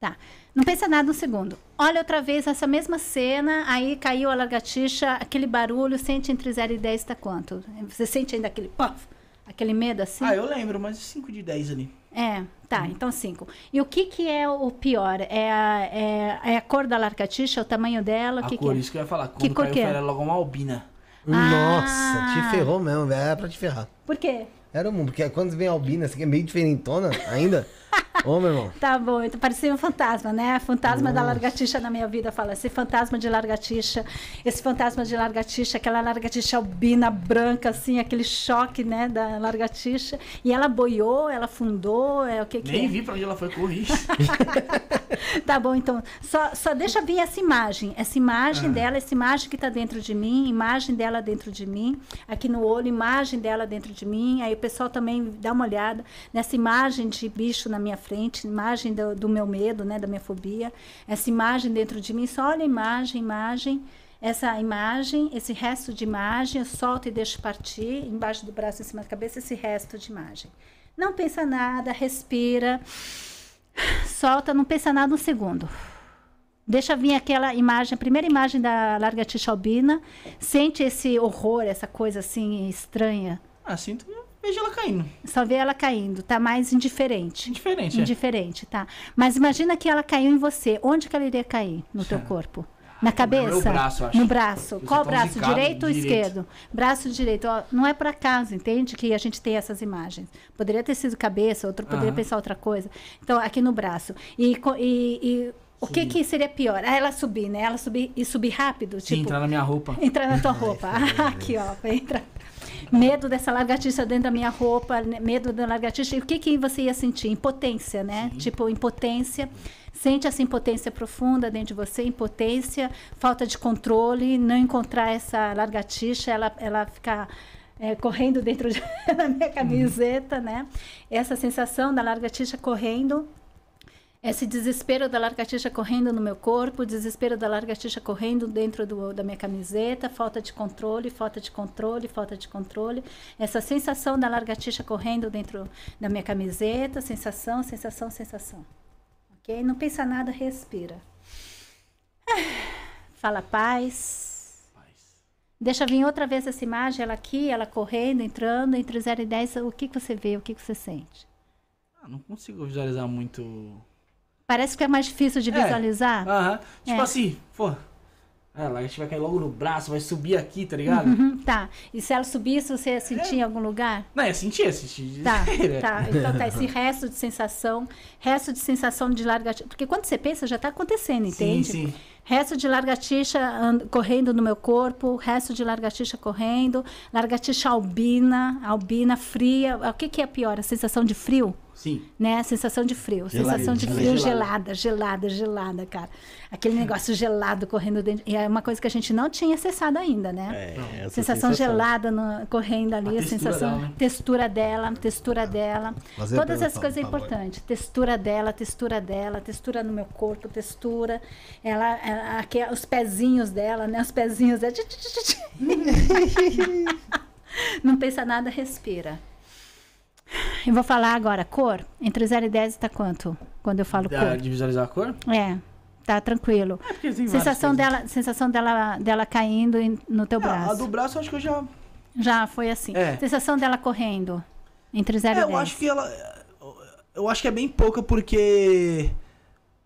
C: Tá. Não pensa nada um segundo. Olha outra vez essa mesma cena, aí caiu a largatixa, aquele barulho, sente entre 0 e 10 está quanto? Você sente ainda aquele puff? Aquele medo assim? Ah, eu lembro,
E: mas 5 de 10 ali.
C: É, tá, hum. então 5. E o que que é o pior? É a, é, é a cor da larcatixa, o tamanho dela? A que cor, que é? isso que eu ia falar. Quando que cor que é? era
A: logo uma albina. Nossa, ah. te ferrou mesmo, velho. É era pra te ferrar. Por quê? Era um, porque quando vem a albina, você assim, é meio diferentona ainda. Ô, meu irmão. Tá bom, então
C: parecia um fantasma, né? Fantasma Nossa. da largatixa na minha vida. Fala, esse fantasma de largatixa, esse fantasma de largatixa, aquela largatixa albina, branca, assim, aquele choque, né, da largatixa. E ela boiou, ela fundou, é o que Nem que é? vi pra
E: onde ela foi correr.
C: [LAUGHS] tá bom, então, só, só deixa vir essa imagem, essa imagem ah. dela, essa imagem que tá dentro de mim, imagem dela dentro de mim, aqui no olho, imagem dela dentro de mim. Aí o pessoal também dá uma olhada nessa imagem de bicho na minha frente, imagem do, do, meu medo, né, da minha fobia, essa imagem dentro de mim, só olha a imagem, imagem, essa imagem, esse resto de imagem, eu solto e deixo partir, embaixo do braço, em cima da cabeça, esse resto de imagem. Não pensa nada, respira, solta, não pensa nada um segundo. Deixa vir aquela imagem, a primeira imagem da larga tixa albina, sente esse horror, essa coisa assim estranha. Ah, sinto vejo ela caindo. Só vê ela caindo, tá mais indiferente. Indiferente, é. Indiferente, é. tá. Mas imagina que ela caiu em você. Onde que ela iria cair no certo. teu tá. corpo? Na cabeça? No braço, acho. No braço. Qual tá braço? Direito, direito ou esquerdo? Braço direito. Ó, não é por acaso, entende? Que a gente tem essas imagens. Poderia ter sido cabeça, outro poderia uhum. pensar outra coisa. Então, aqui no braço. E, e, e o que, que seria pior? Ah, ela subir, né? Ela subir e subir rápido? Sim, tipo, entrar
E: na minha roupa. Entrar
C: na tua [LAUGHS] roupa. [LAUGHS] aqui, ó. Entra medo dessa lagartixa dentro da minha roupa, né? medo da lagartixa. E o que, que você ia sentir? Impotência, né? Sim. Tipo, impotência. Sente essa impotência profunda dentro de você, impotência, falta de controle, não encontrar essa lagartixa, ela, ela ficar é, correndo dentro da [LAUGHS] minha uhum. camiseta, hum. né? Essa sensação da lagartixa correndo esse desespero da largatixa correndo no meu corpo, desespero da largatixa correndo dentro do, da minha camiseta, falta de controle, falta de controle, falta de controle. Essa sensação da largatixa correndo dentro da minha camiseta, sensação, sensação, sensação. Ok? Não pensa nada, respira. [SIGHS] Fala paz. paz. Deixa vir outra vez essa imagem, ela aqui, ela correndo, entrando, entre 0 e 10, o que, que você vê, o que, que você sente?
E: Ah, não consigo visualizar muito
C: Parece que é mais difícil de é.
E: visualizar. Aham. É. Tipo é. assim, pô. Ela, ah, a gente vai cair logo no braço, vai subir aqui, tá ligado? Uhum,
C: tá. E se ela subisse, você ia sentir é. em algum lugar?
E: Não, ia sentir,
D: ia sentir. Tá, [LAUGHS] né? tá. Então tá, esse resto
C: de sensação, resto de sensação de largatixa. Porque quando você pensa, já tá acontecendo, entende? Sim, sim. Resto de largatixa correndo no meu corpo, resto de largatixa correndo, largatixa albina, albina fria. O que, que é pior, a sensação de frio? Sim. Né? Sensação de frio. sensação de frio gelada. gelada, gelada, cara. Aquele negócio gelado correndo dentro. E é uma coisa que a gente não tinha acessado ainda, né? É,
D: é sensação, sensação, gelada
C: no, correndo ali, a, a sensação, dela, né? textura dela, textura ah, dela. Todas essas coisas é importantes. Textura dela, textura dela, textura no meu corpo, textura. Ela, ela aqui, é os pezinhos dela, né? Os pezinhos dela. [LAUGHS] não pensa nada, respira. [SIGHS] Eu vou falar agora, cor. Entre 0 e 10 está quanto? Quando eu falo da, cor. De
E: visualizar a cor?
C: É. Tá tranquilo. É porque sensação dela, sensação dela, dela caindo no teu é, braço. A do braço acho que eu já. Já foi assim. É. Sensação dela correndo. Entre 0 é, e 10. Eu acho que
E: ela. Eu acho que é bem pouca porque.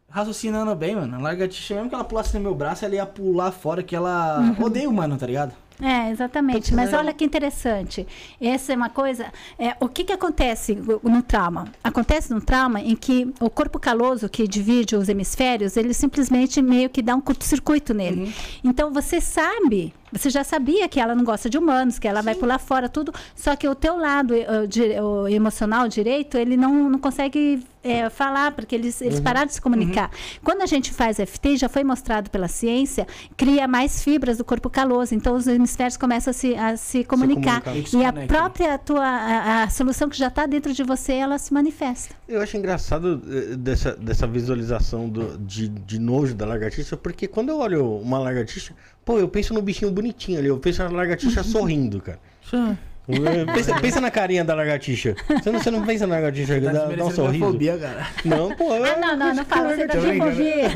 E: Raciocinando bem, mano. A lagartixa, mesmo que ela pulasse no meu braço, ela ia pular fora, que ela. Uhum. Odeio humano, tá ligado?
C: É, exatamente. Mas olha que interessante. Essa é uma coisa. É, o que, que acontece no trauma? Acontece no trauma em que o corpo caloso que divide os hemisférios, ele simplesmente meio que dá um curto-circuito nele. Uhum. Então você sabe você já sabia que ela não gosta de humanos, que ela Sim. vai pular fora, tudo. Só que o teu lado eh, o, o emocional direito, ele não, não consegue é, falar, porque eles, eles uhum. pararam de se comunicar. Uhum. Quando a gente faz FT, já foi mostrado pela ciência, cria mais fibras do corpo caloso. Então, os hemisférios começam a se, a se comunicar. Se E, e a própria tua a, a solução que já está dentro de você, ela se manifesta.
B: Eu acho engraçado eh, dessa, dessa visualização do, de, de nojo da lagartixa, porque quando eu olho uma lagartixa, Pô, eu penso no bichinho bonitinho ali, eu penso na lagartixa [LAUGHS] sorrindo, cara. Sim. [LAUGHS] pensa, pensa, na carinha da lagartixa. Você não, você não pensa na lagartixa, tá dá, dá um sorriso. Fobia, cara. Não,
E: pô. Ah, não, não, não fala, você tá de fobia.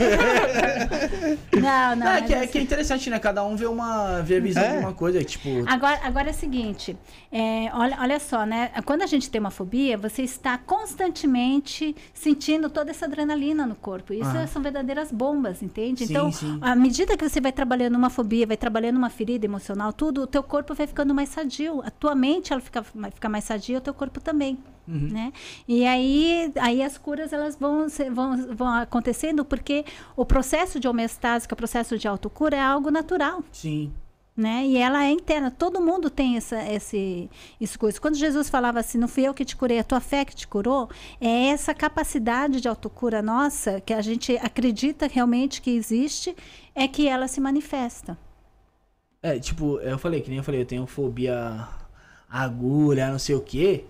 E: [LAUGHS] não, não. É que, é, assim que é interessante, né? Cada um vê uma vê a visão é. de uma coisa, tipo...
C: Agora, agora é o seguinte, é, olha, olha só, né? Quando a gente tem uma fobia, você está constantemente sentindo toda essa adrenalina no corpo. Isso ah. são verdadeiras bombas, entende? Sim, então, sim. à medida que você vai trabalhando uma fobia, vai trabalhando uma ferida emocional, tudo, o teu corpo vai ficando mais sadio, a tua ela fica, fica mais sadia, o teu corpo também. Uhum. Né? E aí, aí as curas elas vão, vão, vão acontecendo porque o processo de homeostase, que é o processo de autocura, é algo natural. Sim. Né? E ela é interna. Todo mundo tem essa, esse, esse coisa. Quando Jesus falava assim, não fui eu que te curei, é a tua fé que te curou, é essa capacidade de autocura nossa que a gente acredita realmente que existe, é que ela se manifesta.
E: É, tipo, eu falei, que nem eu falei, eu tenho fobia agulha, não sei o quê.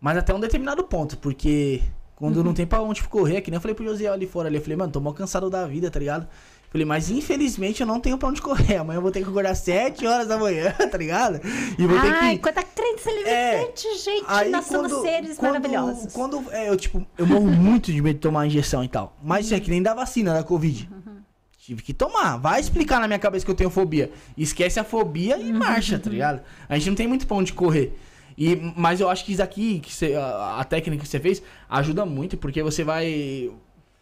E: Mas até um determinado ponto, porque quando uhum. não tem pra onde correr, que nem eu falei pro José ali fora ali, eu falei, mano, tô mal cansado da vida, tá ligado? Eu falei, mas infelizmente eu não tenho pra onde correr. Amanhã eu vou ter que acordar 7 horas da manhã, [LAUGHS] tá ligado? E vou Ai, ter que. Ai, quanta crença é,
H: limitante, é... gente.
C: Aí, nós quando, somos seres quando, maravilhosos.
E: Quando é, eu, tipo, eu morro muito de medo de tomar injeção e tal. Mas uhum. é que nem da vacina da Covid. Uhum. Tive que tomar. Vai explicar na minha cabeça que eu tenho fobia. Esquece a fobia e uhum. marcha, tá ligado? A gente não tem muito pão de correr. E, mas eu acho que isso aqui, que a, a, técnica que você fez, ajuda muito, porque você vai.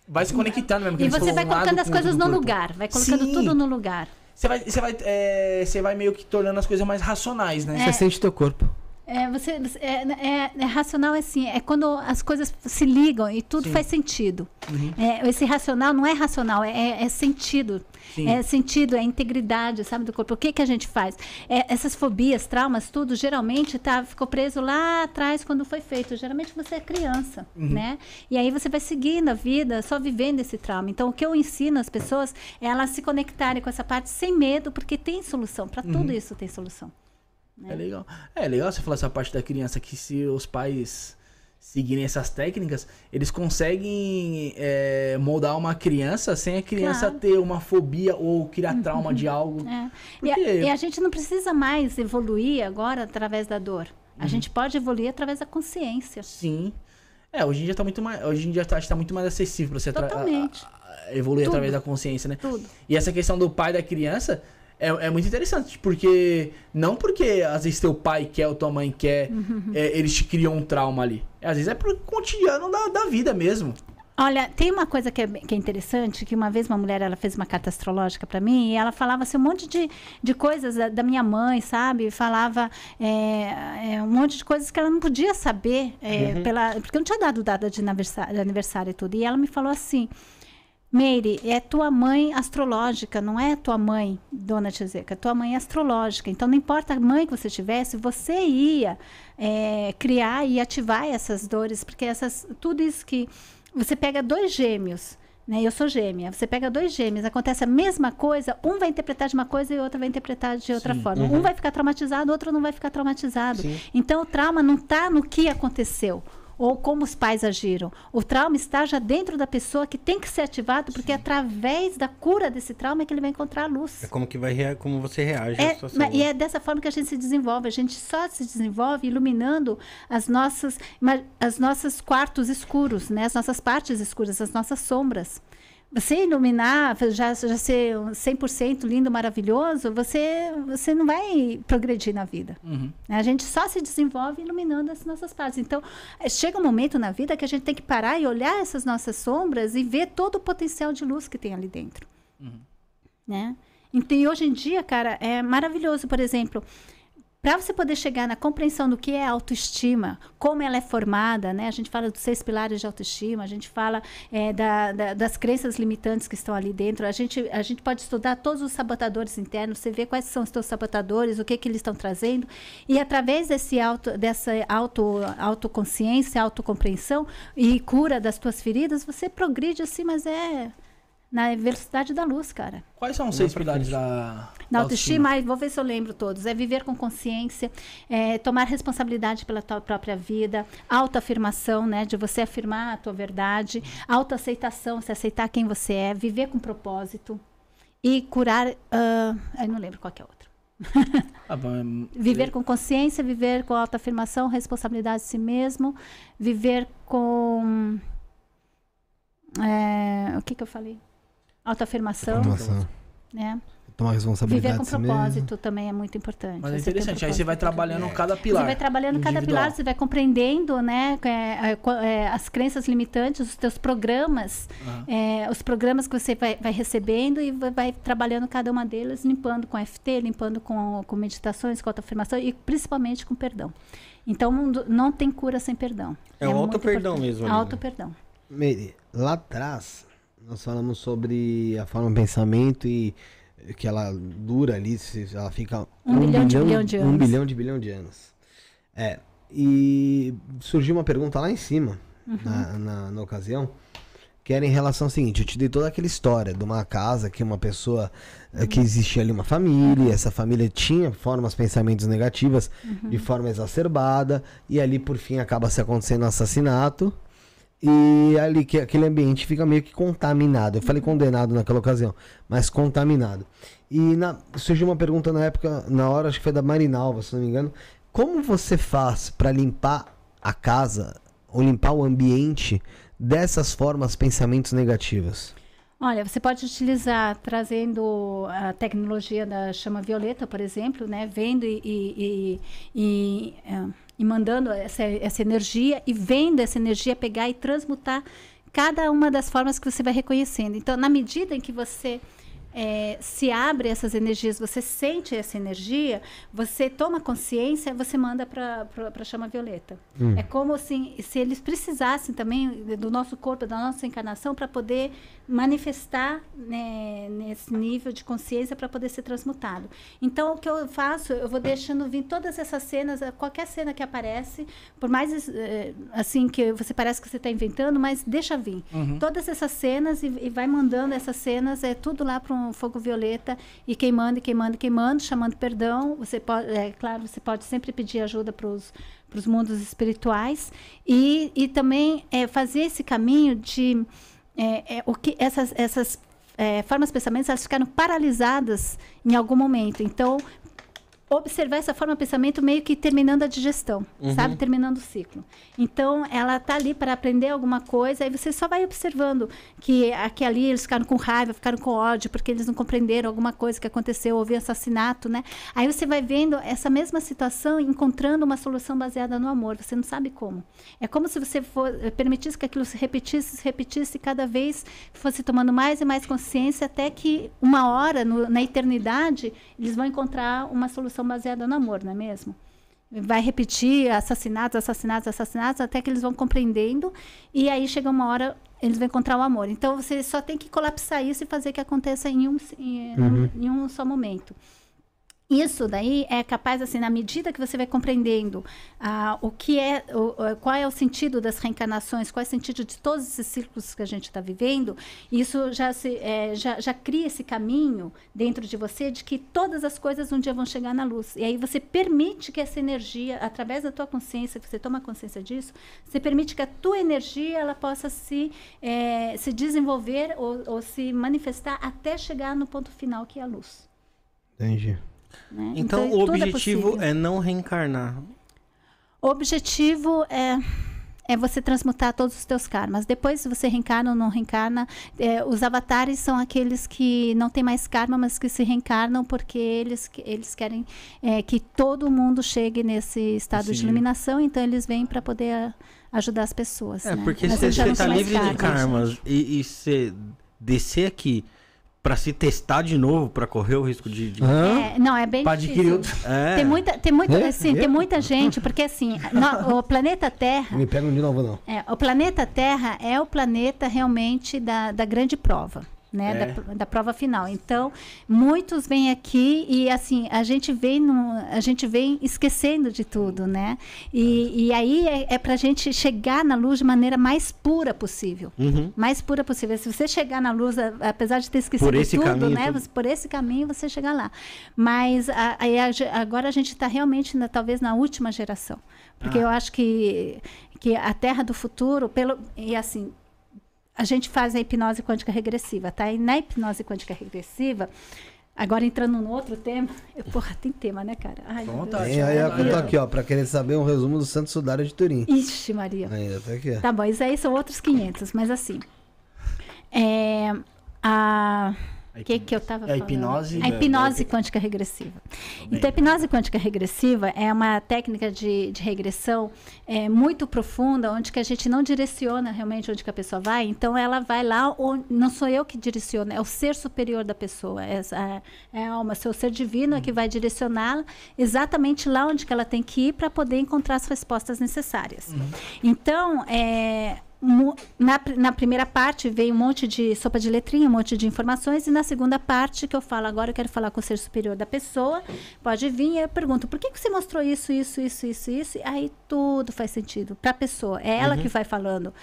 E: Vai se conectando mesmo. E você vai colocando as coisas no
C: lugar, vai colocando Sim. tudo no lugar.
E: Você vai, você, vai, é, você vai meio que tornando as coisas mais racionais, né? É. Você sente teu corpo.
C: É, você, é, é, é, racional é assim, é quando as coisas se ligam e tudo Sim. faz sentido. Uhum. É, esse racional não é racional, é, é, é sentido. Sim. É sentido, é integridade, sabe, do corpo. O que, que a gente faz? essas fobias, traumas, tudo, geralmente tá, ficou preso lá atrás quando foi feito. Geralmente você é criança, uhum. né? E aí você vai seguindo a vida, só vivendo esse trauma. Então, o que eu ensino às pessoas é elas se conectarem com essa parte sem medo, porque tem solução. Para uhum. tudo isso tem solução.
E: É. é legal. É legal você falar essa parte da criança que se os pais seguirem essas técnicas, eles conseguem é, moldar uma criança sem a criança claro. ter uma fobia ou criar uhum. trauma de [LAUGHS] algo. É. E,
C: a, e, a, gente não precisa mais evoluir agora através da dor. A uhum. gente pode evoluir através da consciência.
E: Sim. É, hoje em dia tá muito mais, hoje em dia tá, tá muito mais acessível para você a, a, evoluir Tudo. através da consciência, né? Tudo. E essa questão do pai da criança, é, é muito interessante, porque. Não porque às vezes teu pai quer ou tua mãe quer, uhum. é, eles te criam um trauma ali. É, às vezes é pro cotidiano da, da vida mesmo.
C: Olha, tem uma coisa que é, que é, interessante, que uma vez uma mulher ela fez uma carta astrológica para mim e ela falava assim, um monte de, de coisas da, da minha mãe, sabe? Falava é, é, um monte de coisas que ela não podia saber, é, uhum. pela, porque eu não tinha dado data de aniversário, de aniversário e tudo. E ela me falou assim, Meire, é tua mãe astrológica, não é tua mãe, dona Tizeca, é tua mãe é astrológica. Então, não importa a mãe que você tivesse, você ia é, criar e ativar essas dores, porque essas, tudo isso que. Você pega dois gêmeos, né? Eu sou gêmea. Você pega dois gêmeos, acontece a mesma coisa, um vai interpretar de uma coisa e o outro vai interpretar de outra Sim, forma. Uhum. Um vai ficar traumatizado, o outro não vai ficar traumatizado. Sim. Então, o trauma não está no que aconteceu ou como os pais agiram. O trauma está já dentro da pessoa que tem que ser ativado, porque é através da cura desse trauma é que ele vai encontrar a luz.
B: É como que vai como você
C: reage é, à situação. E né? é dessa forma que a gente se desenvolve. A gente só se desenvolve iluminando as nossas as nossas quartos escuros, né? As nossas partes escuras, as nossas sombras. Você iluminar, já, já ser 100% lindo, maravilhoso, você, você não vai progredir na vida. Uhum. A gente só se desenvolve iluminando as nossas partes. Então, eh, chega um momento na vida que a gente tem que parar e olhar essas nossas sombras e ver todo o potencial de luz que tem ali dentro. Uhum. Né? Então, hoje em dia, cara, é maravilhoso, por exemplo, para você poder chegar na compreensão do que é autoestima, como ela é formada, né? A gente fala dos seis pilares de autoestima, a gente fala é, da, da, das crenças limitantes que estão ali dentro. A gente, a gente pode estudar todos os sabotadores internos, você vê quais são os teus sabotadores, o que, que eles estão trazendo. E através desse auto, dessa auto, autoconsciência, autocompreensão e cura das tuas feridas, você progride assim, mas é na velocidade da luz, cara.
E: Quais
D: são
C: os seis é pilares
E: da, da autoestima?
C: autoestima? Vou ver se eu lembro todos. É viver com consciência, é tomar responsabilidade pela tua própria vida, autoafirmação, né? De você afirmar a tua verdade, autoaceitação, se aceitar quem você é, viver com propósito e curar... Uh, ah, aí não lembro qual é a outra.
E: [LAUGHS] ah, bom, é viver é com
C: consciência, viver com autoafirmação, responsabilidade de si mesmo, viver com... É, o que que eu falei? Autoafirmação. Autoafirmação. Né? Tomar responsabilidade. Viver com propósito também é muito importante. Mas é interessante,
E: aí você vai trabalhando é. cada pilar. Você vai trabalhando individual. cada pilar, você
C: vai compreendendo né, é, é, é, as crenças limitantes, os teus programas, é, os programas que você vai, vai recebendo e vai, vai, trabalhando cada uma delas, limpando com FT, limpando com, com meditações, com autoafirmação e principalmente com perdão. Então não tem cura sem perdão. É, um auto-perdão mesmo. Auto-perdão.
A: Lá atrás, nós falamos sobre a forma de pensamento e que ela dura ali, ela fica um, um bilhão, de bilhão de anos. Um bilhão de bilhão de anos. É. E surgiu uma pergunta lá em cima, uhum. na, na, na, ocasião, que era em relação ao seguinte: eu te dei toda aquela história de uma casa que uma pessoa. Eh, uhum. que existia ali uma família, essa família tinha formas, pensamentos negativas uhum. de forma exacerbada, e ali por fim acaba se acontecendo um assassinato. E ali que aquele ambiente fica meio que contaminado. Eu falei condenado naquela ocasião, mas contaminado. E na, surgiu uma pergunta na época, na hora, acho que foi da Marinalva, se não me engano. Como você faz para limpar a casa ou limpar o ambiente dessas formas, pensamentos negativos?
C: Olha, você pode utilizar trazendo a tecnologia da chama violeta, por exemplo, né? Vendo e, e, e, e é, e mandando essa, essa energia e vendo essa energia pegar e transmutar cada uma das formas que você vai reconhecendo. Então, na medida em que você é, se abre essas energias, você sente essa energia, você toma consciência você manda para a chama violeta. Hum. É como assim, se eles precisassem também do nosso corpo, da nossa encarnação, para poder manifestar né, nesse nível de consciência para poder ser transmutado. Então, o que eu faço, eu vou deixando vir todas essas cenas, eh, qualquer cena que aparece, por mais eh, assim que você parece que você está inventando, mas deixa vir. Uhum. Todas essas cenas e, e, vai mandando essas cenas, é tudo lá para um fogo violeta e queimando, e queimando, e queimando, chamando perdão. Você pode, é claro, você pode sempre pedir ajuda para os para os mundos espirituais e, e também é, fazer esse caminho de é, é, o que essas, essas é, formas de pensamento elas ficaram paralisadas em algum momento. Então, observar essa forma de pensamento meio que terminando a digestão, uhum. sabe? Terminando o ciclo. Então, ela tá ali para aprender alguma coisa e você só vai observando que aqui ali eles ficaram com raiva, ficaram com ódio porque eles não compreenderam alguma coisa que aconteceu, houve assassinato, né? Aí você vai vendo essa mesma situação, encontrando uma solução baseada no amor, você não sabe como. É como se você for, eh, permitisse que aquilo se repetisse, se repetisse cada vez fosse tomando mais e mais consciência até que uma hora no, na eternidade eles vão encontrar uma solução são baseadas no amor, não é mesmo? Vai repetir assassinatos, assassinatos, assassinatos, até que eles vão compreendendo. E aí chega uma hora, eles vão encontrar o amor. Então você só tem que colapsar isso e fazer que aconteça em um, em, uhum. em um só momento isso daí é capaz, assim, na medida que você vai compreendendo ah, o que é, o, qual é o sentido das reencarnações, qual é o sentido de todos esses círculos que a gente está vivendo, isso já, se, é, já, já cria esse caminho dentro de você de que todas as coisas um dia vão chegar na luz. E aí você permite que essa energia, através da tua consciência, que você toma consciência disso, você permite que a tua energia ela possa se, é, se desenvolver ou, ou se manifestar até chegar no ponto final que é a luz.
E: Entendi.
B: Né? Então, então, o é objetivo é, é, não reencarnar.
C: O objetivo é é você transmutar todos os teus karmas. Depois, se você reencarna ou não reencarna, é, os avatares são aqueles que não têm mais karma, mas que se reencarnam porque eles, eles querem é, que todo mundo chegue nesse estado Sim. de iluminação. Então, eles vêm para poder ajudar as pessoas. É, né? porque mas você está livre de karmas
B: e, e descer aqui para se testar de novo, para correr o risco de. de... É,
C: não, é bem difícil. Adquirir... [LAUGHS] É. Tem muita, tem muita, é, assim, tem é? muita gente, porque assim, no, o planeta Terra.
A: Me pegam de novo, não.
C: É, o planeta Terra é o planeta realmente da, da grande prova né, é. da, da, prova final. Então, muitos vêm aqui e assim a gente vem no, a gente vem esquecendo de tudo, né? E, e aí é, é para a gente chegar na luz de maneira mais pura possível, uhum. mais pura possível. Se você chegar na luz, apesar de ter esquecido tudo, caminho, né? Tudo. Por esse caminho você chegar lá. Mas a, a, agora a gente está realmente, na, talvez na última geração, porque ah. eu acho que que a Terra do futuro pelo e assim a gente faz a hipnose quântica regressiva, tá? E na hipnose quântica regressiva, agora entrando num outro tema, eu, porra, tem tema, né, cara? Ai, vontade. Tem, aí, eu tô aqui, ó,
A: pra querer saber um resumo do Santo Sudário de Turim.
C: Ixi, Maria.
D: Ainda tá aqui. Tá
C: bom, isso aí são outros 500, mas assim, é, a o que, que eu estava falando? É a hipnose, a hipnose quântica regressiva. Tá então, a hipnose quântica regressiva é uma técnica de, de regressão é, muito profunda, onde que a gente não direciona realmente onde que a pessoa vai. Então, ela vai lá, onde, não sou eu que direciono, é o ser superior da pessoa. É, a, é, é a alma, seu ser divino é que uhum. vai direcioná-la exatamente lá onde que ela tem que ir para poder encontrar as respostas necessárias. Uhum. Então, é, na, na primeira parte veio um monte de sopa de letrinha, um monte de informações, e na segunda parte que eu falo agora, eu quero falar com o ser superior da pessoa, pode vir, eu pergunto, por que, que você mostrou isso, isso, isso, isso, isso? Aí tudo faz sentido para a pessoa, é ela uhum. que vai falando.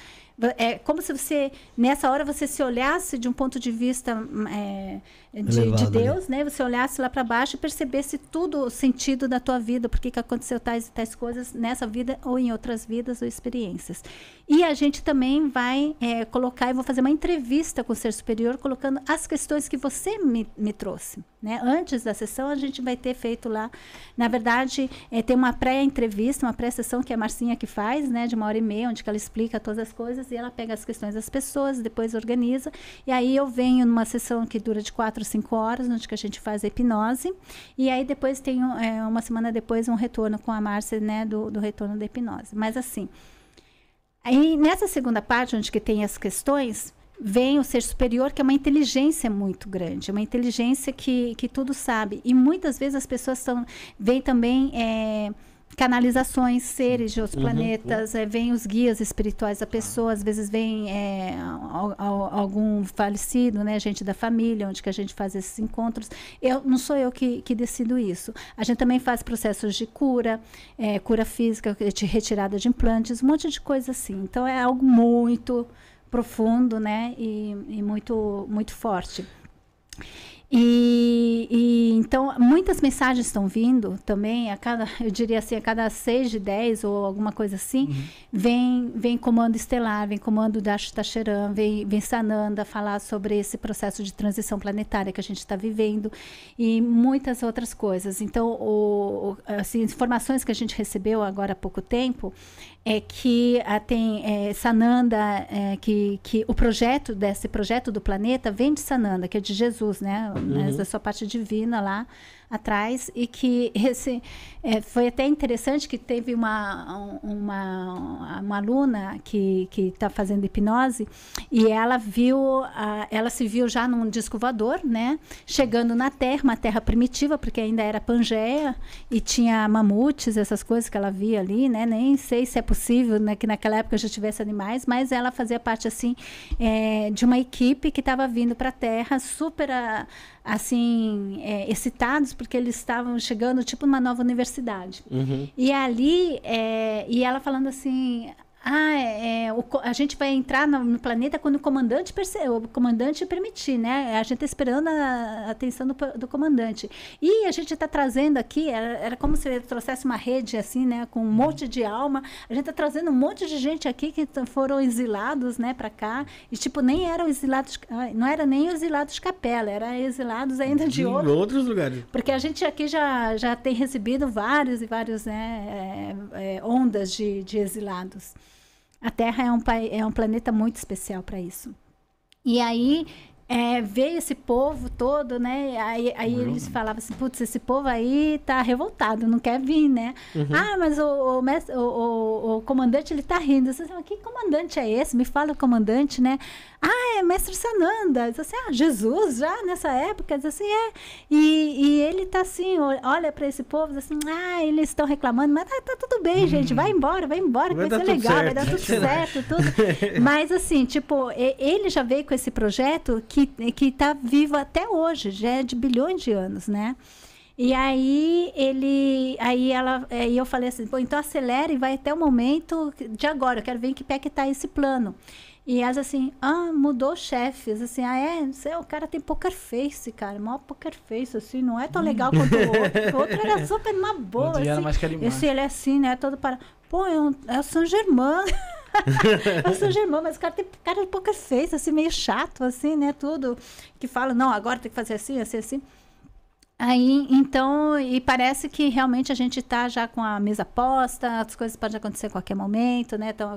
C: É como se você, nessa hora, você se olhasse de um ponto de vista hum, é, de, Elevado, de, Deus, né? né? Você olhasse lá para baixo e percebesse tudo o sentido da tua vida, por que aconteceu tais e tais coisas nessa vida ou em outras vidas ou experiências. E a gente também vai é, colocar, e vou fazer uma entrevista com o ser superior, colocando as questões que você me, me trouxe. Né? Antes da sessão, a gente vai ter feito lá. Na verdade, é, tem uma pré-entrevista, uma pré-sessão que a Marcinha que faz, né? De uma hora e meia, onde ela explica todas as coisas e ela pega as questões das pessoas, depois organiza. E aí eu venho numa sessão que dura de quatro a cinco horas, onde que a gente faz a hipnose. E aí depois tem é, uma semana depois um retorno com a Márcia, né, do, do retorno da hipnose. Mas assim, aí nessa segunda parte, onde que tem as questões, vem o ser superior, que é uma inteligência muito grande, uma inteligência que, que tudo sabe. E muitas vezes as pessoas são, vêm também. É, canalizações, seres de outros uhum, planetas, uhum. É, os guias espirituais da pessoa, às vezes vem é, algum falecido, né, gente da família, onde que a gente faz esses encontros. Eu não sou eu que, que decido isso. A gente também faz processos de cura, é, cura física, de retirada de implantes, um monte de coisa assim. Então é algo muito profundo, né, e, e muito muito forte. E, e, então muitas mensagens estão vindo também a cada [LAUGHS] eu diria assim a cada seis de dez ou alguma coisa assim uhum. vem vem comando estelar vem comando da Tacheran, vem vem Sananda falar sobre esse processo de transição planetária que a gente está vivendo e muitas outras coisas então o, o, assim, informações que a gente recebeu agora há pouco tempo é que ah, tem é, Sananda, é, que, que o projeto desse projeto do planeta vem de Sananda, que é de Jesus, né? Uhum. Essa sua parte divina lá atrás e que [LAUGHS] esse é, foi até interessante que teve uma uma, uma aluna que que está fazendo hipnose e ela viu a, ela se viu já num disco voador né chegando na Terra uma Terra primitiva porque ainda era Pangeia e tinha mamutes essas coisas que ela via ali né nem sei se é possível né, que naquela época já tivesse animais mas ela fazia parte assim é, de uma equipe que estava vindo para a Terra super assim é, excitados porque eles estavam chegando tipo numa nova universidade. Uhum. E ali, é, e ela falando assim, ah, é, é o, a gente vai entrar no, no planeta quando o comandante, o comandante permitir, né? É a gente está esperando a, a atenção do, do, comandante. E a gente está trazendo aqui, era, era, como se ele trouxesse uma rede assim, né? Com um uhum. monte de alma. A gente está trazendo um monte de gente aqui que foram exilados, né? Para cá. E, tipo, nem eram exilados, ah, não era nem exilados de capela, era exilados ainda de, de outro, outros lugares. Porque a gente aqui já, já tem recebido vários e vários, né? É, é, ondas de, de exilados. A Terra é um, é um planeta muito especial para isso. E aí é, ver esse povo todo, né? Aí, aí uhum. eles né? falavam assim, putz, esse povo aí tá revoltado, não quer vir, né? Uhum. Ah, mas o, o, mestre, o, o, o, comandante, ele tá rindo. Você assim, que comandante é esse? Me fala o comandante, né? Ah, é mestre Sananda. Eu assim, ah, Jesus já nessa época? Eu assim, é. E, e ele tá assim, olha para esse povo, assim, ah, eles estão reclamando, mas tá, tá tudo bem, uhum. gente, vai embora, vai embora, vai vai ser legal, certo. vai dar tudo né? certo,
D: tudo.
C: [LAUGHS] mas assim, tipo, ele já veio com esse projeto que que que está vivo até hoje, já é de bilhões de anos, né? E aí ele, aí ela, aí eu falei assim, então acelera e vai até o momento de agora. Eu quero ver em que pé que está esse plano. E elas assim, ah, mudou chefes, assim, ah, é, sei, o cara tem poker face, cara, mó poker face, assim, não é tão legal quanto o outro. O outro era super uma boa, assim. Esse ele é assim, né, todo para, pô, é, um, é o São Germain. [LAUGHS]
D: [LAUGHS] eu sou
C: germão mas o cara tem cara de pouca face, assim, meio chato, assim, né? Tudo que fala, não, agora tem que fazer assim, assim, assim. Aí, então, e parece que realmente a gente está já com a mesa posta, as coisas podem acontecer a qualquer momento, né? Então,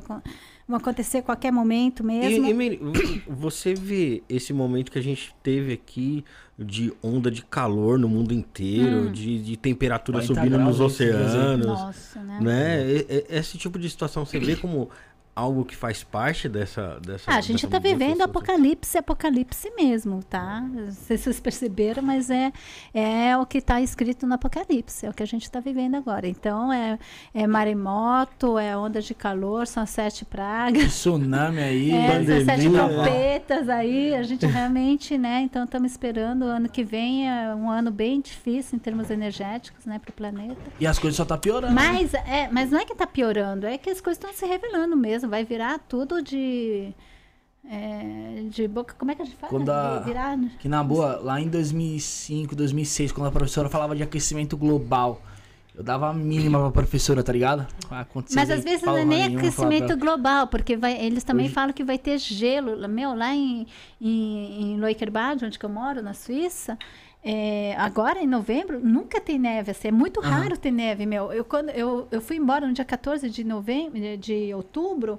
C: vão acontecer a qualquer momento mesmo. E,
B: e você vê esse momento que a gente teve aqui de onda de calor no mundo inteiro, hum. de, de, temperatura subindo nos oceanos, Nossa, né? né? Esse tipo de situação, você vê como algo que faz parte dessa. dessa ah, a gente está vivendo
C: assim? apocalipse, apocalipse mesmo, tá? Não sei se vocês perceberam, mas é, é o que está escrito no apocalipse, é o que a gente está vivendo agora. Então é, é maremoto, é onda de calor, são sete pragas.
E: Tsunami aí, [LAUGHS] é, pandemia. São sete trompetas
C: aí, a gente realmente, né? Então estamos esperando o ano que vem, é um ano bem difícil em termos energéticos, né, para o planeta.
E: E as coisas só tá piorando. Né? Mas,
C: né? é, mas não é que está piorando, é que as coisas estão se revelando mesmo mesmo, vai virar tudo de. É, de boca. Como é que a gente fala? Quando a, virar... Que
E: na boa, lá em 2005, 2006, quando a professora falava de aquecimento global. Eu dava a mínima pra professora, tá ligado? Ah, aconteceu Mas às vezes não é nem aquecimento
C: global, porque vai, eles também Hoje... falam que vai ter gelo. Meu, lá em, em, em Leukerbad, onde eu moro, na Suíça, é, agora, em novembro, nunca tem neve. Assim, é muito uhum. raro ter neve, meu. Eu, quando, eu, eu fui embora no dia 14 de, novembro, de outubro.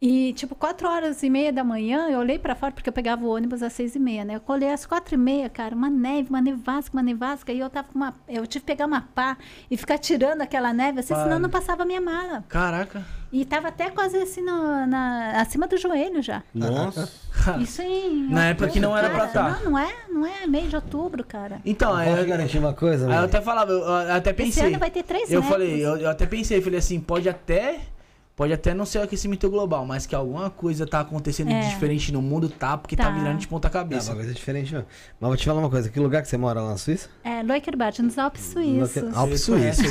C: E, tipo, quatro horas e meia da manhã, eu olhei para fora, porque eu pegava o ônibus às seis e meia, né? Eu colhei às quatro e meia, cara, uma neve, uma nevasca, uma nevasca, e eu tava com uma... Eu tive que pegar uma pá e ficar tirando aquela neve, assim, senão não passava a minha mala. Caraca. E tava até quase assim, no, na, acima do joelho já.
A: Nossa. [LAUGHS]
C: Isso em...
A: Na época que não era pra estar tá.
C: Não, não é, não é meio de outubro, cara.
A: Então, é, Eu garantir uma coisa, aí eu até
E: falava, eu, eu até pensei. ano vai ter três Eu metros. falei, eu, eu até pensei, falei assim, pode até Pode até não ser o aquecimento global, mas que alguma coisa tá acontecendo é. diferente no mundo, tá? Porque tá, tá virando de ponta
A: é, cabeça. É uma coisa diferente, ó. Mas vou te falar uma coisa. Que lugar que você mora lá na Suíça?
C: É, Leukerbach, nos Alpes
A: Suíços. Alpes Suíços.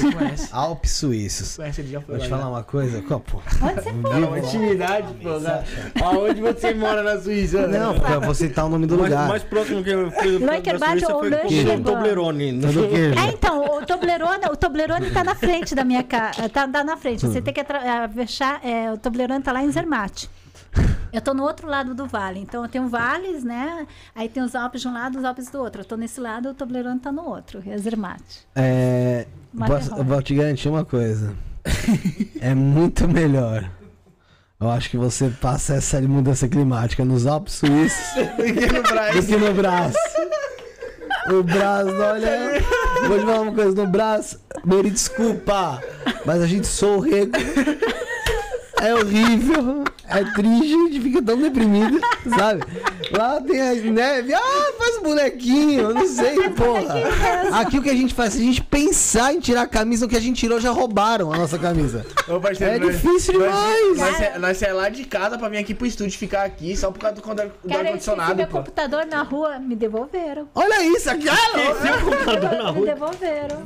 A: [LAUGHS] Alpes Suíços. Conhece, já foi vou te falar né? uma coisa. Qual, pô?
E: Onde você mora? Na intimidade, pô. Aonde você mora na Suíça? Né? Não, porque eu vou citar o nome do lugar. lugar. mais
A: próximo que eu fui Leukerbach foi o Toblerone. [LAUGHS] É,
E: então,
D: o
C: Toblerone, o Toblerone tá na frente da minha casa. Está tá, na frente. Você tem que é, o Toblerone tá lá em Zermatt. Eu tô no outro lado do vale, então eu tenho vales, né? Aí tem os Alpes de um lado, os Alpes do outro. Eu tô nesse lado, o Toblerone tá no outro, é Zermatt.
A: É, eu vou te garantir uma coisa. é muito melhor. Eu acho que você passa essa mudança climática nos Alpes suíços [LAUGHS] do que no Brás. O Brás, olha. Vou te falar uma coisa, no Brás, me desculpa, mas a gente sorrega é horrível, é triste, a gente fica tão deprimido, sabe? Lá tem as neve. Ah, faz um bonequinho. Eu não sei, [LAUGHS] porra. Aqui o que a gente faz? Se a gente pensar em tirar a camisa, o que a gente tirou já roubaram a nossa camisa.
E: Ô,
D: parceiro, é nós, difícil
A: demais. Nós, é-
E: nós, nós é saímos lá de casa pra vir aqui pro estúdio ficar aqui só por causa do, do ar-condicionado. meu
C: computador na rua, me devolveram.
A: Olha isso, aqui. Ah, computador na [LAUGHS] rua. Me
C: devolveram.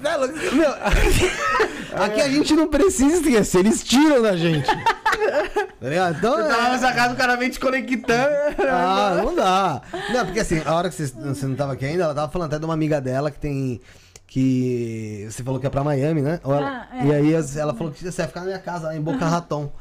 A: Meu, [LAUGHS] aqui a gente não precisa esquecer, eles tiram da gente. Tá ligado? Então, tu é... na casa, o cara vem te conectando. Ah, não dá. Não, porque assim, a hora que você, você não tava aqui ainda, ela tava falando até de uma amiga dela que tem que você falou que é pra Miami, né? Ela, ah, é. E aí ela falou que você ia ficar na minha casa, lá em Boca Raton.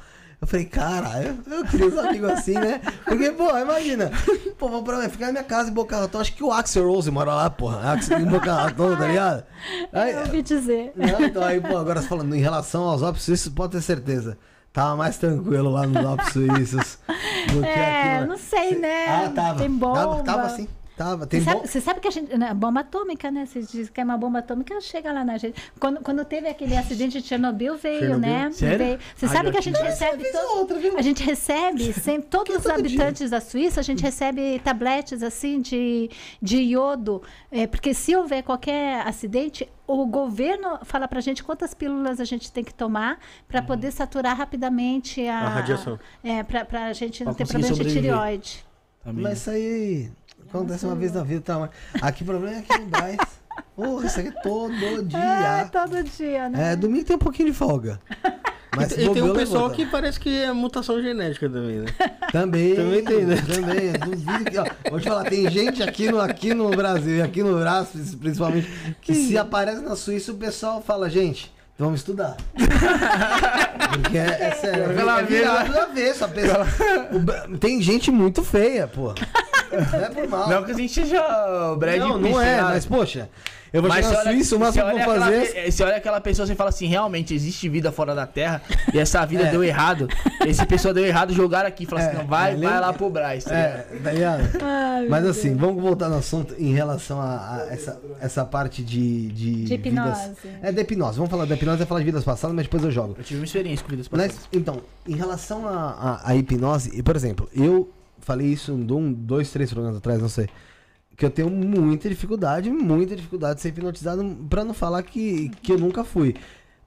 A: Eu falei, cara, eu, eu queria um amigo assim, né? Porque, pô, imagina. Pô, vou pra ficar na minha casa em Boca Raton. Acho que o Axel Rose mora lá, porra. Axel em Boca Raton, tá ligado? É, aí, eu ouvi dizer. então aí, pô, agora falando em relação aos óbitos, isso pode ter certeza. Tava mais tranquilo lá nos Alpes Suíços do que É, aqui, né? não
C: sei, né? Ah, tava. Tem bomba. Tava, tava assim.
A: Tava, tem você, sabe,
C: você sabe que a gente. Né, bomba atômica, né? Você diz que é uma bomba atômica, chega lá na gente. Quando, quando teve aquele acidente de Chernobyl, veio, Chernobyl? né? Sério? Veio. Você Ai, sabe que a gente recebe. a gente recebe, [LAUGHS] sem todos é os habitantes dia? da Suíça, a gente recebe tabletes assim de, de iodo. É, porque se houver qualquer acidente, o governo fala para a gente quantas pílulas a gente tem que tomar para uhum. poder saturar rapidamente a, a radiação. é, para a gente não pra ter problema de tireoide.
A: Mas isso aí Acontece uma vez na vida, tá? Mas aqui o problema é que não dá. Porra, isso aqui é todo [LAUGHS] é, dia. É, todo dia, né? É, domingo tem um pouquinho de folga. [LAUGHS] Mas e, e tem um pessoal levanta. que parece que é mutação genética também, né? [LAUGHS] Também. Também tem, né? Também. Duvido que, ó, vou te falar, tem gente aqui no, aqui no Brasil, aqui no braço, principalmente, que se aparece na Suíça, o pessoal fala, gente, Vamos estudar. Porque é, é sério. Pela é, é, é, é, é, é, é, Tem gente muito feia, pô. Não é por mal. Não que a gente seja o Brad Não, Pitt, não é, mas poxa. Eu vou mas chegar na Suíça, o máximo que eu vou
E: fazer... Aquela, você olha aquela pessoa e fala assim, realmente, existe vida fora da Terra e essa vida é. deu errado. Esse pessoa deu errado, jogaram aqui. Falaram assim, é, assim, não, vai, é, vai lá pro Braz. Tá é, tá ligado?
D: Ai, mas assim,
A: Deus. vamos voltar no assunto em relação a, a essa, essa parte de... De, de hipnose. Vidas... É, da hipnose. Vamos falar da hipnose, eu é falar de vidas passadas, mas depois eu jogo. Eu tive uma experiência com vidas passadas. Mas, então, em relação à hipnose, por exemplo, eu falei isso um, dois, três programas atrás, não sei. Que eu tenho muita dificuldade, muita dificuldade de ser hipnotizado, pra não falar que, que eu nunca fui.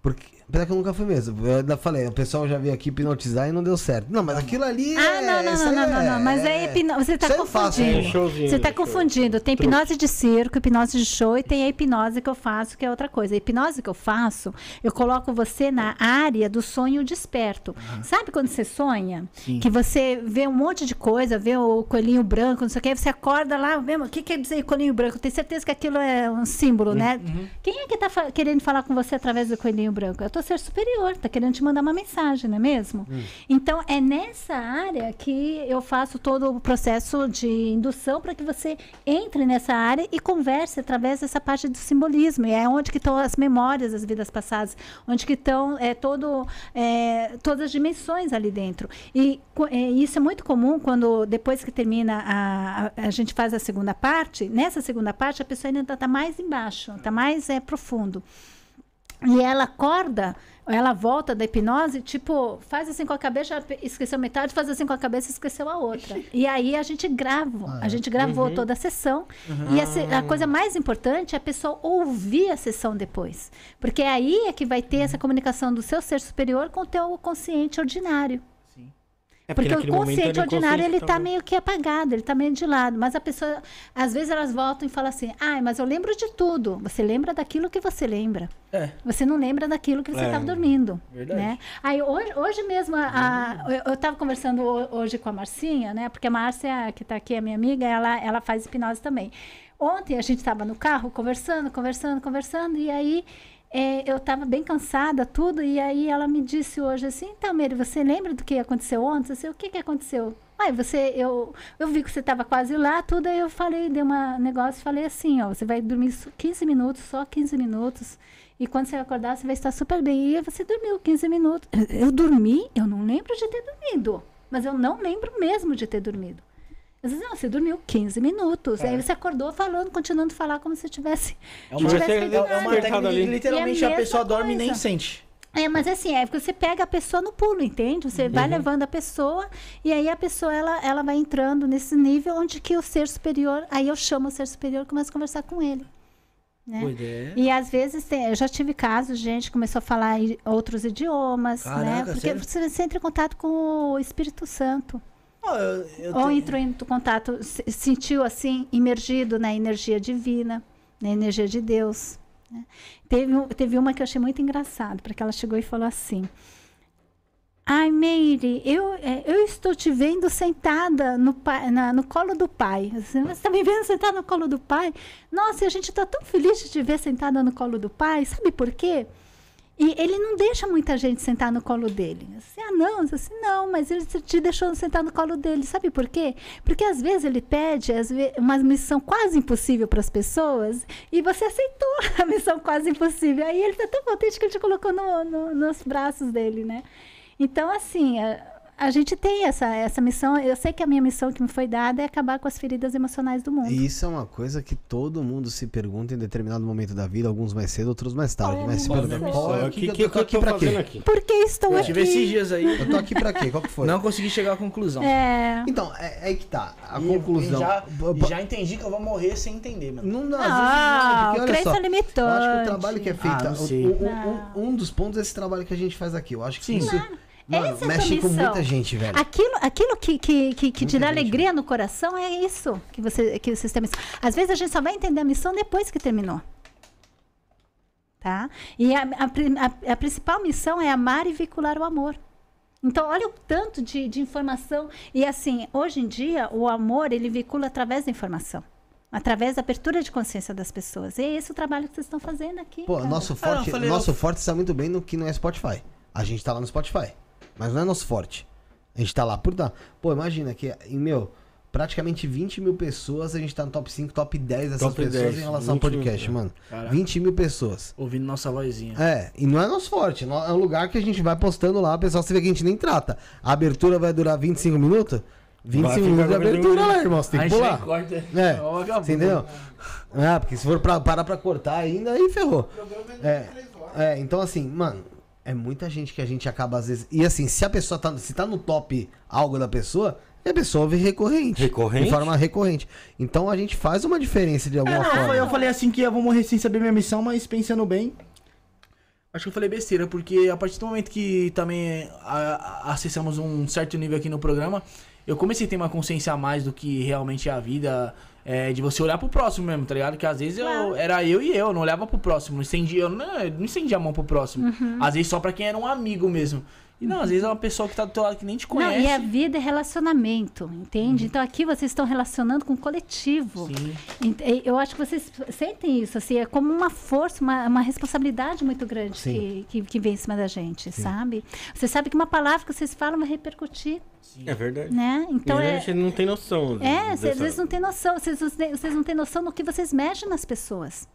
A: Porque Apesar que eu nunca fui mesmo. Eu ainda falei, o pessoal já veio aqui hipnotizar e não deu certo. Não, mas aquilo ali. Ah, é, não, não, não, não, não, não, Mas é, é, é. hipnose.
C: Você está confundindo. né? você está confundindo. Tem hipnose de circo, hipnose de show e tem a hipnose que eu faço, que é outra coisa. A hipnose que eu faço, eu coloco você na área do sonho desperto. Sabe quando você sonha? Sim. Que você vê um monte de coisa, vê o coelhinho branco, não sei o que, você acorda lá, mesmo, o que quer dizer coelhinho branco? Tem certeza que aquilo é um símbolo, uhum. né? Uhum. Quem é que está querendo falar com você através do coelhinho branco? Eu tô ser superior, está querendo te mandar uma mensagem, não é mesmo? Hum. Então, é nessa área que eu faço todo o processo de indução para que você entre nessa área e converse através dessa parte do simbolismo. E é onde que estão as memórias das vidas passadas, onde que estão é, todo, é, todas as dimensões ali dentro. E é, isso é muito comum quando, depois que termina, a, a, a gente faz a segunda parte, nessa segunda parte, a pessoa ainda está tá mais embaixo, está mais é, profundo. E ela acorda, ela volta da hipnose, tipo, faz assim com a cabeça, esqueceu metade, faz assim com a cabeça, esqueceu a outra. [LAUGHS] E aí a gente grava, ah, a gente gravou uhum. toda a sessão. Uhum. E a, a, coisa mais importante é a pessoa ouvir a sessão depois. Porque é aí é que vai ter essa comunicação do seu ser superior com o teu consciente ordinário.
D: É porque, porque o consciente ordinário ele está meio
C: que apagado, ele está meio de lado. Mas a pessoa, às vezes elas voltam e falam assim: ai, ah, mas eu lembro de tudo. Você lembra daquilo que você lembra. É. Você não lembra daquilo que você estava é. dormindo. Verdade. Né? Aí hoje, hoje mesmo, a, a, eu estava conversando hoje com a Marcinha, né? Porque a Márcia, que está aqui, é minha amiga, ela, ela faz hipnose também. Ontem a gente estava no carro conversando, conversando, conversando, e aí é, eu estava bem cansada, tudo, e aí ela me disse hoje assim, então, Meire, você lembra do que aconteceu ontem? Eu disse, o que, que aconteceu? Aí você, eu, eu vi que você estava quase lá, tudo, aí eu falei, dei um negócio falei assim, ó, você vai dormir 15 minutos, só 15 minutos, e quando você acordar, você vai estar super bem. E você dormiu 15 minutos. Eu dormi, eu não lembro de ter dormido, mas eu não lembro mesmo de ter dormido. Às vezes, não, você dormiu 15 minutos. É. Aí você acordou falando, continuando a falar como se tivesse. É uma, tivesse é, é uma técnica ali. É literalmente é a, a, pessoa coisa. dorme e nem sente. É, mas assim, é porque você pega a pessoa no pulo, entende? Você uhum. vai levando a pessoa e aí a pessoa ela, ela vai entrando nesse nível onde que o ser superior, aí eu chamo o ser superior e começo a conversar com ele.
D: Né? É.
C: E às vezes tem, eu já tive casos, gente começou a falar outros idiomas, né? Caraca, né? Porque sério? você entra em contato com o Espírito Santo
E: eu, eu Ou entrou em
C: contato, se sentiu assim, imergido na energia divina, na energia de Deus. Né? Teve, teve uma que eu achei muito engraçado, porque ela chegou e falou assim: Ai, Meire, eu, é, eu estou te vendo sentada no, na, no colo do pai. Você está me vendo sentada no colo do pai? Nossa, a gente está tão feliz de te ver sentada no colo do pai. Sabe por quê? E ele não deixa muita gente sentar no colo dele. Assim, ah, não, assim, não, mas ele te deixou sentar no colo dele. Sabe por quê? Porque às vezes ele pede vezes, uma missão quase impossível para as pessoas e você aceitou [LAUGHS] a missão quase impossível. Aí ele está tão contente que ele te colocou no, no, nos braços dele, né? Então, assim, a gente tem essa, essa missão. Eu sei que a minha missão que me foi dada é acabar com as feridas emocionais do mundo. E
A: isso é uma coisa que todo mundo se pergunta em determinado momento da vida, alguns mais cedo, outros mais tarde. É, mas se pergunta, qual que, que, eu tô aqui pra quê? Aqui? Por que estou eu aqui?
C: Tive esses dias
E: aí. Eu tô aqui pra quê? Qual que foi? Não consegui chegar à conclusão.
A: É... Então, é, é que tá.
E: A e conclusão. Já, já entendi que eu vou morrer sem entender, mano. Não, não, é ah, não, porque olha só. É eu acho que o trabalho que é feito.
A: Ah, o, o, o, um, um dos pontos é esse trabalho que a gente faz aqui. Eu acho que Sim. isso. Mano, Essa é mexe com
C: muita gente, velho. Aquilo, aquilo que, que, que, que te dá gente, alegria no coração é isso que você que o sistema. Às vezes a gente só vai entender a missão depois que terminou. Tá? E a, a, a, a principal missão é amar e vincular o amor. Então, olha o tanto de, de informação. E assim, hoje em dia, o amor ele vincula através da informação através da abertura de consciência das pessoas. E é esse o trabalho que vocês estão fazendo aqui. Pô, cara. nosso ah, forte, ah, nosso
A: forte está muito bem no que não é Spotify. A gente está lá no Spotify. Mas não é nosso forte. A gente tá lá por dar Pô, imagina que, meu, praticamente 20 mil pessoas, a gente tá no top 5, top 10 dessas top pessoas 10, em relação ao podcast, mil, mano. Caraca. 20 mil pessoas. Ouvindo nossa vozinha. É, e não é nosso forte, é um lugar que a gente vai postando lá, o pessoal se vê que a gente nem trata. A abertura vai durar 25 minutos? 25 minutos de abertura lá, irmão. Você tem que pular.
E: É, você entendeu?
A: Ah, porque se for pra, parar pra cortar ainda, aí ferrou. É, é, é, então assim, mano, é muita gente que a gente acaba às vezes. E assim, se a pessoa tá. Se tá no top algo da pessoa, a pessoa vem recorrente. Recorrente? De forma recorrente. Então a gente faz uma diferença de alguma é, não, forma. Eu falei assim que eu vou morrer sem saber minha missão, mas pensando bem.
E: Acho que eu falei besteira, porque a partir do momento que também a, a, acessamos um certo nível aqui no programa, eu comecei a ter uma consciência a mais do que realmente é a vida. É, de você olhar pro próximo mesmo, tá ligado? Que às vezes eu era eu e eu, não olhava pro próximo, não estendia, eu não, não estendia a mão pro próximo. Uhum. Às vezes só pra quem era um amigo mesmo. E não, às vezes é uma pessoa que está do teu lado que nem te
D: conhece. Não, e a
C: vida é relacionamento, entende? Uhum. Então aqui vocês estão relacionando com o coletivo. Sim. Eu acho que vocês sentem isso, assim, é como uma força, uma, uma responsabilidade muito grande que, que, que, vem em cima da gente, Sim. sabe? Você sabe que uma palavra que vocês falam vai repercutir.
B: Sim. É verdade. Né? Então e é, a gente não tem noção. É, dessa... Cê, não
C: tem noção. Vocês, vocês não têm noção no que vocês mexem nas pessoas.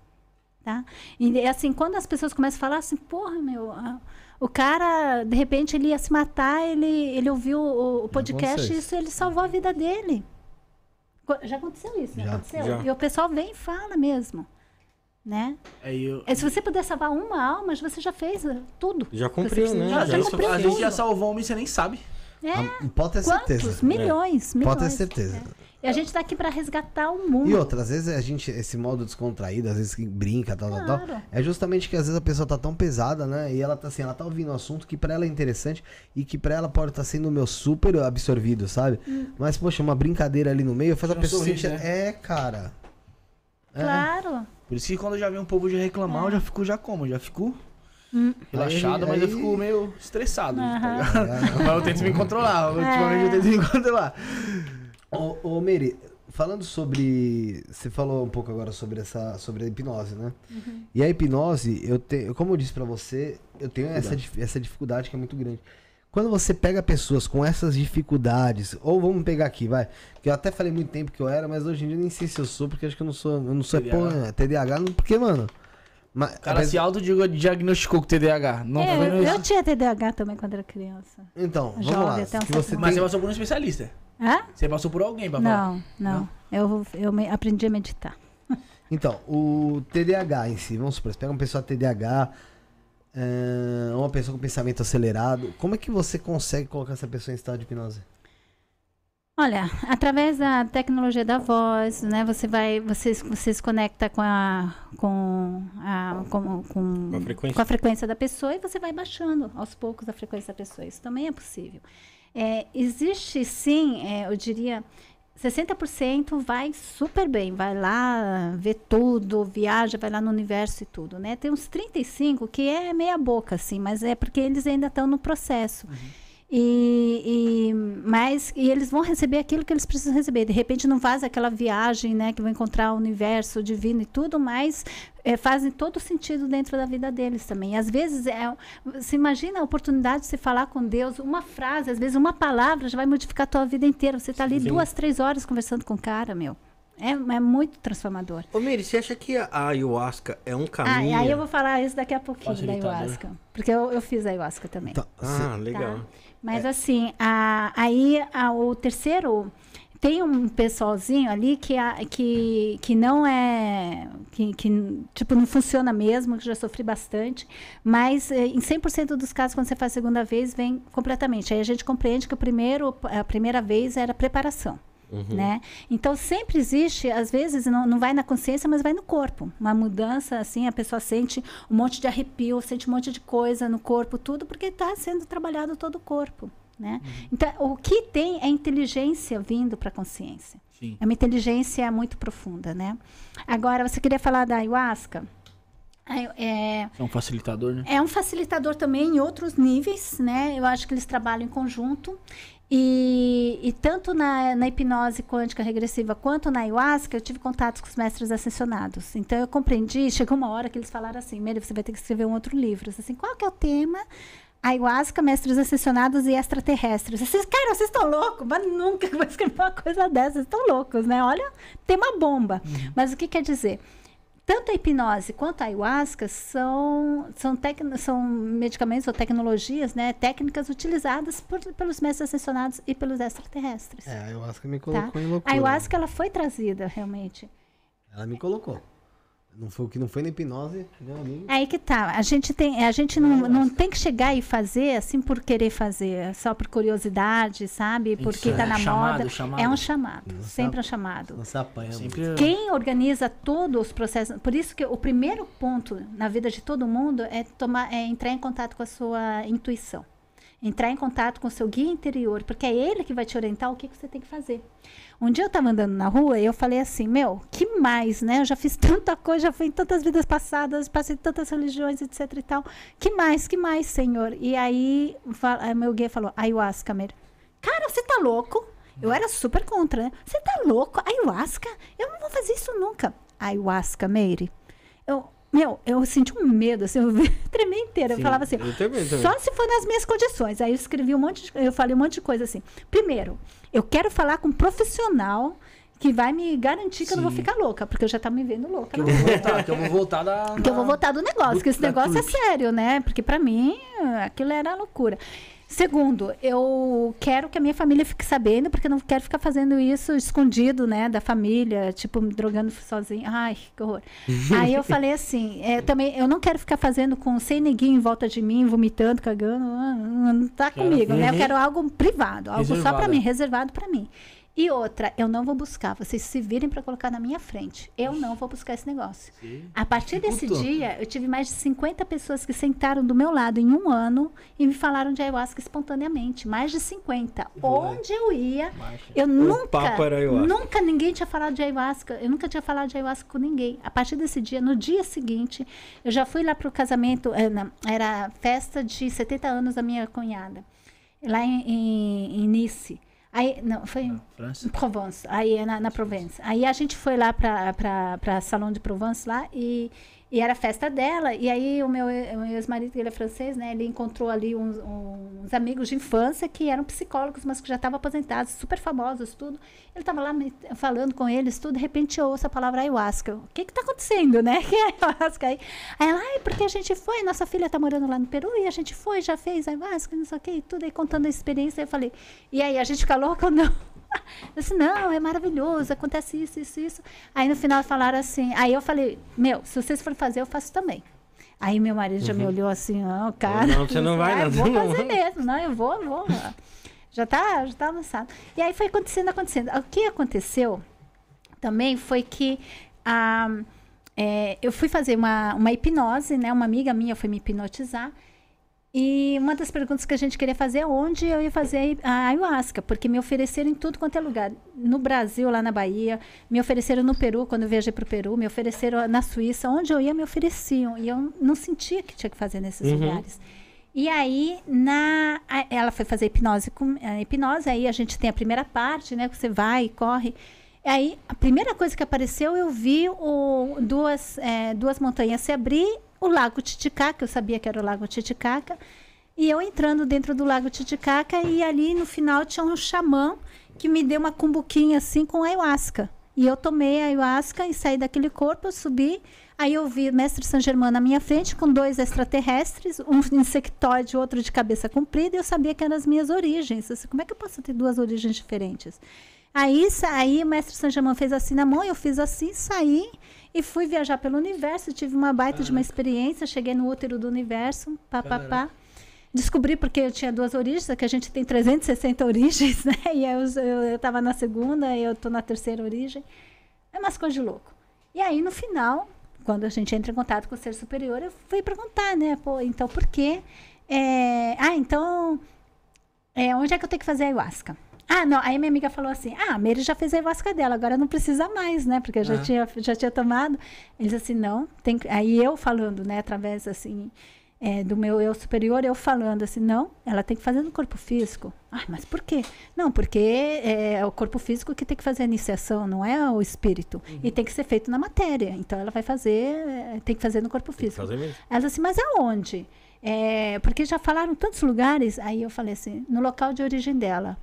C: Tá? E assim, quando as pessoas começam a falar assim, porra, meu. O cara, de repente, ele ia se matar, ele, ele ouviu o, o podcast e isso ele salvou a vida dele. Já aconteceu isso, né? Já, aconteceu. Já. E o pessoal vem e fala mesmo. Né?
E: É, eu...
D: é,
C: se você puder salvar uma alma, você já fez eh, tudo. Já cumpriu,
E: né? Já, já, já cumpriu a gente já salvou uma e você nem sabe.
C: É.
A: Pode ter Quantos? certeza. Milhões, é. milhões. Pode ter certeza. É.
C: E a gente tá aqui para resgatar
A: o mundo. E outras às vezes a gente, esse modo descontraído, às vezes que brinca, tal, claro. tal, tal. É justamente que às vezes a pessoa tá tão pesada, né? E ela tá assim, ela tá ouvindo um assunto que para ela é interessante e que para ela pode estar tá sendo meu super absorvido, sabe? Hum. Mas, poxa, uma brincadeira ali no meio faz a pessoa sorrir, sentir. Né? É, cara. É. Claro.
E: Por isso que quando eu já vi um povo já reclamar, é. eu já fico já como? Já fico hum. relaxado, aí, mas aí... eu fico meio estressado. Uhum. Tá [LAUGHS] mas eu tento me controlar. É. Ultimamente eu tento me
A: controlar. Ô, ô Mary, falando sobre. Você falou um pouco agora sobre essa. sobre a hipnose, né? Uhum. E a hipnose, eu tenho. Como eu disse para você, eu tenho essa, essa dificuldade que é muito grande. Quando você pega pessoas com essas dificuldades, ou vamos pegar aqui, vai. Que eu até falei muito tempo que eu era, mas hoje em dia nem sei se eu sou, porque acho que eu não sou. Eu não sou TDAH, não, TDAH porque, mano. Mas, o cara mas... se autodiagnosticou com TDAH. Não é, eu, eu
C: tinha TDAH também quando era criança.
A: Então, vamos lá.
C: você tem...
E: Mas você passou por um especialista? Hã? Você passou por alguém pra
C: Não, não. não? Eu, eu aprendi a meditar.
A: Então, o TDAH em si, vamos supor, você pega uma pessoa TDAH, eh, uma pessoa com pensamento acelerado, como é que você consegue colocar essa pessoa em estado de hipnose?
C: Olha, através da tecnologia da voz, né? Você vai, você, você se conecta com a, com a, com, com, com, a frequência. com a frequência da pessoa e você vai baixando aos poucos a frequência da pessoa. Isso também é possível. É, existe sim, é, eu diria, 60% vai super bem, vai lá, vê tudo, viaja, vai lá no universo e tudo, né? Tem uns 35 que é meia boca, assim, mas é porque eles ainda estão no processo. Uhum. E, e, mas e eles vão receber aquilo que eles precisam receber. De repente não fazem aquela viagem, né, que vão encontrar o universo divino e tudo, mas é, fazem todo sentido dentro da vida deles também. E às vezes é, se imagina a oportunidade de se falar com Deus, uma frase, às vezes uma palavra já vai modificar a tua vida inteira. Você está ali Sim. duas, três horas conversando com o cara, meu. É, é, muito transformador.
B: Ô, Miri, você acha que a ayahuasca é um ah, caminho? Ah, aí eu vou
C: falar isso daqui a pouquinho da ayahuasca. Porque eu, eu, fiz a ayahuasca também. Tá. Ah, legal. Tá. Mas é. assim, a, aí a, o terceiro tem um pessoalzinho ali que, a, que, que não é. Que, que, tipo, não funciona mesmo, que já sofri bastante. Mas eh, em 100% dos casos, quando você faz a segunda vez, vem completamente. Aí a gente compreende que o primeiro, a primeira vez era preparação. Uhum. Né? Então sempre existe, às vezes não, não vai na consciência, mas vai no corpo. Uma mudança assim, a pessoa sente um monte de arrepio, sente um monte de coisa no corpo, tudo, porque está sendo trabalhado todo o corpo. Né? Uhum. Então, o que tem é inteligência vindo para a consciência. Sim. É uma inteligência muito profunda, né? Agora, você queria falar da ayahuasca? É, é
E: um facilitador, né? É
C: um facilitador também em outros níveis, né? Eu acho que eles trabalham em conjunto. E, e, tanto na, na, hipnose quântica regressiva quanto na ayahuasca, eu tive contatos com os mestres ascensionados. Então eu compreendi, [LAUGHS] chegou uma hora que eles falaram assim: Meire, você vai ter que escrever um outro livro. assim, qual que é o tema? Ayahuasca, mestres ascensionados e extraterrestres. Vocês, cara, vocês estão loucos, mas nunca vou [LAUGHS] escrever uma coisa dessa, vocês estão loucos, né? Olha, tema bomba. Uhum. Mas o que quer dizer? Tanto a hipnose quanto a ayahuasca são, são, tec, são medicamentos ou tecnologias, né, técnicas utilizadas por, pelos mestres ascensionados e pelos extraterrestres.
A: É, a ayahuasca me tá? colocou tá? em loucura. A ayahuasca
C: ela foi trazida, realmente.
A: Ela me colocou. Não foi o que não foi na hipnose, né? Alguém...
C: Aí que tá. A gente tem, a gente não, não, tem que chegar e fazer assim por querer fazer, é só por curiosidade, sabe? Porque Isso, tá é, na é chamado, moda. Chamado. É um chamado, não sempre é um chamado.
A: Não se apanha. Sempre... É.
C: Quem organiza todos os processos, por isso que o primeiro ponto na vida de todo mundo é tomar é entrar em contato com a sua intuição entrar em contato com o seu guia interior, porque é ele que vai te orientar o que, que você tem que fazer. Um dia eu estava andando na rua e eu falei assim, meu, que mais, né? Eu já fiz [LAUGHS] tanta coisa, já fui em tantas vidas passadas, passei em tantas religiões, etc e tal. Que mais, que mais, Senhor? E aí meu guia falou, ayahuasca, meire Cara, você tá louco? Eu era super contra, né? Você tá louco? Ayahuasca? Eu não vou fazer isso nunca. Ayahuasca, Meire. Eu, meu, eu senti um medo, assim, eu [LAUGHS] tremei inteira. Sim, eu falava assim, eu também, também. só se for nas minhas condições. Aí eu escrevi um monte de, eu falei um monte de coisa assim. Primeiro, eu quero falar com um profissional que vai me garantir que Sim. eu não vou ficar louca, porque eu já estava tá me vendo louca.
E: Que eu vou voltar, que eu vou voltar da... Que eu vou voltar do negócio, do, que esse negócio clube. é
C: sério, né? Porque para mim, aquilo era loucura. Segundo, eu quero que a minha família fique sabendo, porque eu não quero ficar fazendo isso escondido, né, da família, tipo, me drogando sozinho. Ai, que horror. [LAUGHS] Aí eu falei assim, é, também, eu não quero ficar fazendo com sem ninguém em volta de mim, vomitando, cagando, ah, ah, ah, não tá comigo, uhum. né? Eu quero algo privado, uhum. algo reservado. só para mim, reservado para mim. E outra, eu não vou buscar. Vocês se virem para colocar na minha frente. Eu não vou buscar esse negócio. Sim. A partir desse dia, eu tive mais de 50 pessoas que sentaram do meu lado em um ano e me falaram de ayahuasca espontaneamente. Mais de 50. Onde eu ia, eu nunca. Nunca ninguém tinha falado de ayahuasca. Eu nunca tinha falado de ayahuasca com ninguém. A partir desse dia, no dia seguinte, eu já fui lá para o casamento. Eh, era festa de 70 anos da minha cunhada. Lá em, em, em Nice. Aí, não, foi não, em Provence, aí é na, na Provence. Aí a gente foi lá para Salão de Provence lá e, e era festa dela. E aí o meu, meu ex-marido, ele é francês, né? Ele encontrou ali uns, uns, amigos de infância que eram psicólogos, mas que já estavam aposentados, super famosos, tudo. Ele estava lá me, falando com eles, tudo. De repente eu ouço a palavra ayahuasca. O que que tá acontecendo, né? [LAUGHS] Que é ayahuasca aí? Aí ela, ai, porque a gente foi, nossa filha tá morando lá no Peru e a gente foi, já fez ayahuasca, não sei o que, tudo. Aí contando a experiência, eu falei, e aí, a gente fica louca ou não? [LAUGHS] Eu disse, não, é maravilhoso, acontece isso, isso, isso. Aí no final falaram assim, aí eu falei, meu, se vocês forem fazer, eu faço também. Aí meu marido uhum. já me uhum. olhou assim, não, oh, cara. Não, você não vai, ah, [LAUGHS] não. vou fazer mesmo, não, eu vou, vou. já tá, já tá lançado. E aí foi acontecendo, acontecendo. O que aconteceu também foi que a, ah, é, eh, eu fui fazer uma, uma hipnose, né? Uma amiga minha foi me hipnotizar. E uma das perguntas que a gente queria fazer é onde eu ia fazer a ayahuasca, porque me ofereceram em tudo quanto é lugar. No Brasil, lá na Bahia, me ofereceram no Peru, quando eu viajei para o Peru, me ofereceram na Suíça, onde eu ia me ofereciam. E eu não sentia que tinha que fazer nesses uhum. lugares. E aí, na, ela foi fazer hipnose, com, eh, hipnose, aí a gente tem a primeira parte, né? Que você vai e corre. Aí, a primeira coisa que apareceu, eu vi o, duas, é, duas montanhas se abrir o Lago Titicaca, eu sabia que era o Lago Titicaca, e eu entrando dentro do Lago Titicaca, e ali no final tinha um xamã que me deu uma cumbuquinha assim com ayahuasca. E eu tomei a ayahuasca e saí daquele corpo, eu subi. Aí eu vi o mestre San Germain na minha frente com dois extraterrestres, um [LAUGHS] insectoide, outro de cabeça comprida, e eu sabia que eram as minhas origens. Assim, como é que eu posso ter duas origens diferentes? Aí, aí o mestre San Germain fez assim na mão, eu fiz assim, saí e fui viajar pelo universo, tive uma baita de uma ah. experiência, cheguei no útero do universo, papapá. Descobri porque eu tinha duas origens, que a gente tem 360 origens, [LAUGHS] né? E eu estava na segunda, eu estou na terceira origem. É umas coisas de louco. E aí, no final, quando a gente entra em contato com o ser superior, eu fui perguntar, né? Pô, então por quê? É, ah, então, é, onde é que eu tenho que fazer ayahuasca? Ah, não. Aí minha amiga falou assim: Ah, a Meire já fez a ayahuasca dela, agora não precisa mais, né? Porque eu já, ah. tinha, já tinha tomado. Eles assim, não, tem que... Aí eu falando, né, através assim. É, do meu eu superior, eu falando assim, não, ela tem que fazer no corpo físico. Ah, mas por quê? Não, porque é, é o corpo físico que tem que fazer a iniciação, não é o espírito. Uhum. E tem que ser feito na matéria. Então ela vai fazer, é, tem que fazer no corpo físico. Fazer mesmo. Ela assim, mas aonde? É, porque já falaram tantos lugares, aí eu falei assim, no local de origem dela.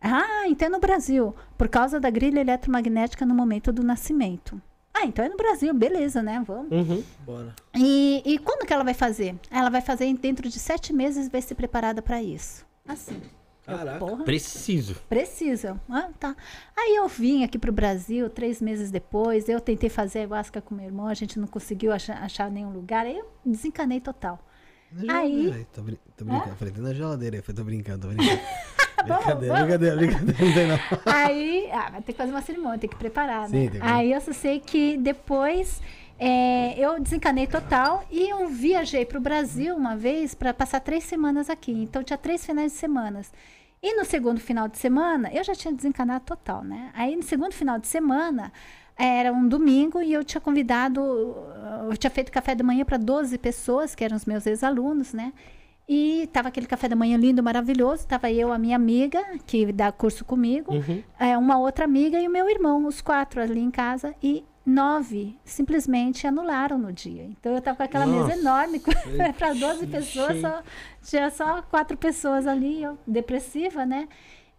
C: Ah, então é no Brasil, por causa da grilha eletromagnética no momento do nascimento. Ah, então é no Brasil, beleza, né? Vamos.
D: Uhum. Bora.
C: E, e quando que ela vai fazer? Ela vai fazer dentro de sete meses, vai ser preparada para isso. Assim.
D: Caraca. Porra.
C: Preciso. Preciso. Ah, tá. Aí eu vim aqui pro Brasil três meses depois. Eu tentei fazer ayahuasca com meu irmão, a gente não conseguiu achar, achar nenhum lugar. Aí eu desencanei total aí. Ai,
A: tô, brin tô brincando. É? Falei, tá na geladeira. Eu falei, tô brincando, tô [LAUGHS] brincando. Tá brincadeira, brincadeira, brincadeira, não
C: Aí, ah, vai ter que fazer uma cerimônia, tem que preparar, Sim, né? Tem que... Aí eu só sei que depois é, eu desencanei total e eu viajei para o Brasil uma vez para passar três semanas aqui. Então tinha três finais de semana. E no segundo final de semana, eu já tinha desencanado total, né? Aí no segundo final de semana, era um domingo e eu tinha convidado, eu tinha feito café da manhã para 12 pessoas, que eram os meus ex-alunos, né? E estava aquele café da manhã lindo, maravilhoso. Tava eu, a minha amiga, que dá curso comigo, uhum. é, uma outra amiga e o meu irmão, os quatro ali em casa. E nove simplesmente anularam no dia. Então eu tava com aquela Nossa, mesa enorme, [LAUGHS] para 12 pessoas, só, tinha só quatro pessoas ali, eu depressiva, né?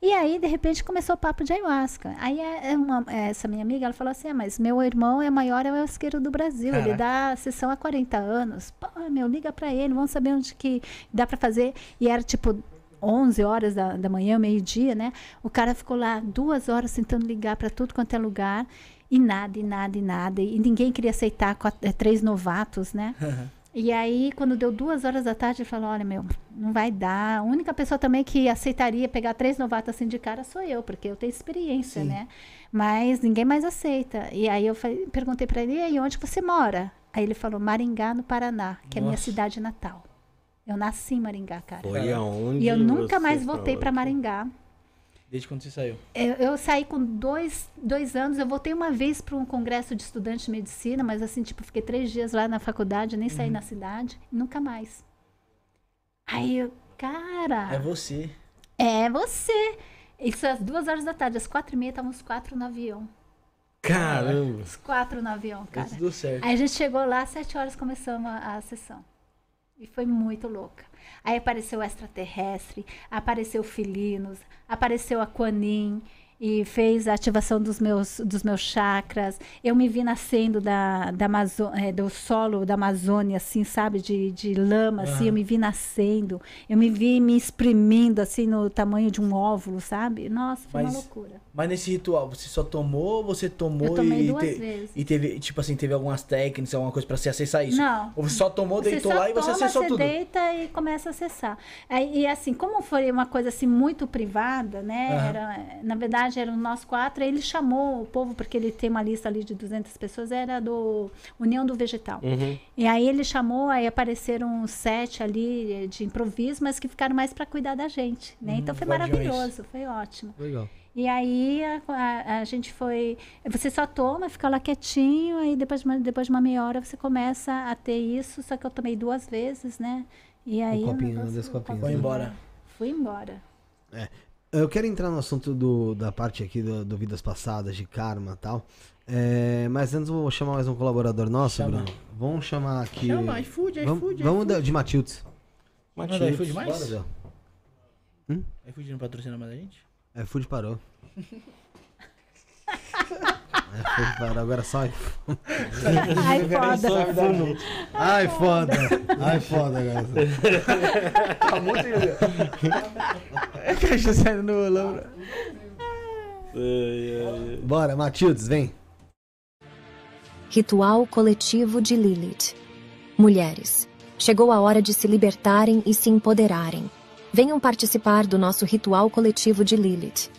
C: E aí, de repente, começou o papo de ayahuasca. Aí é, é uma, é, essa minha amiga, ela falou assim, ah, mas meu irmão é maior ayahuasqueiro do Brasil, Caraca. ele dá sessão há 40 anos. Pô, meu, liga pra ele, vamos saber onde que dá pra fazer. E era tipo 11 horas da, da manhã, meio-dia, né? O cara ficou lá duas horas tentando ligar para tudo quanto é lugar. E nada, e nada, e nada. E ninguém queria aceitar quatro, três novatos, né? E aí, quando deu duas horas da tarde, ele falou: Olha, meu, não vai dar. A única pessoa também que aceitaria pegar três novatos assim de cara sou eu, porque eu tenho experiência, Sim. né? Mas ninguém mais aceita. E aí eu perguntei para ele: E aí, onde você mora? Aí ele falou: Maringá, no Paraná, que é Nossa. é minha cidade natal. Eu nasci em Maringá, cara. Foi
D: aonde? E eu nunca mais voltei para
C: Maringá.
E: Desde quando você saiu?
C: Eu, é, eu, saí com dois, dois anos. Eu voltei uma vez para um congresso de estudante de medicina, mas assim, tipo, fiquei três dias lá na faculdade, nem saí uhum. na cidade, nunca mais. Aí eu, cara. É você. É você. Isso é às duas horas da tarde, às quatro e meia, estavam os quatro no avião.
E: Caramba!
D: Os
C: quatro no avião, cara. Isso deu certo. Aí a gente chegou lá, às sete horas começamos a, a sessão. E foi muito louca. Aí apareceu extraterrestre, apareceu felinos, apareceu aquanim, e fez a ativação dos meus, dos meus chakras. Eu me vi nascendo da, da Amazo é, do solo da Amazônia, assim, sabe? De, de lama, uhum. assim. Eu me vi nascendo. Eu me vi me exprimindo, assim, no tamanho de um óvulo, sabe? Nossa, foi mas, uma
E: loucura. Mas nesse ritual, você só tomou você tomou e, te, e, teve, tipo assim, teve algumas técnicas, alguma coisa pra se acessar isso? Não. Ou você só tomou, deitou só lá toma, e você acessou você tudo? Você
C: deita e começa a acessar. e assim, como foi uma coisa, assim, muito privada, né? Uhum. Era, na verdade, era eram nós quatro. Ele chamou o povo, porque ele tem uma lista ali de 200 pessoas, era do União do Vegetal. Uhum. E aí ele chamou, aí apareceram sete ali de improviso, mas que ficaram mais para cuidar da gente. Né? Então, hum, então foi maravilhoso, foi ótimo. Legal. E aí a, a, a, gente foi. Você só toma, fica lá quietinho, aí depois de, uma, depois de uma meia hora você começa a ter isso, só que eu tomei duas vezes, né? E aí. Um copinho, um copinhos. Foi embora. Fui embora.
A: É, eu quero entrar no assunto do, da parte aqui do, do Vidas Passadas, de karma e tal. É, mas antes vou chamar mais um colaborador nosso, Chama. Bruno. Vamos chamar aqui. Chama, iFood, iFood. Vamos, vamos de Matildes. Matildes. iFood mais? Bora, hum?
E: iFood não patrocina mais a gente?
A: iFood parou. [LAUGHS] Foi agora só iPhone. Ai, foda. Ai, foda. Ai, foda, galera. Tá muito. Né? É que a gente tá saindo no valor. Né? Bora, Matildes, vem.
I: Ritual coletivo de Lilith. Mulheres, chegou a hora de se libertarem e se empoderarem. Venham participar do nosso ritual coletivo de Lilith.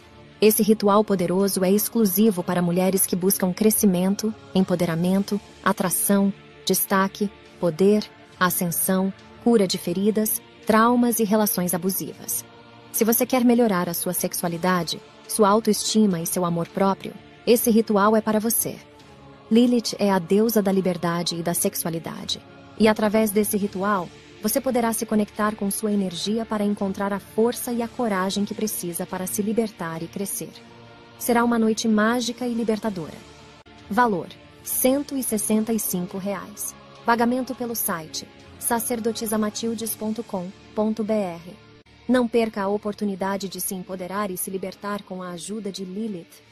I: Esse ritual poderoso é exclusivo para mulheres que buscam crescimento, empoderamento, atração, destaque, poder, ascensão, cura de feridas, traumas e relações abusivas. Se você quer melhorar a sua sexualidade, sua autoestima e seu amor próprio, esse ritual é para você. Lilith é a deusa da liberdade e da sexualidade. E através desse ritual, você poderá se conectar com sua energia para encontrar a força e a coragem que precisa para se libertar e crescer. Será uma noite mágica e libertadora. Valor: R$ 165. Reais. Pagamento pelo site sacerdotisamatildes.com.br. Não perca a oportunidade de se empoderar e se libertar com a ajuda de Lilith.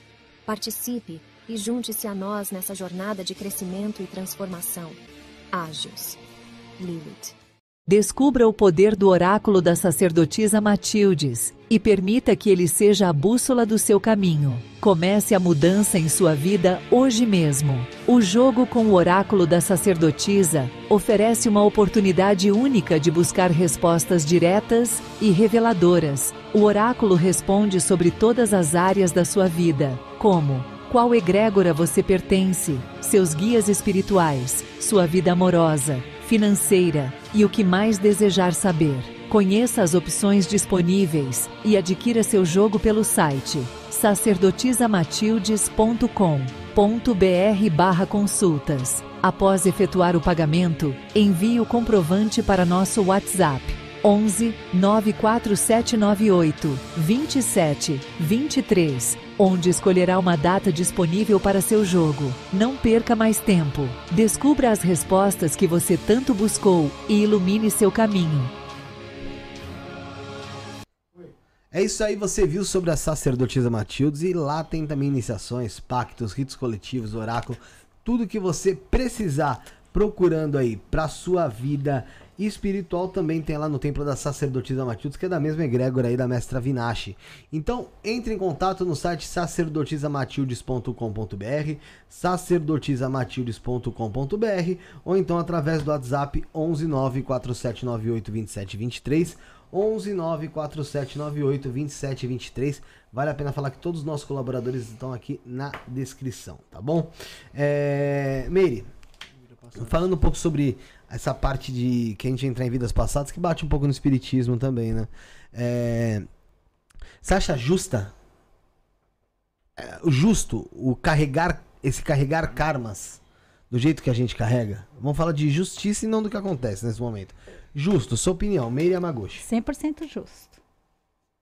I: Participe e junte-se a nós nessa jornada de crescimento e transformação. Ágios. Lilith.
F: Descubra o poder do oráculo da sacerdotisa Matildes e permita que ele seja a bússola do seu caminho. Comece a mudança em sua vida hoje mesmo. O jogo com o oráculo da sacerdotisa oferece uma oportunidade única de buscar respostas diretas e reveladoras. O oráculo responde sobre todas as áreas da sua vida, como qual egrégora você pertence, seus guias espirituais, sua vida amorosa, financeira e o que mais desejar saber. Conheça as opções disponíveis e adquira seu jogo pelo site sacerdotisamatildes.com.br consultas. Após efetuar o pagamento, envie o comprovante para nosso WhatsApp 11 94798 27 23, onde escolherá uma data disponível para seu jogo. Não perca mais tempo. Descubra as respostas que você tanto buscou e ilumine seu caminho.
A: É isso aí, você viu sobre a sacerdotisa Matildes e lá tem também iniciações, pactos, ritos coletivos, oráculo, tudo que você precisar procurando aí para sua vida e espiritual também tem lá no Templo da Sacerdotisa Matildes, que é da mesma egrégora aí da Mestra Vinache. Então, entre em contato no site sacerdotisamatildes.com.br, sacerdotisamatildes.com.br, ou então através do WhatsApp 11947982723, 11947982723. Vale a pena falar que todos os nossos colaboradores estão aqui na descrição, tá bom? É... Meire, passadas. Falando um pouco sobre essa parte de que a gente entrar em vidas passadas, que bate um pouco no espiritismo também, né? É... Você acha justa? É, justo o carregar, esse carregar karmas do jeito que a gente carrega? Vamos falar de justiça e não do que acontece nesse momento. Justo, sua opinião, Meire Yamaguchi.
C: 100% justo.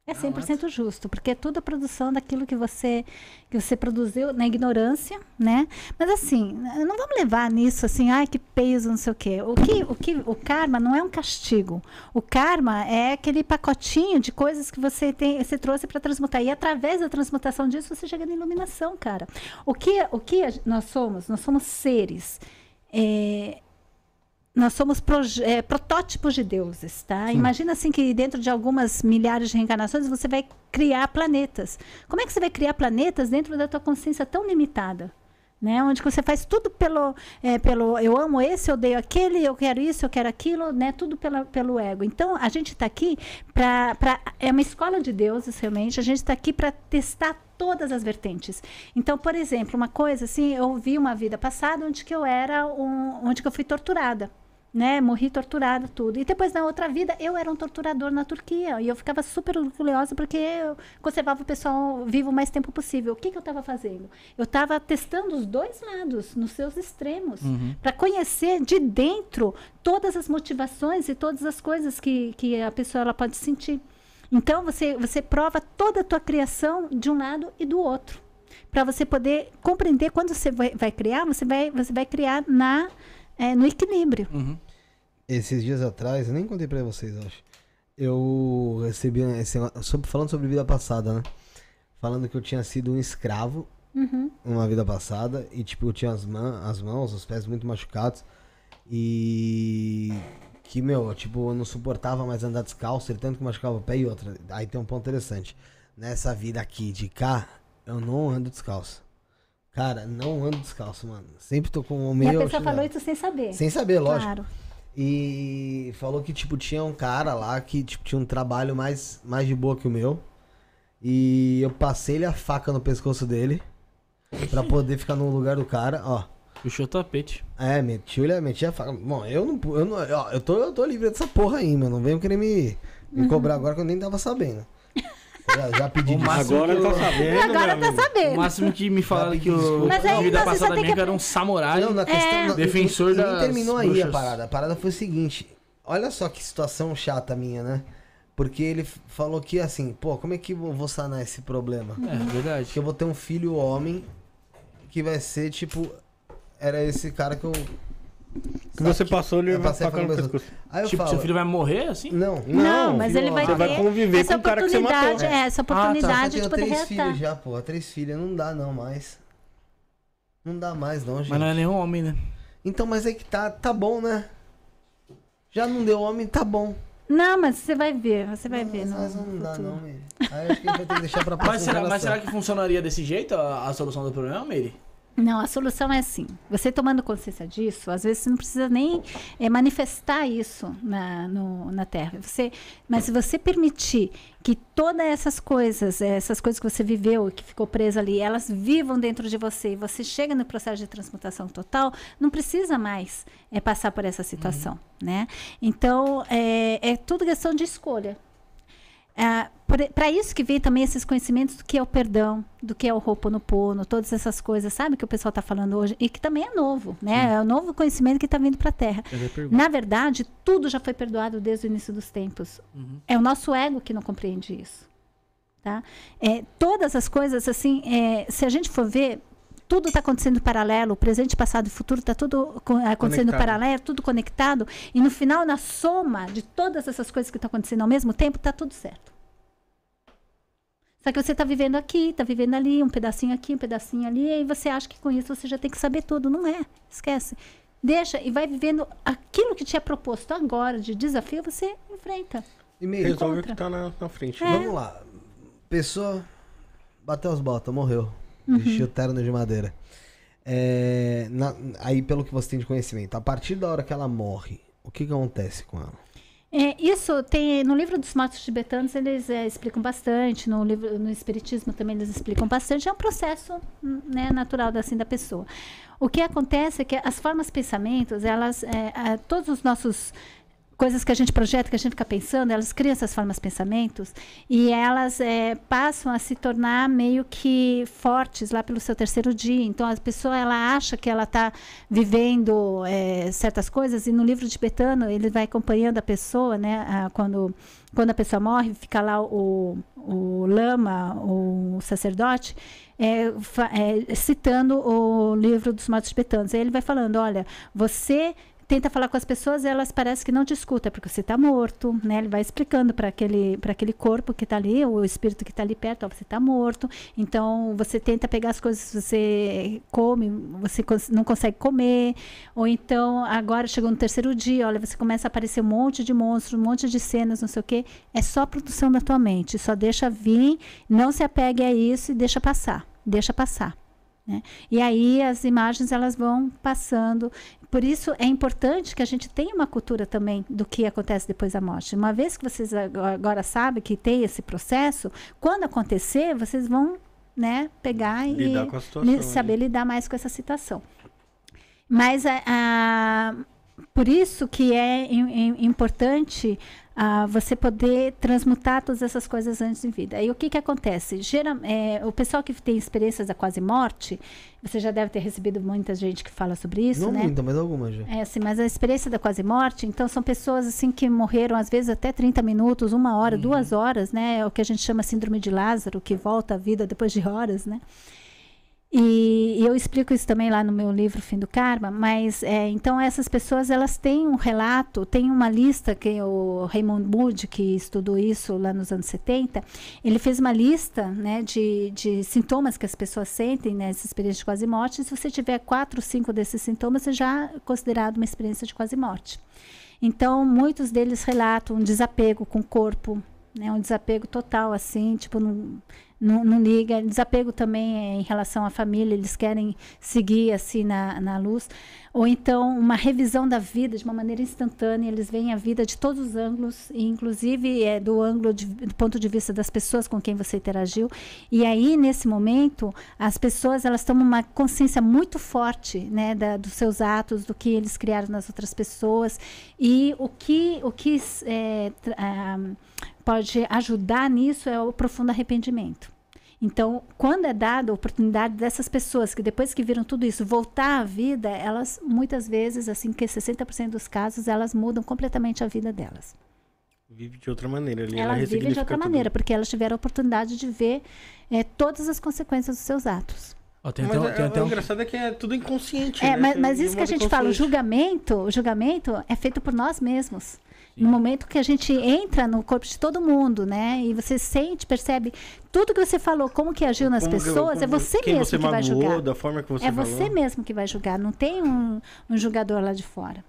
C: É 100% justo, porque é toda a produção daquilo que você que você produziu na ignorância, né? Mas assim, não vamos levar nisso assim, ai que peso, não sei o quê. O que o que o karma não é um castigo. O karma é aquele pacotinho de coisas que você tem, você trouxe para transmutar e através da transmutação disso você chega na iluminação, cara. O que o que nós somos? Nós somos seres é, nós somos é, protótipos de deuses, tá? Sim. Imagina assim que dentro de algumas milhares de reencarnações você vai criar planetas. Como é que você vai criar planetas dentro da tua consciência tão limitada? Né? Onde você faz tudo pelo, é, pelo eu amo esse, eu odeio aquele, eu quero isso, eu quero aquilo, né? Tudo pela, pelo ego. Então a gente está aqui para é uma escola de deuses realmente. A gente está aqui para testar todas as vertentes. Então, por exemplo, uma coisa assim, eu vi uma vida passada onde que eu era um, onde que eu fui torturada né? Morri torturada, tudo. E depois, na outra vida, eu era um torturador na Turquia. E eu ficava super orgulhosa porque eu conservava o pessoal vivo o mais tempo possível. O que, que eu estava fazendo? Eu estava testando os dois lados, nos seus extremos, uhum. para conhecer de dentro todas as motivações e todas as coisas que, que a pessoa ela pode sentir. Então, você, você prova toda a tua criação de um lado e do outro. Para você poder compreender quando você vai, vai criar, você vai, você vai criar na é, no equilíbrio. Uhum
A: esses dias atrás, eu nem contei pra vocês, eu acho. Eu recebi. Esse, sobre, falando sobre vida passada, né? Falando que eu tinha sido um escravo uhum. uma vida passada. E, tipo, eu tinha as, man, as mãos, os pés muito machucados. E. Que, meu, tipo, eu não suportava mais andar descalço, ele tanto que machucava o pé e outra. Aí tem um ponto interessante. Nessa vida aqui de cá, eu não ando descalço. Cara, não ando descalço, mano. Sempre tô com o meio. E a pessoa falou
C: isso sem saber. Sem saber, lógico. Claro.
A: E falou que, tipo, tinha um cara lá que tipo, tinha um trabalho mais, mais de boa que o meu. E eu passei ele a faca no pescoço dele. Pra poder ficar no lugar do cara, ó. Puxou o tapete. É, metiu meti a faca. Bom, eu não. Eu, não, ó, eu, tô, eu tô livre dessa porra aí, mano Não venho querer me, me uhum. cobrar agora que eu nem tava sabendo. Já, já pedi desculpa. Agora eu... tá sabendo. Agora tá sabendo. O máximo
E: que me falaram que o Mas é aí, passada minha que... era um
A: samurai. Não, na é. questão. É. defensor da. Não terminou aí a parada. A parada foi o seguinte. Olha só que situação chata minha, né? Porque ele falou que assim, pô, como é que eu vou sanar esse problema? É, é, verdade. Que eu vou ter um filho homem que vai ser tipo. Era esse cara que eu que você passou, ele vai passei, no pescoço. Aí eu tipo, falo, seu filho vai morrer assim? Não. Não, não mas ele vai ter vai conviver essa com o cara que você matou. É, essa oportunidade ah, tá. de poder três filhos já, pô. Três filhos, não dá não mais. Não dá mais não, gente. Mas não é nenhum homem, né? Então, mas é que tá, tá bom, né? Já não deu homem, tá bom. Não, mas você vai ver, você vai não, ver. Mas não, não dá, não, Miri. Aí
E: acho que vai ter que deixar pra [LAUGHS] próxima mas será, mas será que funcionaria desse jeito a, a solução do problema, Miri?
C: Não, a solução é assim. Você tomando consciência disso, às vezes você não precisa nem é, manifestar isso na, no, na Terra. Você, mas se você permitir que todas essas coisas, eh, essas coisas que você viveu, que ficou presa ali, elas vivam dentro de você e você chega no processo de transmutação total, não precisa mais é, passar por essa situação, uhum. né? Então, é, é tudo questão de escolha. É, para isso que vem também esses conhecimentos do que é o perdão, do que é o Ho'oponopono, todas essas coisas, sabe, que o pessoal está falando hoje, e que também é novo, né? Sim. É o novo conhecimento que está vindo para a Terra. Na verdade, tudo já foi perdoado desde o início dos tempos. Uhum. É o nosso ego que não compreende isso. Tá? É, todas as coisas, assim, é, se a gente for ver, tudo está acontecendo paralelo, o presente, passado e futuro está tudo é, acontecendo conectado. paralelo, tudo conectado, e no final, na soma de todas essas coisas que estão tá acontecendo ao mesmo tempo, está tudo certo. Só que você está vivendo aqui, está vivendo ali, um pedacinho aqui, um pedacinho ali, e aí você acha que com isso você já tem que saber tudo. Não é, esquece. Deixa e vai vivendo aquilo que te é proposto agora de desafio, você enfrenta.
A: E resolve o que está na, na, frente. É. Vamos lá. Pessoa bateu as botas, morreu. Uhum. Eles de madeira. É, na, aí, pelo que você tem de conhecimento, a partir da hora que ela morre, o que, que acontece com ela?
C: É, isso tem no livro dos matos tibetanos eles é, explicam bastante no livro no espiritismo também eles explicam bastante é um processo né, natural assim da pessoa o que acontece é que as formas pensamentos elas é, todos os nossos coisas que a gente projeta, que a gente fica pensando, elas criam essas formas de pensamentos e elas é, passam a se tornar meio que fortes lá pelo seu terceiro dia. Então a pessoa ela acha que ela está vivendo é, certas coisas e no livro tibetano ele vai acompanhando a pessoa, né? A, quando quando a pessoa morre, fica lá o, o lama, o sacerdote, é, é, citando o livro dos mortos tibetanos. Aí ele vai falando: olha, você tenta falar com as pessoas e elas parecem que não te escuta é porque você está morto, né? Ele vai explicando para aquele para aquele corpo que está ali, ou o espírito que está ali perto, ó, você está morto. Então você tenta pegar as coisas que você come, você cons não consegue comer, ou então agora chegou no terceiro dia, olha, você começa a aparecer um monte de monstros, um monte de cenas, não sei o quê. É só a produção da tua mente, só deixa vir, não se apegue a isso e deixa passar, deixa passar. Né? E aí as imagens elas vão passando por isso é importante que a gente tenha uma cultura também do que acontece depois da morte. Uma vez que vocês agora sabem que tem esse processo, quando acontecer, vocês vão né, pegar lidar e situação, saber lidar mais com essa situação. Mas a, a por isso que é importante uh, você poder transmutar todas essas coisas antes de vida. E o que, que acontece? gera é, o pessoal que tem experiências da quase morte, você já deve ter recebido muita gente que fala sobre isso, Não né? muita,
A: mas algumas já. É,
C: sim, mas a experiência da quase morte, então são pessoas assim que morreram às vezes até 30 minutos, uma hora, uhum. duas horas, né? É o que a gente chama síndrome de Lázaro, que volta à vida depois de horas, né? E, e, eu explico isso também lá no meu livro Fim do Karma, mas é, então essas pessoas elas têm um relato, tem uma lista que o Raymond Moody, que estudou isso lá nos anos 70, ele fez uma lista né, de, de sintomas que as pessoas sentem nessa né, experiência de quase morte. Se você tiver quatro ou cinco desses sintomas, você já é considerado uma experiência de quase morte. Então, muitos deles relatam um desapego com o corpo, né, um desapego total, assim, tipo, não, não, não liga. Desapego também é em relação à família, eles querem seguir assim na, na luz. Ou então uma revisão da vida de uma maneira instantânea, eles veem a vida de todos os ângulos, inclusive é, do ângulo de, do ponto de vista das pessoas com quem você interagiu. E aí nesse momento as pessoas elas tomam uma consciência muito forte, né, da, dos seus atos, do que eles criaram nas outras pessoas e o que o que é, ah, pode ajudar nisso é o profundo arrependimento. Então, quando é dada a oportunidade dessas pessoas que depois que viram tudo isso voltar à vida, elas muitas vezes, assim que 60% dos casos, elas mudam completamente a vida delas.
B: Vive de outra maneira. Ali elas ela vivem de outra tudo. maneira, porque
C: elas tiveram a oportunidade de ver é, todas as consequências dos seus atos.
B: tem, mas, então, tem, é, o engraçado é que é tudo inconsciente. É, né? mas, mas isso que a gente fala, o
C: julgamento, o julgamento é feito por nós mesmos. No momento que a gente entra no corpo de todo mundo, né? E você sente, percebe tudo que você falou, como que agiu nas como pessoas, eu, é você mesmo você que magoou, vai julgar. Da forma que você é falou. você mesmo que vai julgar, não tem um, um julgador lá de fora.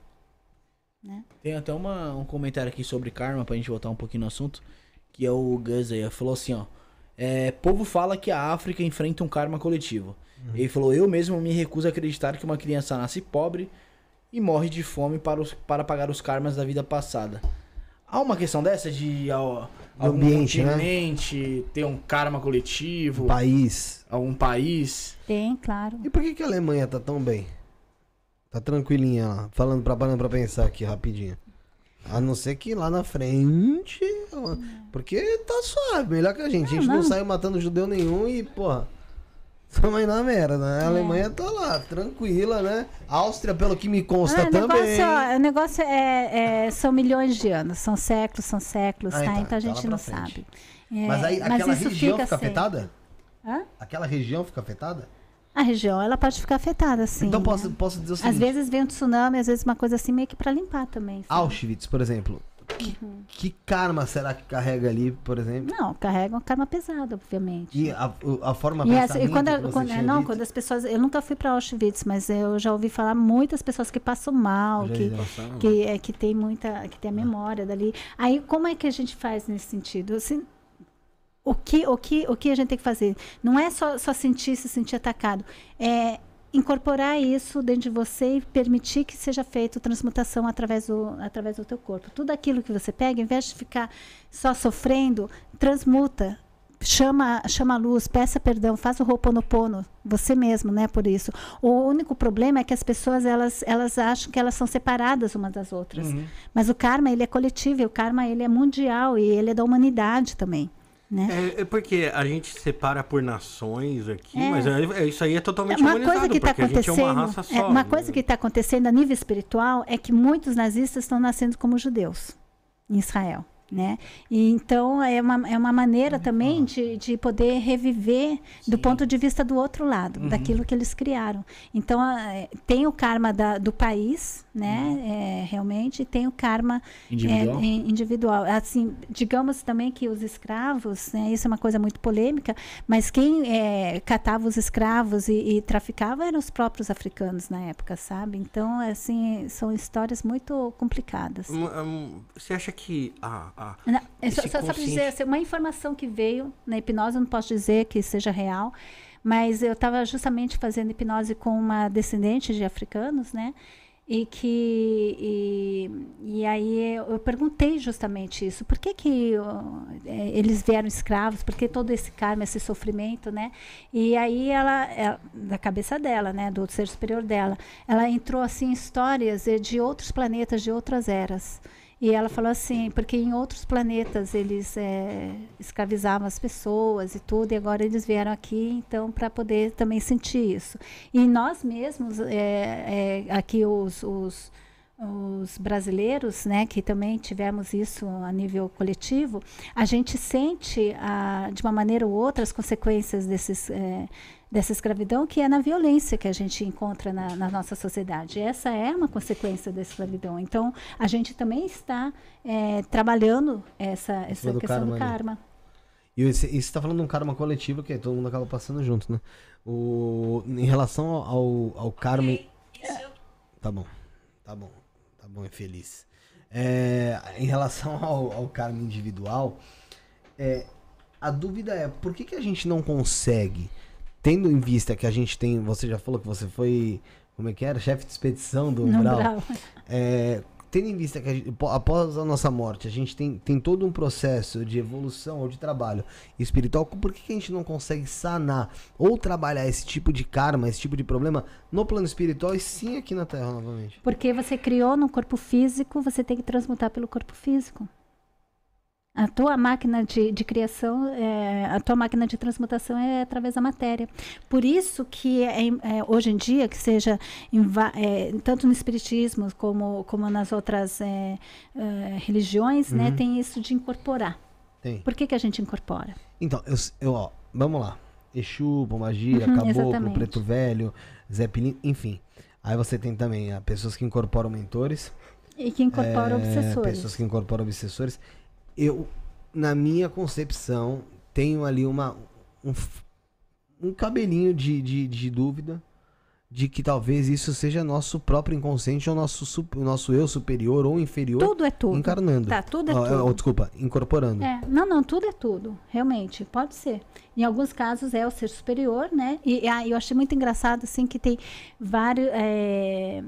E: Né? Tem até uma, um comentário aqui sobre karma, pra gente voltar um pouquinho no assunto, que é o Gus aí, falou assim, ó. É, povo fala que a África enfrenta um karma coletivo. Uhum. Ele falou: Eu mesmo me recuso a acreditar que uma criança nasce pobre, e morre de fome para, os, para pagar os karmas da vida passada. Há uma questão dessa de ao, algum ambiente, né? continente, né? ter um karma coletivo?
A: Um país. Algum país?
C: Tem, claro. E por
E: que, que a
A: Alemanha tá tão bem? Tá tranquilinha lá, falando pra, parando pra pensar aqui rapidinho. A não ser que lá na frente. Hum. Porque tá suave, melhor que a gente. Não, a gente não, não. saiu matando judeu nenhum e, porra. Também na merda, né? A é. Alemanha tá lá, tranquila, né? Áustria, pelo que me consta ah, também. Negócio,
C: o negócio é, é, são milhões de anos, são séculos, são séculos, ah, tá? Então, então a tá gente não frente. sabe.
A: mas é, aí mas aquela região fica, fica assim. afetada? Hã? Aquela região fica afetada?
C: A região, ela pode ficar afetada, sim. Então, né? posso, posso dizer o seguinte... Às vezes vem um tsunami, às vezes uma coisa assim, meio que para limpar também. Sabe?
A: Auschwitz, por exemplo, que, uhum. que karma será que carrega ali, por exemplo?
C: Não, carrega um karma pesado, obviamente.
A: E a, a forma e, essa, e quando, quando não, dito? quando as
C: pessoas, eu nunca fui para Auschwitz, mas eu já ouvi falar muitas pessoas que passam mal, que passaram, que, é, que tem muita, que tem a memória ah. dali. Aí como é que a gente faz nesse sentido? Assim, o que, o que, o que a gente tem que fazer? Não é só, só sentir se sentir atacado. É incorporar isso dentro de você e permitir que seja feita transmutação através do, através do teu corpo. Tudo aquilo que você pega, em vez de ficar só sofrendo, transmuta. Chama, chama a luz, peça perdão, faz o roponopono, você mesmo, né, por isso. O único problema é que as pessoas, elas, elas acham que elas são separadas umas das outras. Uhum. Mas o karma, ele é coletivo, o karma, ele é mundial e ele é da humanidade também. Né?
B: É, é, porque a gente separa por nações aqui, é. mas é, isso aí é totalmente é, uma coisa que está acontecendo. É uma, só, é, uma né?
C: coisa que está acontecendo a nível espiritual é que muitos nazistas estão nascendo como judeus em Israel né? E então é uma, é uma maneira também de, de poder reviver Sim. do ponto de vista do outro lado, uhum. daquilo que eles criaram. Então a, é, tem o karma da, do país, né? Uhum. É, realmente tem o karma é, individual. É, individual. Assim, digamos também que os escravos, né? isso é uma coisa muito polêmica, mas quem é, catava os escravos e, e traficava eram os próprios africanos na época, sabe? Então assim são histórias muito complicadas. Um,
B: um, você acha
D: que a a, não,
C: é, só, só, só para dizer, assim, uma informação que veio na hipnose, eu não posso dizer que seja real, mas eu estava justamente fazendo hipnose com uma descendente de africanos, né? E que e, e aí eu perguntei justamente isso, por que que é, eles vieram escravos, por que todo esse karma, esse sofrimento, né? E aí ela, ela é, da cabeça dela, né, do ser superior dela, ela entrou assim em histórias de outros planetas, de outras eras. E ela falou assim, porque em outros planetas eles é, escravizavam as pessoas e tudo, e agora eles vieram aqui, então, para poder também sentir isso. E nós mesmos, é, é, aqui os, os, os, brasileiros, né, que também tivemos isso a nível coletivo, a gente sente, a, ah, de uma maneira ou outra, as consequências desses é, dessa escravidão, que é na violência que a gente encontra na, na, nossa sociedade. Essa é uma consequência da escravidão. Então, a gente também está é, trabalhando essa, essa do questão karma, do karma.
A: E você está falando de um karma coletivo que todo mundo acaba passando junto, né? O, em relação ao, ao karma. É, tá bom, tá bom, tá bom, é feliz. É, em relação ao, ao karma individual, é, a dúvida é por que, que a gente não consegue tendo em vista que a gente tem, você já falou que você foi, como é que era? Chefe de expedição do umbral. É, tendo em vista que a gente, após a nossa morte, a gente tem, tem todo um processo de evolução ou de trabalho espiritual, por que, que a gente não consegue sanar ou trabalhar esse tipo de karma, esse tipo de problema no plano espiritual e sim aqui na Terra novamente?
C: Porque você criou no corpo físico, você tem que transmutar pelo corpo físico. A tua máquina de, de criação, é, a tua máquina de transmutação é através da matéria. Por isso que é, é, hoje em dia, que seja em, é, tanto no espiritismo como, como nas outras é, é, religiões, né, uhum. né, tem isso de incorporar. Tem. Por que, que a gente incorpora?
A: Então, eu, eu ó, vamos lá. Exu, Pombagira, uhum, Caboclo, exatamente. Preto Velho, Zé Pilim, enfim. Aí você tem também ah, pessoas que incorporam mentores. E que incorporam é, obsessores. Pessoas que incorporam obsessores eu, na minha concepção, tenho ali uma, um, um cabelinho de, de, de, dúvida de que talvez isso seja nosso próprio inconsciente ou nosso, nosso eu superior ou inferior. Tudo é tudo. Encarnando. Tá, tudo é ah, tudo. Oh, desculpa, incorporando. É,
C: não, não, tudo é tudo. Realmente, pode ser. Em alguns casos é o ser superior, né? E ah, eu achei muito engraçado, assim, que tem vários. É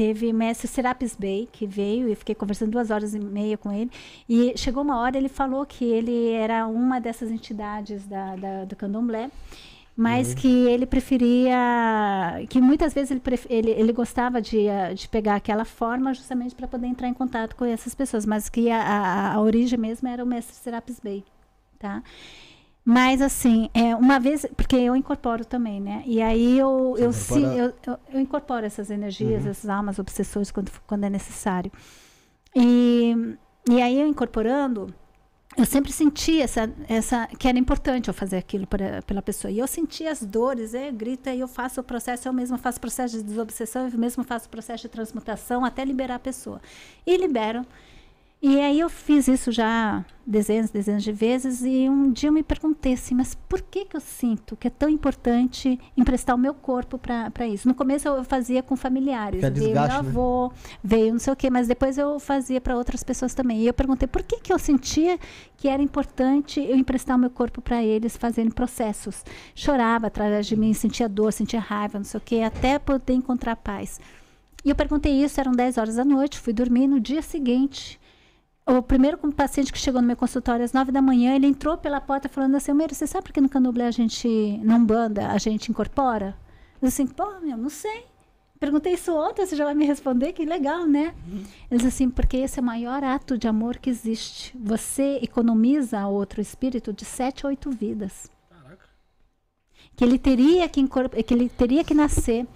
C: Teve mestre Serapis Bey, que veio e fiquei conversando duas horas e meia com ele. E chegou uma hora, ele falou que ele era uma dessas entidades da, da do candomblé mas uhum. que ele preferia, que muitas vezes ele, ele, ele, gostava de, eh, de pegar aquela forma justamente para poder entrar em contato com essas pessoas, mas que a, a, a origem mesmo era o mestre Serapis Bey, tá? Mas assim, é, uma vez, porque eu incorporo também, né? E aí eu, eu, se, eu, eu, incorporo essas energias, uhum. essas almas, obsessores quando, quando é necessário. E, e aí eu incorporando, eu sempre senti essa, essa que era importante eu fazer aquilo pra, pela pessoa. E eu senti as dores, é, grita, e eu faço o processo, eu mesmo faço o processo de desobsessão, eu mesmo faço o processo de transmutação até liberar a pessoa. E libero. E aí eu fiz isso já dezenas, dezenas de vezes e um dia eu me perguntei assim, mas por que que eu sinto que é tão importante emprestar o meu corpo para isso? No começo eu fazia com familiares, é veio meu né? avô, né? veio não sei o quê, mas depois eu fazia para outras pessoas também. E eu perguntei por que que eu sentia que era importante eu emprestar o meu corpo para eles fazerem processos. Chorava através de mim, sentia dor, sentia raiva, não sei o quê, até poder encontrar paz. E eu perguntei isso, eram 10 horas da noite, fui dormir no dia seguinte o primeiro paciente que chegou no meu consultório às nove da manhã, ele entrou pela porta falando assim, Meiro, você sabe por que no candomblé a gente, na Umbanda, a gente incorpora? Eu assim, pô, meu, não sei. Perguntei isso ontem, você já vai me responder, que legal, né? Uhum. disse assim, porque esse é o maior ato de amor que existe. Você economiza outro espírito de sete a oito vidas. Caraca. Que ele teria que, que ele teria que nascer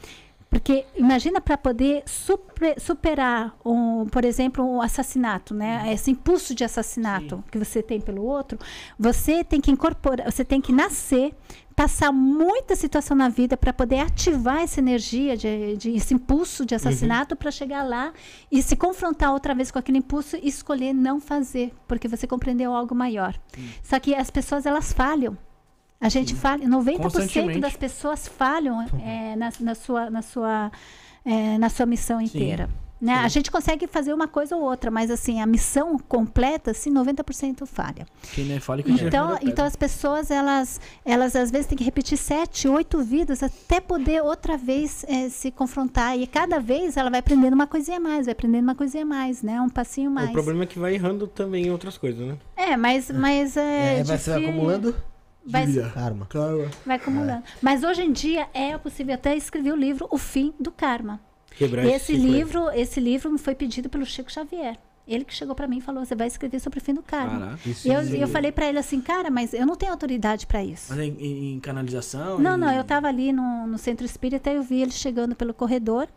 C: porque imagina para poder super, superar, um, por exemplo, um assassinato, né? Uhum. Esse impulso de assassinato Sim. que você tem pelo outro, você tem que incorporar, você tem que nascer, passar muita situação na vida para poder ativar essa energia, de, de esse impulso de assassinato, uhum. para chegar lá e se confrontar outra vez com aquele impulso e escolher não fazer, porque você compreendeu algo maior. Só que as pessoas elas falham. A gente falha, 90% das pessoas falham uhum. é, na, na, sua, na, sua, é, na sua missão inteira. Né? Sim. Né? Sim. A gente consegue fazer uma coisa ou outra, mas assim, a missão completa, se assim, 90% falha.
E: Quem não é falha, que é então, é então
C: as pessoas, elas, elas às vezes têm que repetir sete, oito vidas até poder outra vez é, se confrontar. E cada vez ela vai aprendendo uma coisinha mais, vai aprendendo uma coisinha mais, né? Um passinho é, mais. O problema
B: é que vai errando também em outras coisas, né?
C: É, mas. mas é, vai, se acumulando? Vai,
A: karma. karma. Vai acumulando. É.
C: Mas hoje em dia é possível até escrever o livro O Fim do Karma.
D: Quebrar esse livro,
C: esse livro me foi pedido pelo Chico Xavier. Ele que chegou para mim e falou: "Você vai escrever sobre o fim do karma". E eu, eu falei para ele assim: "Cara, mas eu não tenho autoridade para isso". Mas é
E: em, em canalização? Não, em... não. Eu estava
C: ali no, no centro espírita e eu vi ele chegando pelo corredor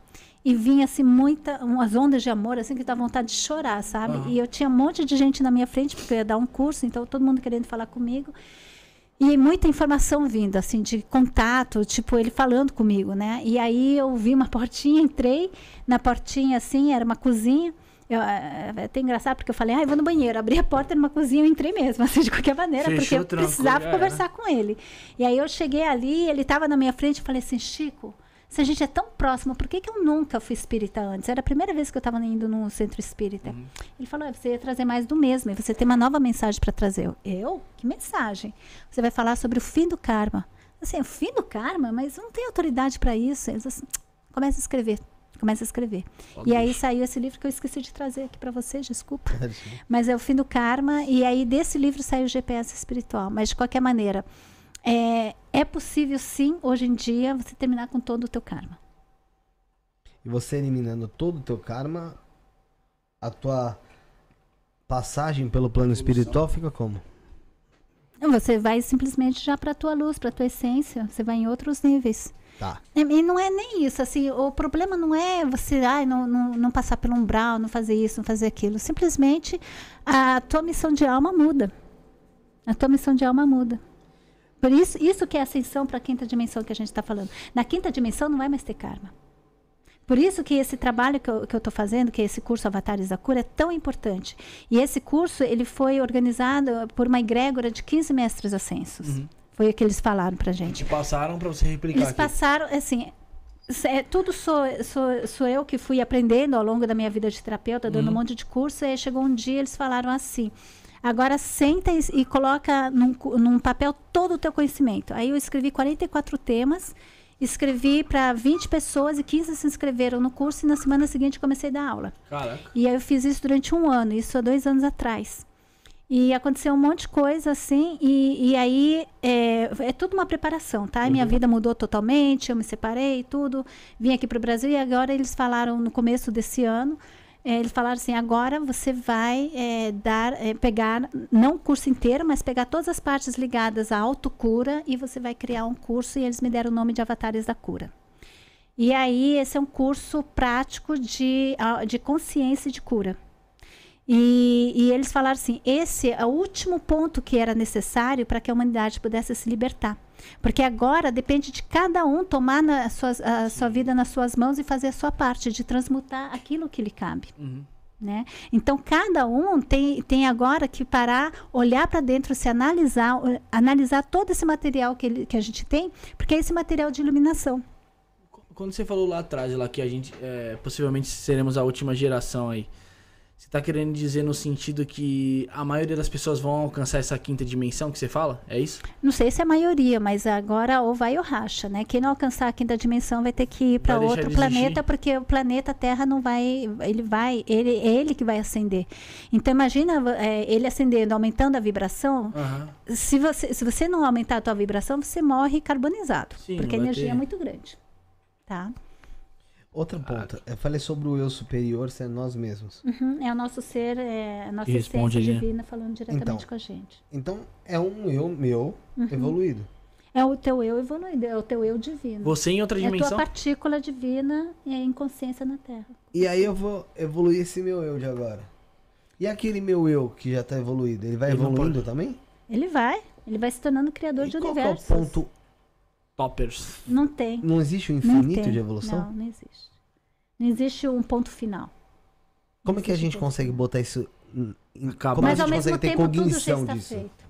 C: e vinha assim muita umas ondas de amor assim que dá vontade de chorar, sabe? Uhum. E eu tinha um monte de gente na minha frente porque eu ia dar um curso, então todo mundo querendo falar comigo. E muita informação vindo, assim, de contato, tipo, ele falando comigo, né? E aí eu vi uma portinha, entrei na portinha, assim, era uma cozinha. Eu, é, é até engraçado, porque eu falei, ah, eu vou no banheiro. Abri a porta, era uma cozinha, eu entrei mesmo, [LAUGHS] assim, de qualquer maneira, Fechou porque eu precisava é, né? conversar com ele. E aí eu cheguei ali, ele estava na minha frente, eu falei assim, Chico, se a gente é tão próximo, por que, que eu nunca fui espírita antes? Era a primeira vez que eu estava indo num centro espírita. Uhum. Ele falou: ah, você ia trazer mais do mesmo, e você tem uma nova mensagem para trazer. Eu, Que mensagem? Você vai falar sobre o fim do karma. Assim, o fim do karma, mas não tem autoridade para isso. assim, [TSK] começa a escrever. Começa a escrever. Oh, e Deus. aí saiu esse livro que eu esqueci de trazer aqui para vocês, desculpa. mas é o fim do karma. E aí desse livro saiu o GPS espiritual. Mas de qualquer maneira, é, é possível sim, hoje em dia, você terminar com todo o teu karma.
A: E você eliminando todo o teu karma, a tua passagem pelo plano espiritual fica como?
C: Você vai simplesmente já para a tua luz, para a tua essência. Você vai em outros níveis. Tá. E não é nem isso, assim, o problema não é você ai, não, não, não, passar pelo umbral, não fazer isso, não fazer aquilo. Simplesmente a tua missão de alma muda. A tua missão de alma muda. Por isso, isso que é ascensão para a quinta dimensão que a gente está falando. Na quinta dimensão não vai é mais ter karma. Por isso que esse trabalho que eu estou fazendo, que é esse curso Avatares da Cura, é tão importante. E esse curso ele foi organizado por uma egrégora de 15 mestres ascensos. Uhum. Foi o que eles falaram para gente.
E: Eles passaram para você replicar. Eles aqui.
C: passaram, assim, é, tudo sou, sou, sou eu que fui aprendendo ao longo da minha vida de terapeuta, dando uhum. um monte de curso. E aí chegou um dia eles falaram assim: Agora senta e, e coloca num, num, papel todo o teu conhecimento. Aí eu escrevi 44 temas, escrevi para 20 pessoas e 15 se inscreveram no curso e na semana seguinte comecei a dar aula. Caraca. E aí eu fiz isso durante um ano, isso há dois anos atrás. E aconteceu um monte de coisa assim, e, e aí é, é tudo uma preparação, tá? Uhum. Minha vida mudou totalmente, eu me separei, tudo, vim aqui para o Brasil e agora eles falaram no começo desse ano é, eles falaram assim: agora você vai é, dar, é, pegar, não o curso inteiro, mas pegar todas as partes ligadas à autocura e você vai criar um curso. E eles me deram o nome de Avatares da Cura. E aí, esse é um curso prático de, ah, de consciência de cura. E, e, eles falaram assim: esse é o último ponto que era necessário para que a humanidade pudesse se libertar. Porque agora depende de cada um tomar na, suas, a sua vida nas suas mãos e fazer a sua parte, de transmutar aquilo que lhe cabe. Uhum. Né? Então, cada um tem, tem agora que parar, olhar para dentro, se analisar, analisar todo esse material que, ele, que a gente tem, porque é esse material de iluminação.
E: Quando você falou lá atrás, lá que a gente é, possivelmente seremos a última geração aí. Você tá querendo dizer no sentido que a maioria das pessoas vão alcançar essa quinta dimensão que você fala? É isso?
C: Não sei se é a maioria, mas agora ou vai ou racha, né? Quem não alcançar a quinta dimensão vai ter que ir para outro planeta, porque o planeta Terra não vai, ele vai, ele é ele que vai acender. Então imagina é, ele acendendo, aumentando a vibração.
D: Uhum.
C: Se você se você não aumentar a tua vibração, você morre carbonizado, Sim, porque a energia ter... é muito grande, tá?
A: Outra ah, ponta. Eu falei sobre o eu superior ser nós mesmos.
C: Uhum, é o nosso ser, é a nossa essência né? divina falando diretamente então, com a gente.
A: Então, é um eu meu uhum. evoluído.
C: É o teu eu evoluído, é o teu eu divino. Você em outra dimensão? É a tua partícula divina em consciência na Terra.
A: E aí eu vou evoluir esse meu eu de agora. E aquele meu eu que já está evoluído, ele vai ele evoluindo também?
C: Ele vai. Ele vai se tornando criador e de qual universos.
A: Qual é o ponto toppers.
C: Não tem. Não existe um infinito de evolução? Não, não existe. Não existe um ponto final.
A: Como é que a gente consegue botar isso em cabo? Mas ao mesmo tempo cognição tudo já disso? Feito.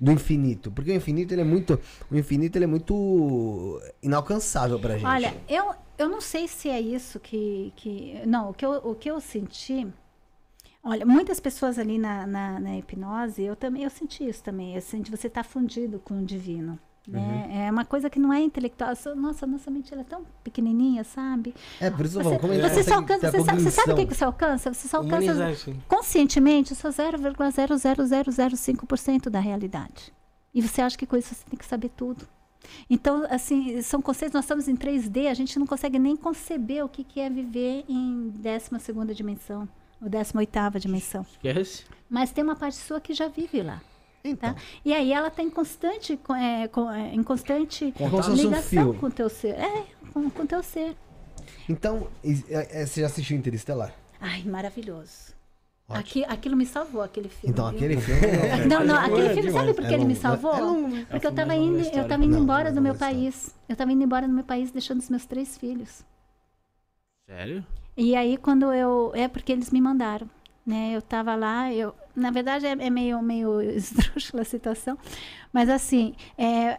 A: Do infinito, porque o infinito ele é muito, o infinito ele é muito inalcançável pra gente. Olha,
C: eu, eu não sei se é isso que, que não, o que eu, o que eu senti Olha, muitas pessoas ali na, na, na, hipnose, eu também eu senti isso também. Eu senti você estar tá fundido com o divino. Né? Uhum. É uma coisa que não é intelectual. Nossa, nossa mente é tão pequenininha, sabe?
I: É, por isso você, você, só alcança, você, sabe, você sabe o que, que
C: você alcança? Você só alcança conscientemente só 0,00005% da realidade. E você acha que com isso você tem que saber tudo. Então, assim, são conceitos, nós estamos em 3D, a gente não consegue nem conceber o que, que é viver em 12 dimensão, ou 18 dimensão. Esquece. Mas tem uma parte sua que já vive lá. Então. Tá? E aí ela tem tá constante, é, é, em constante ligação com o teu ser. É, com, teu ser.
A: Então, é, é, você já assistiu Interestelar?
C: Ai, maravilhoso. Aqui, aquilo me salvou, aquele filme. Então, aquele filme. não, não, aquele filme, sabe por que é ele me salvou? É né? Porque eu estava indo, eu tava indo não, embora do meu história. país. Eu estava indo embora do meu país, deixando os meus três filhos. Sério? E aí, quando eu. É porque eles me mandaram. Né? Eu estava lá, eu, na verdade é, é meio, meio [LAUGHS] a situação, mas assim, é,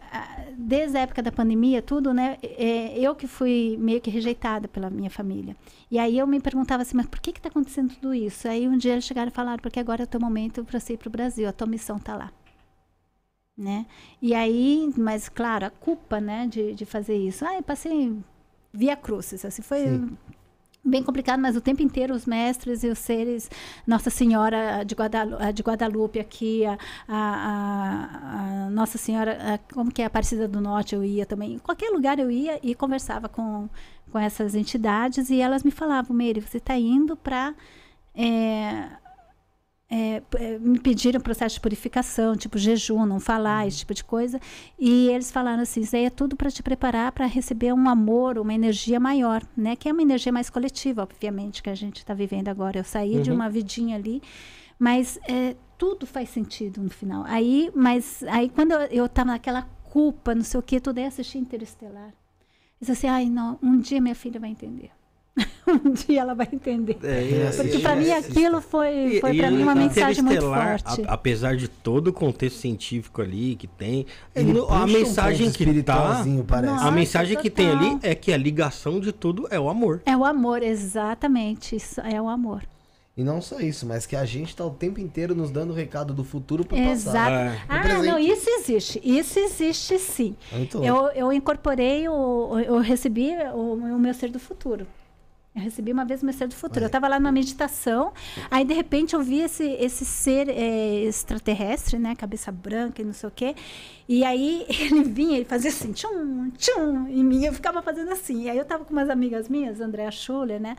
C: desde a época da pandemia, tudo, né? É, eu que fui meio que rejeitada pela minha família. E aí eu me perguntava assim, mas por que que está acontecendo tudo isso? Aí um dia eles chegaram e falaram, porque agora é o teu momento para você ir pro Brasil, a tua missão está lá. Né? E aí, mas claro, a culpa, né, de, de fazer isso. Ah, eu passei via cruzes, assim, foi Sim bem complicado, mas o tempo inteiro os mestres e os seres, Nossa Senhora de, eh, de Guadalupe aqui, a, a, a Nossa Senhora, a, eh, como que é, a Aparecida do Norte eu ia também, em qualquer lugar eu ia e conversava com, com essas entidades e elas me falavam, Meire, você está indo para... É, eh, é, é, me pediram processo de purificação, tipo jejum, não falar, uhum. esse tipo de coisa. E eles falaram assim: isso aí é tudo para te preparar para receber um amor, uma energia maior, né? Que é uma energia mais coletiva, obviamente, que a gente está vivendo agora. Eu saí uhum. de uma vidinha ali, mas é, tudo faz sentido no final. Aí, mas aí quando eu estava naquela culpa, não sei o que, tudo aí assisti Interestelar. Diz assim: ai, não, um dia minha filha vai entender. [LAUGHS] um dia ela vai entender. É, é Porque para mim é, aquilo foi, foi para mim uma mensagem muito forte. A,
B: apesar de todo o contexto científico ali que tem, no, a
C: mensagem um que tá, Nossa, a mensagem total. que tem ali
A: é que a ligação de tudo é o amor.
C: É o amor, exatamente, isso é o amor.
A: E não só isso, mas que a gente está o tempo inteiro nos dando o recado do futuro para o passado. Exato. É. Ah, não,
C: isso existe. Isso existe sim. Eu, eu incorporei, o, eu recebi o, o meu ser do futuro. Eu recebi uma vez uma mensagem do futuro. Olha. Eu estava lá numa meditação, aí de repente eu vi esse, esse ser é, extraterrestre, né? Cabeça branca e não sei o quê. E aí [LAUGHS] ele vinha, ele fazia assim, tchum, tchum, em mim. Eu ficava fazendo assim. E aí eu estava com umas amigas minhas, Andréa Schuller, né?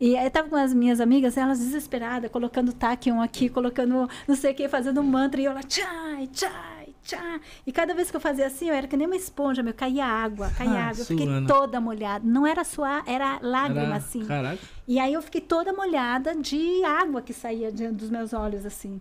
C: E aí eu tava com as minhas amigas, elas desesperadas, colocando taque um aqui, colocando não sei o quê fazendo um mantra, e eu lá, tchai, tchai tchá. E cada vez que eu fazia assim, eu era que nem uma esponja, meu, caía água, caía ah, água. Eu fiquei toda molhada. Não era suar, era lágrima, era... assim. Caraca. E aí eu fiquei toda molhada de água que saía dos meus olhos, assim.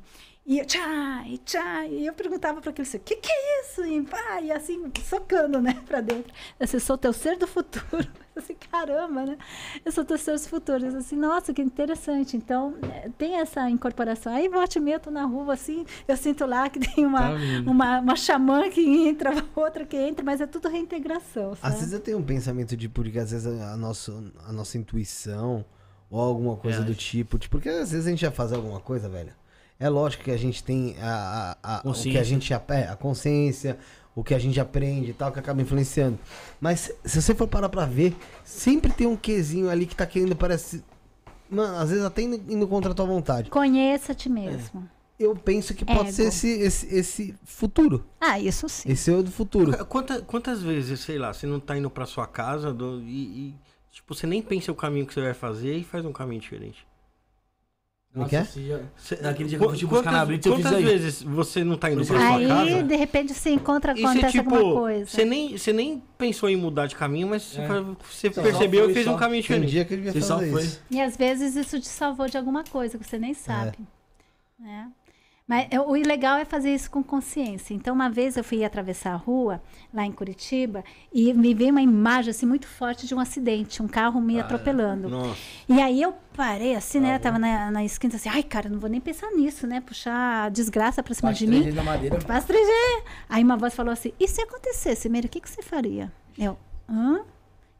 C: E eu, tchai, tchai. E eu perguntava para aquele ser, o que, que é isso? E, vai ah, e assim, socando, né, para dentro. Eu sou teu ser do futuro. [LAUGHS] Eu caramba, né? Eu sou teu ser do futuro. Eu assim, nossa, que interessante. Então, eh, tem essa incorporação. Aí, volte meto na rua, assim, eu sinto lá que tem uma, tá uma, uma xamã que entra, [LAUGHS] outra que entra, mas é tudo reintegração, sabe? Às vezes eu
A: tenho um pensamento de, porque às vezes a, a, nosso, a nossa intuição ou alguma coisa é, do tipo, tipo, porque às vezes a gente já faz alguma coisa, velho é lógico que a gente tem a, a, a o que a gente é, a consciência, o que a gente aprende e tal, que acaba influenciando. Mas se você for parar pra ver, sempre tem um quezinho ali que tá querendo, parece. Mano, às vezes até indo, indo contra a tua vontade. Conheça-te mesmo. É. Eu penso que pode Ego. ser esse, esse, esse, futuro. Ah, isso sim. Esse é o do futuro.
B: Quanta, quantas vezes, sei lá, você não tá indo pra sua casa do, e, e, tipo, você nem pensa o caminho que você vai fazer e faz um caminho diferente.
A: Como é que é? Naquele dia que
B: eu fui buscar na Blitz, eu fiz Quantas vezes você não tá indo pra sua casa? Aí, de
C: repente, você encontra, é acontece tipo, alguma coisa. Você nem,
B: você nem pensou em mudar de caminho, mas é. você então, só percebeu e fez só. um caminho diferente. Tem dia que ele ia
A: fazer isso.
C: E às vezes isso te salvou de alguma coisa que você nem sabe. É. Né? Mas é, o ilegal é fazer isso com consciência. Então, uma vez eu fui atravessar a rua, lá em Curitiba, e me veio uma imagem assim, muito forte de um acidente, um carro me ah, é? atropelando. Nossa. E aí eu parei assim, ah, né? Tá tava na, na esquina assim, ai, cara, não vou nem pensar nisso, né? Puxar a desgraça pra cima de mim. Da madeira. Aí uma voz falou assim: e se acontecesse, Meire, o que, que você faria? Eu, hã?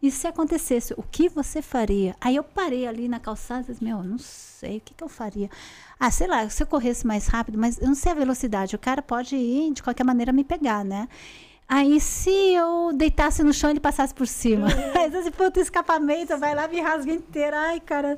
C: E se acontecesse, o que você faria? Aí eu parei ali na calçada e disse, meu, não sei, o que, que eu faria? Ah, sei lá, se eu corresse mais rápido, mas eu não sei a velocidade, o cara pode ir de qualquer maneira me pegar, né? Aí, se eu deitasse no chão, ele passasse por cima. Esse foi outro escapamento, vai lá, me rasga inteira. Ai, cara.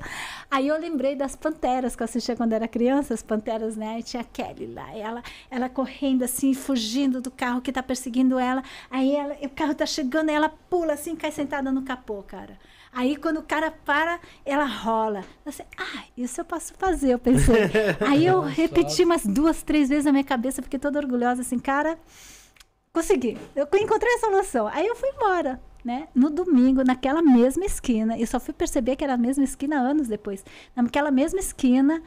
C: Aí eu lembrei das panteras que eu assistia quando era criança, as panteras, né? E tinha a Kelly lá. Ela, ela correndo assim, fugindo do carro que tá perseguindo ela. Aí ela, o carro tá chegando, ela pula assim, cai sentada no capô, cara. Aí quando o cara para, ela rola. Assim, ah, isso eu posso fazer, eu pensei. [LAUGHS] Aí eu repeti umas duas, três vezes na minha cabeça, fiquei toda orgulhosa, assim, cara consegui. Eu encontrei a solução. Aí eu fui embora. Né? No domingo, naquela mesma esquina, e só fui perceber que era a mesma esquina anos depois. Naquela mesma esquina,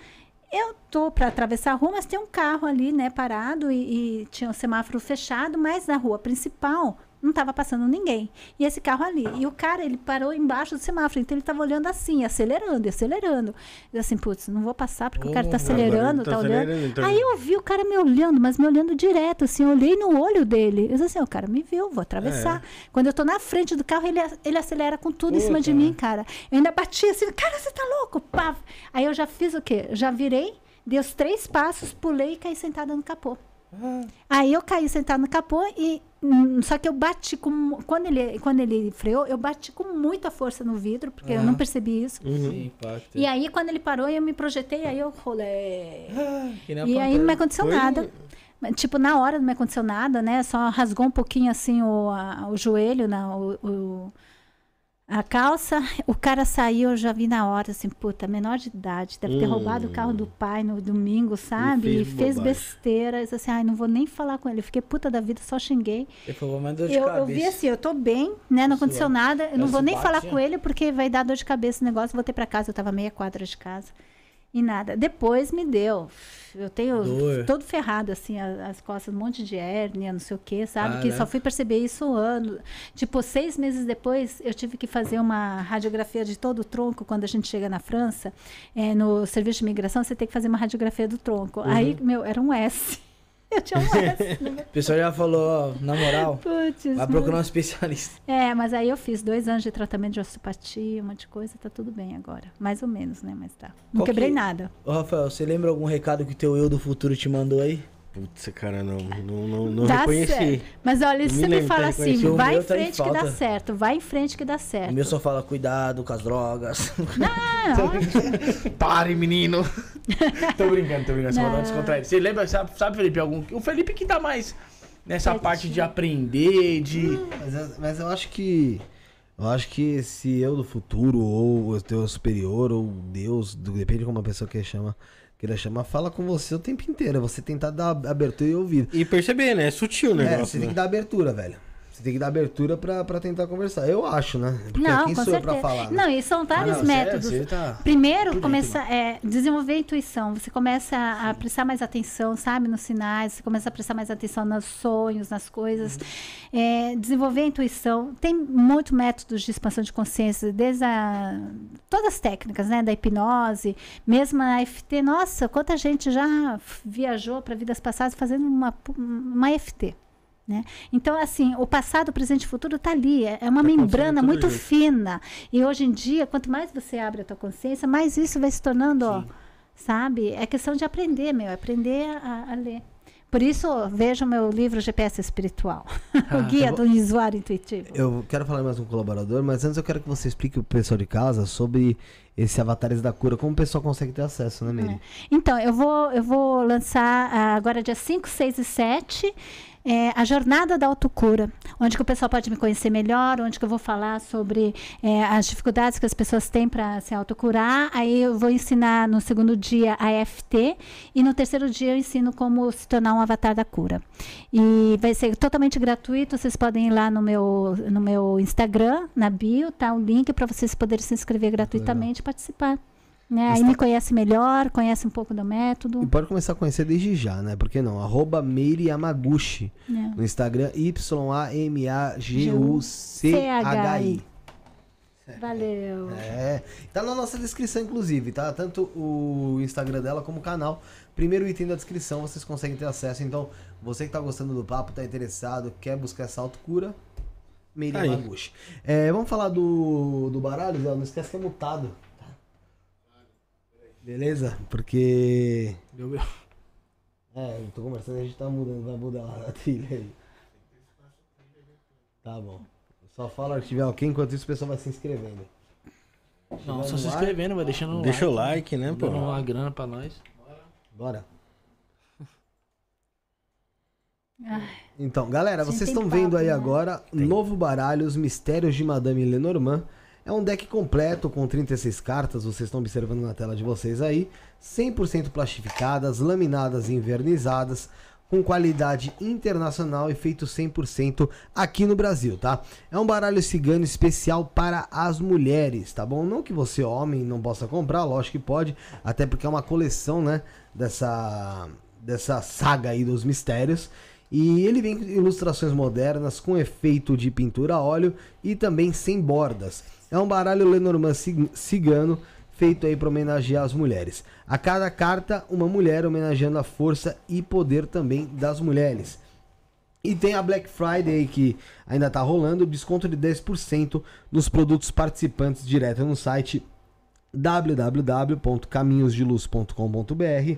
C: eu tô para atravessar a rua, mas tem um carro ali, né, parado e, e, tinha um semáforo fechado, mas na rua principal não estava passando ninguém. E esse carro ali. E o cara, ele parou embaixo do semáforo. Então ele estava olhando assim, acelerando, acelerando. E assim, putz, não vou passar porque oh, o cara está acelerando, está tá olhando. Então... Aí eu vi o cara me olhando, mas me olhando direto, assim, eu olhei no olho dele. Eu disse assim, o cara me viu, vou atravessar. É. Quando eu estou na frente do carro, ele, ele acelera com tudo Puta. em cima de mim, né? cara. Eu ainda bati assim, cara, você tá louco? Pá. Aí eu já fiz o quê? Já virei, dei os três passos, pulei e caí sentada no capô. Ah. Aí eu caí sentada no capô e Hum, só que eu bati com. Quando ele, quando ele freou, eu bati com muita força no vidro, porque ah. eu é. não percebi isso. Uhum.
D: Sim, é. E
C: aí, quando ele parou, eu me projetei, aí eu rolei. Ah, e aí não me aconteceu Foi... nada. Tipo, na hora não me aconteceu nada, né? Só rasgou um pouquinho assim o, a, o joelho, na, né? o, o a calça, o cara saiu, eu já vi na hora, assim, puta, menor de idade, deve ter roubado o carro do hum. pai no domingo, sabe? E fez, besteira, assim, ai, não vou nem falar com ele. Eu fiquei puta da vida, só xinguei.
E: Falou,
D: eu, eu, vi assim,
C: eu tô bem, né? Não aconteceu nada, eu não vou nem falar com né? ele porque vai dar dor de cabeça o negócio, vou ter pra casa, eu tava meia quadra de casa e nada. Depois me deu. Eu tenho Dor. todo ferrado, assim, as, as, costas, um monte de hérnia, não sei o quê, sabe? Ah, que né? só fui perceber isso um ano. Tipo, seis meses depois, eu tive que fazer uma radiografia de todo o tronco. Quando a gente chega na França, é, no serviço de imigração, você tem que fazer uma radiografia do tronco. Uhum. Aí, meu, era um S eu tinha um né?
E: o pessoal já falou, ó, na moral, [LAUGHS] vai procurar um especialista.
C: É, mas aí eu fiz dois anos de tratamento de osteopatia, um monte de coisa, tá tudo bem agora. Mais ou menos, né? Mas tá. Não Qual quebrei que... nada.
E: Ô, Rafael, você lembra algum recado que o teu eu do futuro te mandou aí? Putz, cara, não, não, não, não dá reconheci. Certo. Mas olha, se você me fala tá? assim, vai tá em frente que dá
C: certo, vai em frente que dá certo. O
E: meu só fala, cuidado com as drogas. [LAUGHS] Não, Pare, menino. [LAUGHS] tô brincando, tô brincando, não. só descontrair. Você lembra, sabe, sabe, Felipe, algum... O Felipe que tá mais nessa parte de aprender,
A: de... Mas eu, é, mas eu acho que... Eu acho que se eu do futuro, ou o teu superior, ou Deus, depende de como a pessoa quer chamar. Queria chamar, fala com você o tempo inteiro. É você tentar dar abertura e ouvido. E perceber, né? É sutil é, né? negócio. É, você né? tem que dar abertura, velho. Você tem que dar abertura para tentar conversar. Eu acho, né? Porque não, quem com sou certeza. falar? Né? Não, e são vários ah, não, é, métodos. Você, você tá
C: Primeiro, começa é, desenvolver a intuição. Você começa a, a prestar mais atenção, sabe, nos sinais. Você começa a prestar mais atenção nos sonhos, nas coisas. Uhum. É, desenvolver a intuição. Tem muito métodos de expansão de consciência, desde a, todas as técnicas, né? Da hipnose, mesmo a FT Nossa, quanta gente já viajou para vidas passadas fazendo uma, uma FT né? Então, assim, o passado, o presente e o futuro está ali, é, é uma tá membrana muito isso. fina. E hoje em dia, quanto mais você abre a tua consciência, mais isso vai se tornando, ó, sabe? É questão de aprender, meu, aprender a, a ler. Por isso, veja o meu livro GPS Espiritual, [LAUGHS] ah, o Guia vou, do Usuário Intuitivo.
A: Eu quero falar mais um colaborador, mas antes eu quero que você explique o pessoal de casa sobre esse Avatares da Cura, como o pessoal consegue ter acesso, né, Miri? É.
C: Então, eu vou, eu vou lançar ah, agora dia 5, 6 e 7 é, a jornada da autocura, onde que o pessoal pode me conhecer melhor, onde que eu vou falar sobre é, as dificuldades que as pessoas têm para se autocurar. Aí eu vou ensinar no segundo dia a EFT e no terceiro dia eu ensino como se tornar um avatar da cura. E vai ser totalmente gratuito, vocês podem ir lá no meu, no meu Instagram, na bio, tá o link para vocês poderem se inscrever gratuitamente e participar. Né? Aí me tá- conhece melhor, conhece um pouco do método. E
A: pode começar a conhecer desde já, né? Por que não? Arroba Meire Yamaguchi é. no Instagram, Y-A-M-A-G-U-C-H-I.
D: Valeu. É,
A: é. Tá na nossa descrição, inclusive, tá? Tanto o Instagram dela como o canal. Primeiro item da descrição, vocês conseguem ter acesso. Então, você que tá gostando do papo, tá interessado, quer buscar essa autocura, Meire Yamaguchi. É, vamos falar do, do baralho, Zé? Não esquece que é mutado. Beleza? Porque. Deu meu. É, eu tô conversando, a gente tá mudando, vai mudar a trilha aí. Tá bom. Eu só fala que tiver alguém, enquanto isso o pessoal vai se inscrevendo. Não, só se inscrevendo, vai deixando um Deixa like, o like, né, pô? Dando uma grana pra nós. Bora. [LAUGHS] Então, galera, vocês estão vendo aí né? agora Tem. novo baralho, os mistérios de Madame Lenormand. É um deck completo com 36 cartas, vocês estão observando na tela de vocês aí, 100% plastificadas, laminadas e invernizadas, com qualidade internacional e feito 100% aqui no Brasil, tá? É um baralho cigano especial para as mulheres, tá bom? Não que você homem não possa comprar, lógico que pode, até porque é uma coleção, né, dessa dessa saga aí dos mistérios. E ele vem com ilustrações modernas com efeito de pintura a óleo e também sem bordas. É um baralho Lenormand cigano feito aí para homenagear as mulheres. A cada carta, uma mulher homenageando a força e poder também das mulheres. E tem a Black Friday que ainda está rolando, desconto de 10% nos produtos participantes direto no site www.caminhosdeluz.com.br.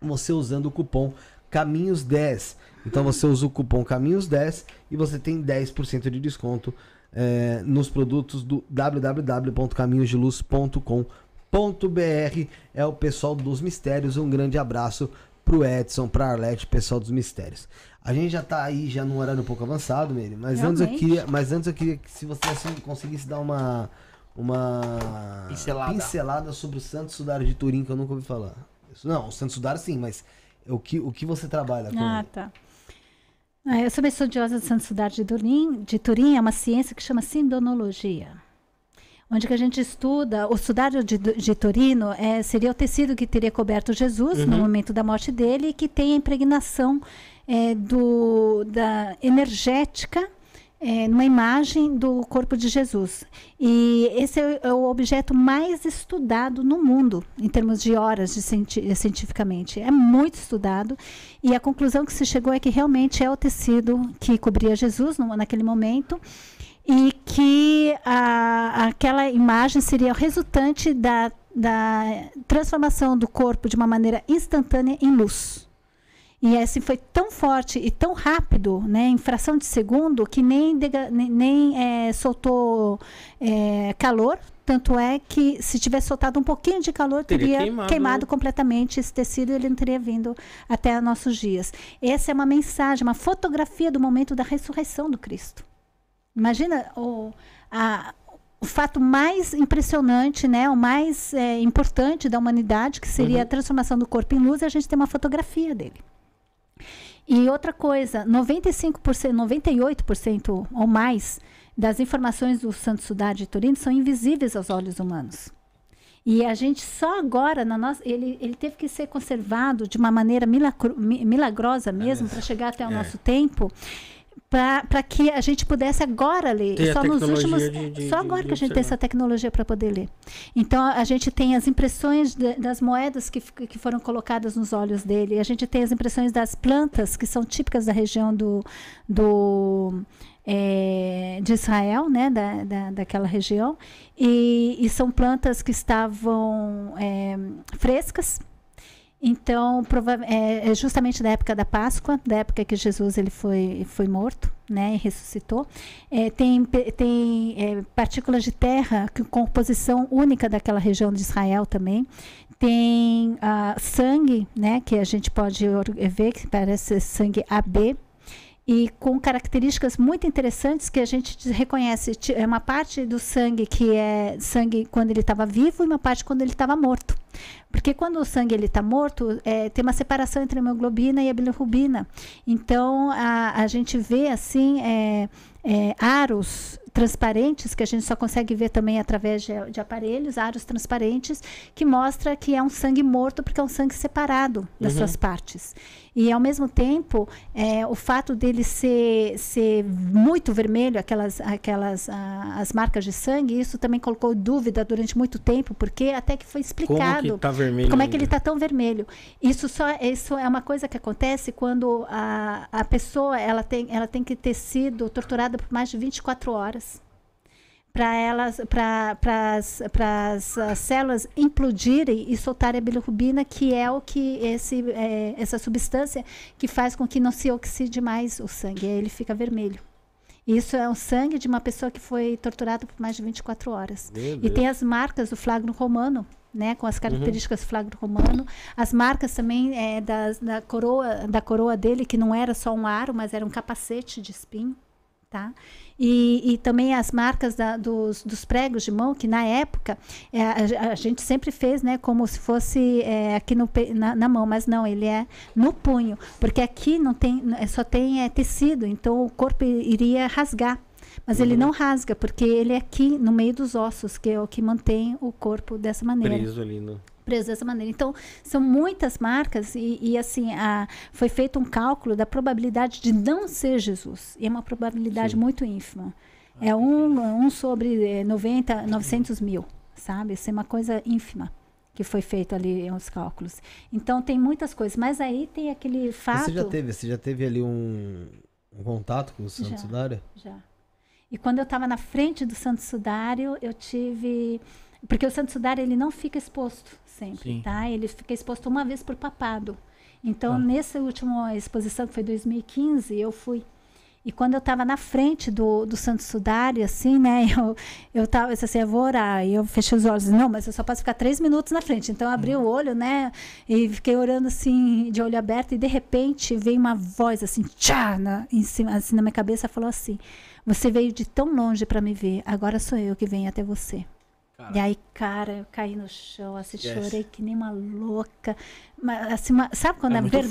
A: Você usando o cupom Caminhos10. Então você usa o cupom Caminhos10 e você tem 10% de desconto é, nos produtos do www.caminhosdeluz.com.br. É o pessoal dos mistérios. Um grande abraço pro Edson, pra Arlete, pessoal dos mistérios. A gente já tá aí, já num horário um pouco avançado, Meire, mas Realmente. antes eu queria, mas antes eu queria que se você assim, conseguisse dar uma uma pincelada. pincelada sobre o Santos Sudário de Turim que eu nunca ouvi falar. Não, o Santos Sudário sim, mas o que o que você trabalha com? Ah,
C: ele? tá. Ah, eu sou estudiosa de Santidade de Turim, de Turim, é uma ciência que chama sindonologia, onde que a gente estuda, o sudário de, de Turino é, seria o tecido que teria coberto Jesus uhum. no momento da morte dele e que tem a impregnação é, do, da energética é, numa imagem do corpo de Jesus. E esse é, é o objeto mais estudado no mundo, em termos de horas de cienti cientificamente. É muito estudado. E a conclusão que se chegou é que realmente é o tecido que cobria Jesus no, naquele momento e que a, aquela imagem seria o resultante da, da transformação do corpo de uma maneira instantânea em luz. E assim foi tão forte e tão rápido, né, em fração de segundo, que nem, nem, é, soltou é, calor. Tanto é que se tivesse soltado um pouquinho de calor, teria, teria queimado, queimado completamente esse tecido e ele não teria vindo até nossos dias. Essa é uma mensagem, uma fotografia do momento da ressurreição do Cristo. Imagina o, a, o fato mais impressionante, né, o mais é, importante da humanidade, que seria uhum. a transformação do corpo em luz, e é a gente tem uma fotografia dele. E outra coisa, 95%, 98% ou mais das informações do Santo Sudário de Turim são invisíveis aos olhos humanos. E a gente só agora, na nossa, ele, ele teve que ser conservado de uma maneira milagro, milagrosa é mesmo, é. para chegar até o é. nosso tempo para que a gente pudesse agora ler. Tem só nos últimos, de, de, só agora de, que a gente tem essa tecnologia para poder ler. Então a gente tem as impressões das moedas que, que foram colocadas nos olhos dele. A gente tem as impressões das plantas que são típicas da região do, do é, de Israel, né, da, da, daquela região, e, e são plantas que estavam é, frescas então, é, é justamente da época da Páscoa, da época que Jesus ele foi, foi morto né, e ressuscitou, é, tem, tem é, partículas de terra com composição única daquela região de Israel também. Tem ah, sangue, né, que a gente pode ver, que parece sangue AB, e com características muito interessantes que a gente reconhece. É uma parte do sangue que é sangue quando ele estava vivo e uma parte quando ele estava morto. Porque quando o sangue ele está morto, é, tem uma separação entre a hemoglobina e a bilirrubina. Então, a, a gente vê, assim, é, é, aros transparentes, que a gente só consegue ver também através de, de, aparelhos, aros transparentes, que mostra que é um sangue morto, porque é um sangue separado das uhum. suas partes. E ao mesmo tempo, é, o fato dele ser, ser muito vermelho, aquelas, aquelas ah, as marcas de sangue, isso também colocou dúvida durante muito tempo, porque até que foi explicado como, tá vermelho como é que ele está tão vermelho. Isso só isso é uma coisa que acontece quando a, a pessoa ela tem, ela tem que ter sido torturada por mais de 24 horas para elas, para as células implodirem e soltarem a bilirrubina, que é o que esse, é, essa substância que faz com que não se oxide mais o sangue, ele fica vermelho. Isso é o sangue de uma pessoa que foi torturada por mais de 24 horas. e tem as marcas do flagro romano, né, com as uhum. características uhum. do flagro romano, as marcas também é, da coroa da coroa dele que não era só um aro, mas era um capacete de espinho, tá? E, e também as marcas da, dos, dos, pregos de mão, que na época é, a, a, gente sempre fez né, como se fosse é, aqui no, na, na, mão, mas não, ele é no punho, porque aqui não tem, é, só tem é, tecido, então o corpo iria rasgar mas uhum. ele não rasga, porque ele é aqui no meio dos ossos, que é o que mantém o corpo dessa maneira. Preso ali no preso dessa maneira. Então, são muitas marcas e, e assim, a, foi feito um cálculo da probabilidade de não ser Jesus. E é uma probabilidade Sim. muito ínfima. Ah, é um, um sobre 90, eh, 900 mil, sabe? Isso é uma coisa ínfima que foi feito ali eh, os cálculos. Então, tem muitas coisas. Mas aí tem aquele fato... Você já teve,
A: você já teve ali um, um contato com o Santo já, Sudário?
C: Já. E quando eu estava na frente do Santo Sudário, eu tive porque o santo sudário ele não fica exposto sempre, Sim. tá? Ele fica exposto uma vez por papado. Então, ah. nessa última exposição, que foi 2015, eu fui. E quando eu estava na frente do, do Santo Sudário, assim, né? [LAUGHS] Eu, eu tava, eu disse assim, eu vou orar. E eu fechei os olhos. Não, mas eu só posso ficar três minutos na frente. Então eu abri hum. o uhum. olho, né? E fiquei orando assim, de olho aberto. E de repente veio uma voz assim, tchá, na, em cima, assim, na minha cabeça, falou assim: Você veio de tão longe para me ver. Agora sou eu que venho até você. Caraca. E aí, cara, eu caí no chão, assim, yes. chorei que nem uma louca. Mas, assim, uma, sabe quando é a verdade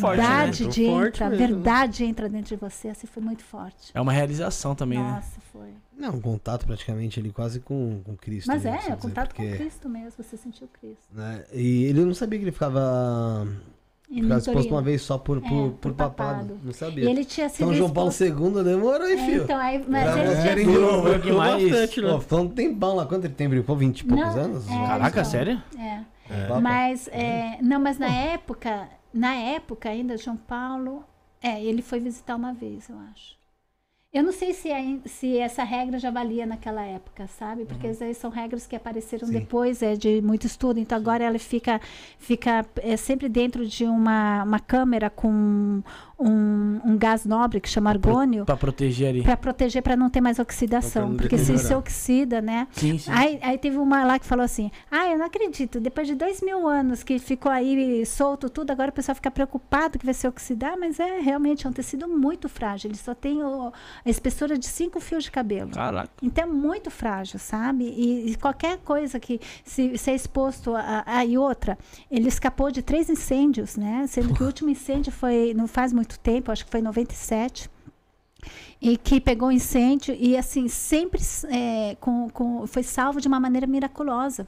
C: forte, né? entra, a verdade entra dentro de você, assim, foi muito forte.
A: É uma realização também, Nossa, né? Nossa, foi. Não, um contato praticamente ali quase com, com Cristo. Mas né, é, é dizer, contato porque... com Cristo
C: mesmo, você sentiu Cristo.
A: Né, e ele não sabia que ele ficava Ficava exposto uma vez só por, é, por, é, por, por papado. papado. Não sabia. E ele tinha sido então, João Paulo II demorou, hein, é, filho? É, então, aí, mas Era, ele tinha sido... Durou, durou, durou bastante, né? tem bom lá. Quanto ele tem? Brincou? 20 e poucos anos? É,
C: Caraca, então, sério? É. é.
D: é. Mas,
C: não, mas na época, na época ainda, João Paulo... É, ele foi visitar uma vez, eu acho. Eu não sei se, é, se essa regra já valia naquela época, sabe? Porque uhum. essas são regras que apareceram Sim. depois é, de muito estudo. Então agora ela fica, fica é, sempre dentro de uma, uma câmera com um, um gás nobre que chama argônio.
E: Para proteger ali. Para
C: proteger, para não ter mais oxidação. porque se se oxida, né? Sim, sim. Aí, aí teve uma lá que falou assim: ah, eu não acredito, depois de dois mil anos que ficou aí solto tudo, agora o pessoal fica preocupado que vai se oxidar, mas é realmente é um tecido muito frágil. Ele só tem o, a espessura de cinco fios de cabelo. Caraca. Então é muito frágil, sabe? E, e qualquer coisa que se, se é exposto a, a, e outra, ele escapou de três incêndios, né? Sendo que o último incêndio foi, não faz muito muito tempo, acho que foi em 97, e que pegou incêndio e assim sempre é, com, com, foi salvo de uma maneira miraculosa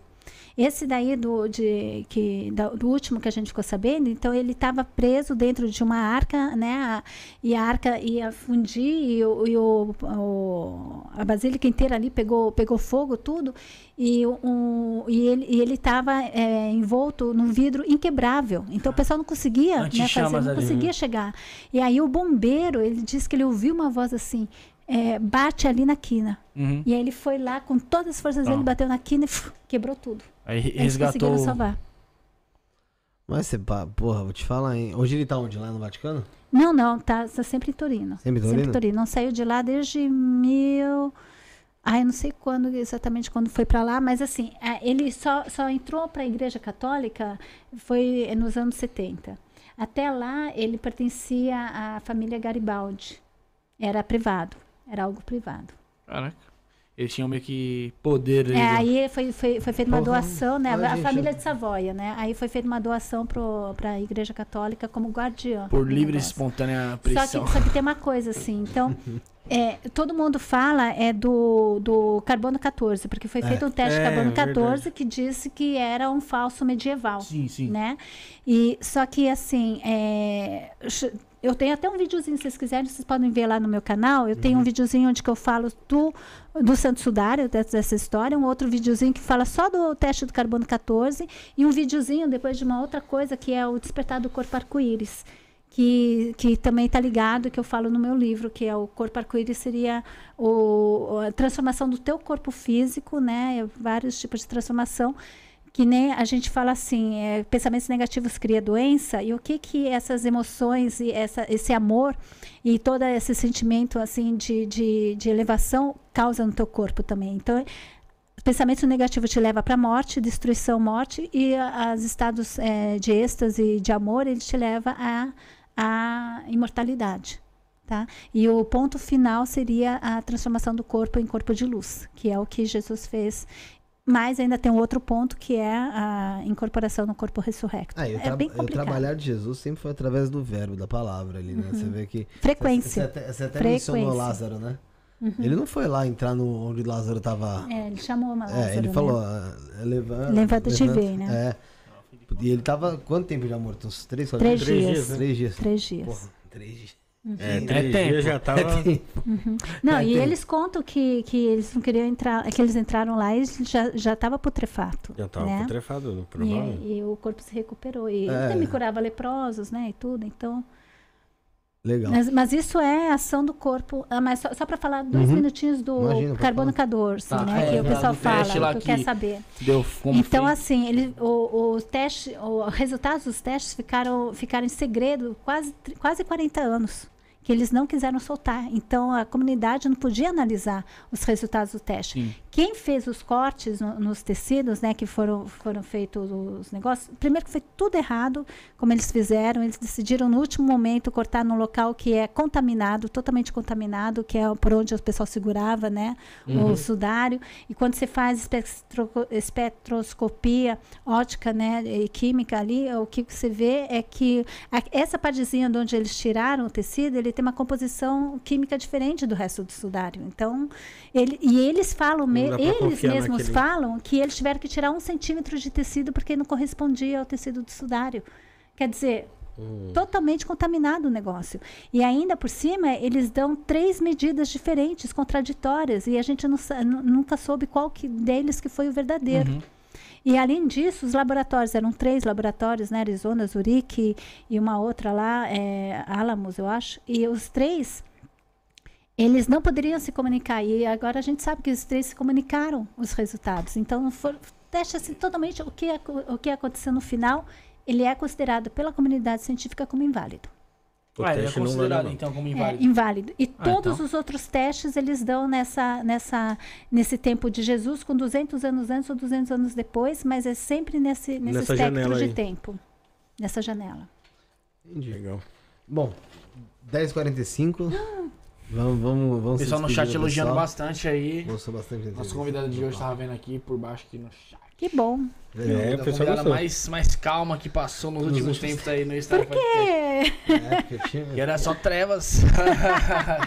C: esse daí do, de, que, do último que a gente ficou sabendo, então ele estava preso dentro de uma arca, né? e a arca ia fundir e, o, e o, o a basílica inteira ali pegou, pegou fogo, tudo. E, um, e ele estava é, envolto num vidro inquebrável. Então o pessoal não conseguia né, fazer, não né? conseguia chegar. E aí o bombeiro, ele disse que ele ouviu uma voz assim: é, bate ali na quina. Uhum. E aí ele foi lá com todas as forças dele, ah. bateu na quina e quebrou tudo.
A: Aí resgatou. Eles conseguiram salvar. Mas você, porra, vou te falar, hein? Hoje ele tá onde? Lá no Vaticano?
C: Não, não, tá, tá sempre em Torino. Sempre em Torino? Sempre em Torino. Não saiu de lá desde mil. Ah, eu não sei quando exatamente quando foi para lá, mas assim, é, ele só, só entrou para a Igreja Católica foi nos anos 70. Até lá ele pertencia à família Garibaldi. Era privado. Era algo privado.
E: Caraca. Eles tinham meio que poder. É, né?
C: aí foi, foi, foi feita uma doação, né? A, a família de Savoia, né? Aí foi feita uma doação para a Igreja Católica como guardiã. Por livre e
E: espontânea pressão. Só que, só que
C: tem uma coisa, assim. Então, [LAUGHS] é, todo mundo fala é do, do carbono 14, porque foi é. feito é, um teste de é, carbono 14 é verdade. que disse que era um falso medieval. Sim, sim. Né? E, só que, assim, eu tenho até um videozinho, se vocês quiserem, vocês podem ver lá no meu canal. Eu uhum. tenho um uhum. videozinho onde que eu falo do, do Santo Sudário, dessa história. Um outro videozinho que fala só do teste do carbono 14. E um videozinho depois de uma outra coisa, que é o despertar do corpo arco-íris. Que, que, também está ligado, que eu falo no meu livro, que é o corpo arco-íris seria o, a transformação do teu corpo físico, né? É vários tipos de transformação que nem a gente fala assim, é, pensamentos negativos cria doença, e o que que essas emoções e essa, esse amor e todo esse sentimento assim de, de, de elevação causa no teu corpo também. Então, pensamento negativo te leva para a morte, destruição, morte, e os estados é, de êxtase, de amor, ele te leva à a, imortalidade. Tá? E o ponto final seria a transformação do corpo em corpo de luz, que é o que Jesus fez mas ainda tem um outro ponto que é a incorporação no corpo ressurrecto. Ah, é bem complicado. O
A: trabalhar de Jesus sempre foi através do verbo, da palavra ali, né? Uhum. Você vê que. Frequência. Você, você até, você até Frequência. mencionou Lázaro, né? Uhum. Ele não foi lá entrar no onde Lázaro estava.
C: É, ele chamou Lázaro. É, ele né? falou,
A: ah, levanta. Levanta de ver, né? É. E ele estava. Quanto tempo já morto? Uns três, três dias. Três dias. Três dias. Três dias. Porra, três
D: dias. É, é tempo. já tava... É tempo.
A: Uhum.
C: Não, é e tempo. eles contam que, que eles não queriam entrar, é que eles entraram lá e já, já tava putrefato. Já tava né? putrefato, provavelmente. E, e, o corpo se recuperou. E é. também curava leprosos, né, e tudo, então... Legal. Mas, mas isso é ação do corpo. Ah, mas só, só para falar dois uhum. minutinhos do Imagina, carbono 14, tá, né? É, que é, o tá pessoal fala, tu que quer saber. então, assim, ele, o, o teste, os resultados dos testes ficaram, ficaram em segredo quase, quase 40 anos que eles não quiseram soltar. Então, a comunidade não podia analisar os resultados do teste. Sim. Quem fez os cortes no, nos tecidos, né, que foram, foram feitos os negócios, primeiro que foi tudo errado, como eles fizeram, eles decidiram no último momento cortar num local que é contaminado, totalmente contaminado, que é por onde o pessoal segurava, né, uhum. o sudário. E quando você faz espectro, espectroscopia ótica, né, e química ali, o que você vê é que a, essa partezinha de onde eles tiraram o tecido, ele tem uma composição química diferente do resto do sudário. Então, ele, e eles falam, me, eles mesmos naquele... falam que eles tiveram que tirar um centímetro de tecido porque não correspondia ao tecido do sudário. Quer dizer, hum. totalmente contaminado o negócio. E ainda por cima, eles dão três medidas diferentes, contraditórias, e a gente não, nunca soube qual que deles que foi o verdadeiro. Uhum. E além disso, os laboratórios, eram três laboratórios, né? Arizona, Zurique e uma outra lá, é, Alamos, eu acho. E os três eles não poderiam se comunicar e agora a gente sabe que os três se comunicaram os resultados. Então for, deixa assim totalmente o que é o que aconteceu no final, ele é considerado pela comunidade científica como inválido.
E: O ah, ele é considerado então como é, inválido. É, inválido. E ah, então. todos então. os
C: outros testes eles dão nessa, nessa, nesse tempo de Jesus, com 200 anos antes ou 200 anos depois, mas é sempre nesse, nesse nessa espectro de aí. tempo. Nessa janela.
B: Entendi.
A: Legal. Bom, 10h45. Vamos, vamos, vamos. Pessoal no chat elogiando
E: pessoal. bastante aí. Gostou bastante. Nosso convidado de hoje estava vendo aqui por baixo aqui no chat. Que bom. É, é o pessoal gostou. mais, mais calma que passou nos, nos últimos tempos aí no Instagram. Por
C: quê?
E: É, porque Que era só trevas. [LAUGHS]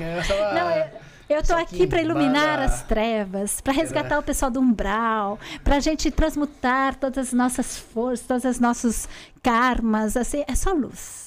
E: Não, eu...
C: Eu estou aqui para iluminar as trevas, para resgatar o pessoal do umbral, para a gente transmutar todas as nossas forças, todos os nossos karmas. Assim, é só luz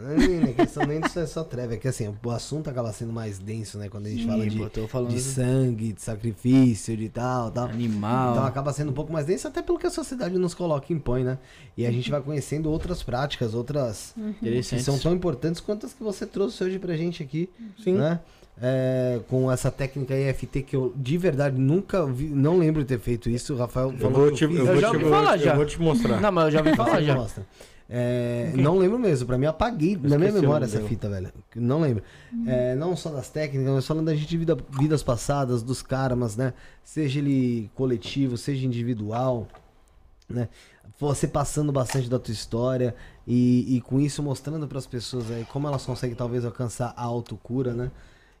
A: é né, questão nem de é só treva, é que assim, o assunto acaba sendo mais denso, né? Quando a gente Sim, fala de, falando... de sangue, de sacrifício, de tal, tal. Animal. Então acaba sendo um pouco mais denso, até pelo que a sociedade nos coloca e impõe, né? E a uhum. gente vai conhecendo outras práticas, outras uhum. que são tão importantes quanto as que você trouxe hoje pra gente aqui. Sim. Né? É, com essa técnica EFT que eu de verdade nunca vi, não lembro de ter feito isso. O Rafael eu falou. Vou te, eu, eu, vou te, já. vou te mostrar. Não, mas eu já vi falar já. Mostra. É, não lembro mesmo, pra mim eu apaguei eu na minha memória essa fita, velho. Não lembro. Hum. É, não só das técnicas, mas falando da gente de vida, vidas passadas, dos karmas, né? Seja ele coletivo, seja individual, né? Você passando bastante da tua história e, e com isso mostrando para as pessoas aí como elas conseguem talvez alcançar a autocura, né?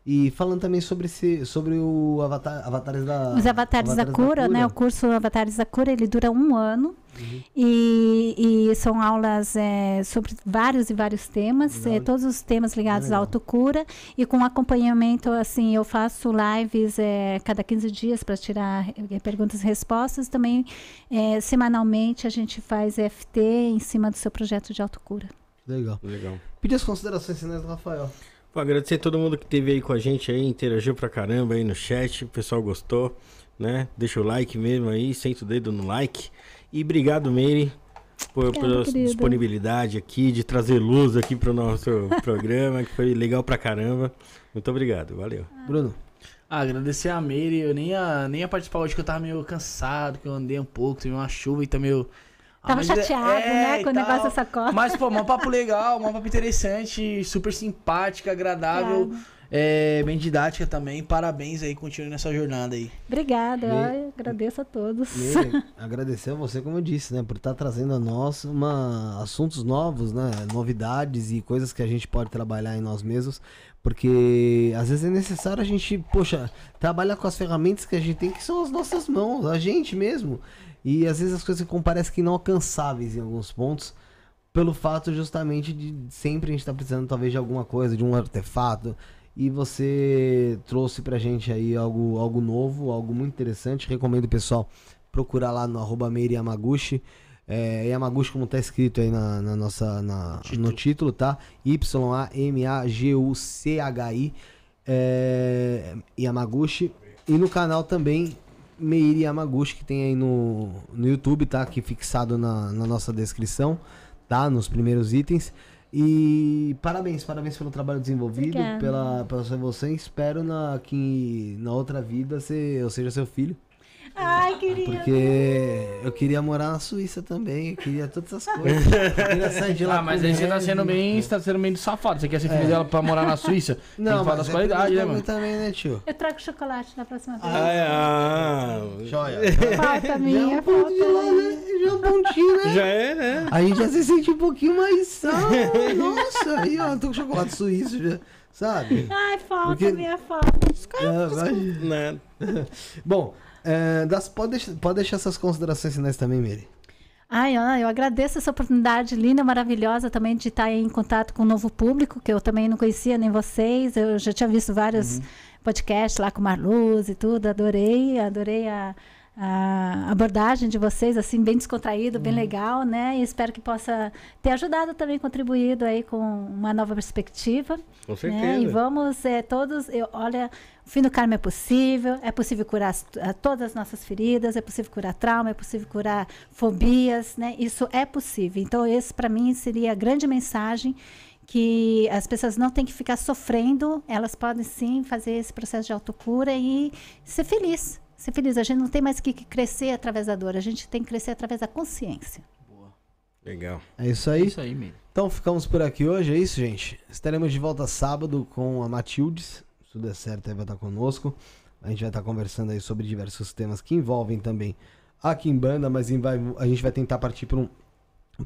A: E falando também sobre esse, sobre o avatar, avatares da os avatares, avatares da, cura, da, né? cura, né? O
C: curso Avatares da Cura ele dura um ano uhum. e, e, são aulas é, sobre vários e vários temas, é, todos os temas ligados Legal. à autocura e com acompanhamento assim eu faço lives é, cada 15 dias para tirar é, perguntas e respostas também é, semanalmente a gente faz EFT em cima do seu projeto de autocura.
A: Legal. Legal. Pedir as considerações finais Rafael
B: agradecer a todo mundo que teve aí com a gente aí, interagiu pra caramba aí no chat, o pessoal gostou, né? Deixa o like mesmo aí, senta o dedo no like. E obrigado, Meire, por, pela disponibilidade aqui, de trazer luz aqui pro nosso [LAUGHS] programa, que foi legal pra caramba. Muito obrigado, valeu. Ah. Bruno.
E: Ah, agradecer a Meire, eu nem ia, nem ia participar hoje que eu tava meio cansado, que eu andei um pouco, teve uma chuva e tá meio... Tava ah, é- chateado, né, é, né, com o negócio dessa Copa. Mas, pô, um papo legal, um papo interessante, super simpática, agradável. Claro. É, bem didática também. Parabéns
A: aí, continue nessa jornada aí.
C: Obrigada, Le... agradeço a todos. Le... [LAUGHS]
A: Agradecer a você, como eu disse, né, por estar tá trazendo a nós uma... assuntos novos, né, novidades e coisas que a gente pode trabalhar em nós mesmos, porque às vezes é necessário a gente, poxa, trabalhar com as ferramentas que a gente tem, que são as nossas mãos, a gente mesmo. E às vezes as coisas parecem que inalcançáveis em alguns pontos, pelo fato justamente de sempre a gente estar tá precisando talvez de alguma coisa, de um artefato. E você trouxe pra gente aí algo, algo novo, algo muito interessante. Recomendo o pessoal procurar lá no arroba Meire Yamaguchi. É, Yamaguchi, como tá escrito aí na, na nossa, na, título. no título, tá? Y-A-M-A-G-U-C-H-I. É, Yamaguchi. E no canal também Meiri Yamaguchi, que tem aí no, no YouTube, tá? Aqui fixado na, na nossa descrição, tá? Nos primeiros itens. E parabéns, parabéns pelo trabalho desenvolvido, pela, pela sua evolução. Espero na, que na outra vida você, eu seja seu filho.
D: Ai, queria.
A: Porque eu queria morar na Suíça também, eu queria todas essas coisas. [LAUGHS] queria sair de lá. Ah, mas aí você tá sendo bem, você tá
E: sendo bem safado. Você quer ser filho é. dela pra morar na Suíça? Não, [LAUGHS] tem que das é qualidades, né, mano?
A: também, né, tio? Eu trago
C: chocolate na próxima vez.
E: Ah, ah joia. Falta
C: minha, já é falta. De lá,
D: né? Já é pontinho, né? Já é,
A: né? Aí já se sente um pouquinho mais sal. Né? Nossa, aí, ó, tô com chocolate suíço já sabe?
F: Ai, falta Porque... minha falta. Desculpa,
A: ah, desculpa. Né? Bom, é, das, pode, deixar, pode deixar essas considerações finais também, Miri.
C: Ai, eu agradeço essa oportunidade linda, maravilhosa também de estar em contato com um novo público, que eu também não conhecia nem vocês. Eu já tinha visto vários uhum. podcasts lá com Marluz e tudo, adorei, adorei a, a abordagem de vocês, assim, bem descontraído, bem hum. legal, né? E espero que possa ter ajudado também, contribuído aí com uma nova perspectiva. Com certeza. Né? E vamos é, todos, eu, olha, o fim do karma é possível, é possível curar as, todas as nossas feridas, é possível curar trauma, é possível curar fobias, né? Isso é possível. Então, esse para mim seria a grande mensagem que as pessoas não têm que ficar sofrendo, elas podem sim fazer esse processo de autocura e ser feliz, ser feliz. A gente não tem mais que crescer através da dor, a gente tem que crescer através da consciência. Boa.
H: Legal.
A: É isso é aí. É isso aí, mesmo. Então ficamos por aqui hoje, é isso, gente. Estaremos de volta sábado com a Matildes. Se tudo é certo, ela vai estar conosco. A gente vai estar conversando aí sobre diversos temas que envolvem também a Kimbanda, mas a gente vai tentar partir para um,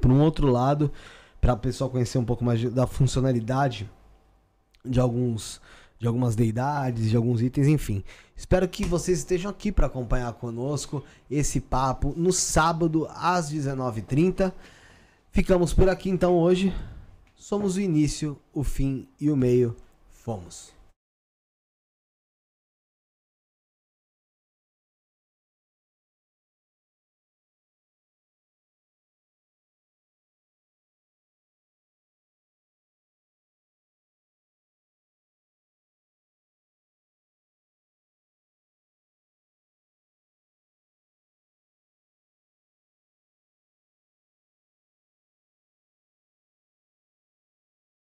A: um outro lado, para o pessoal conhecer um pouco mais da funcionalidade de alguns de algumas deidades, de alguns itens, enfim. Espero que vocês estejam aqui para acompanhar conosco esse papo no sábado às 19h30. Ficamos por aqui então hoje. Somos o início, o fim e o meio. Fomos.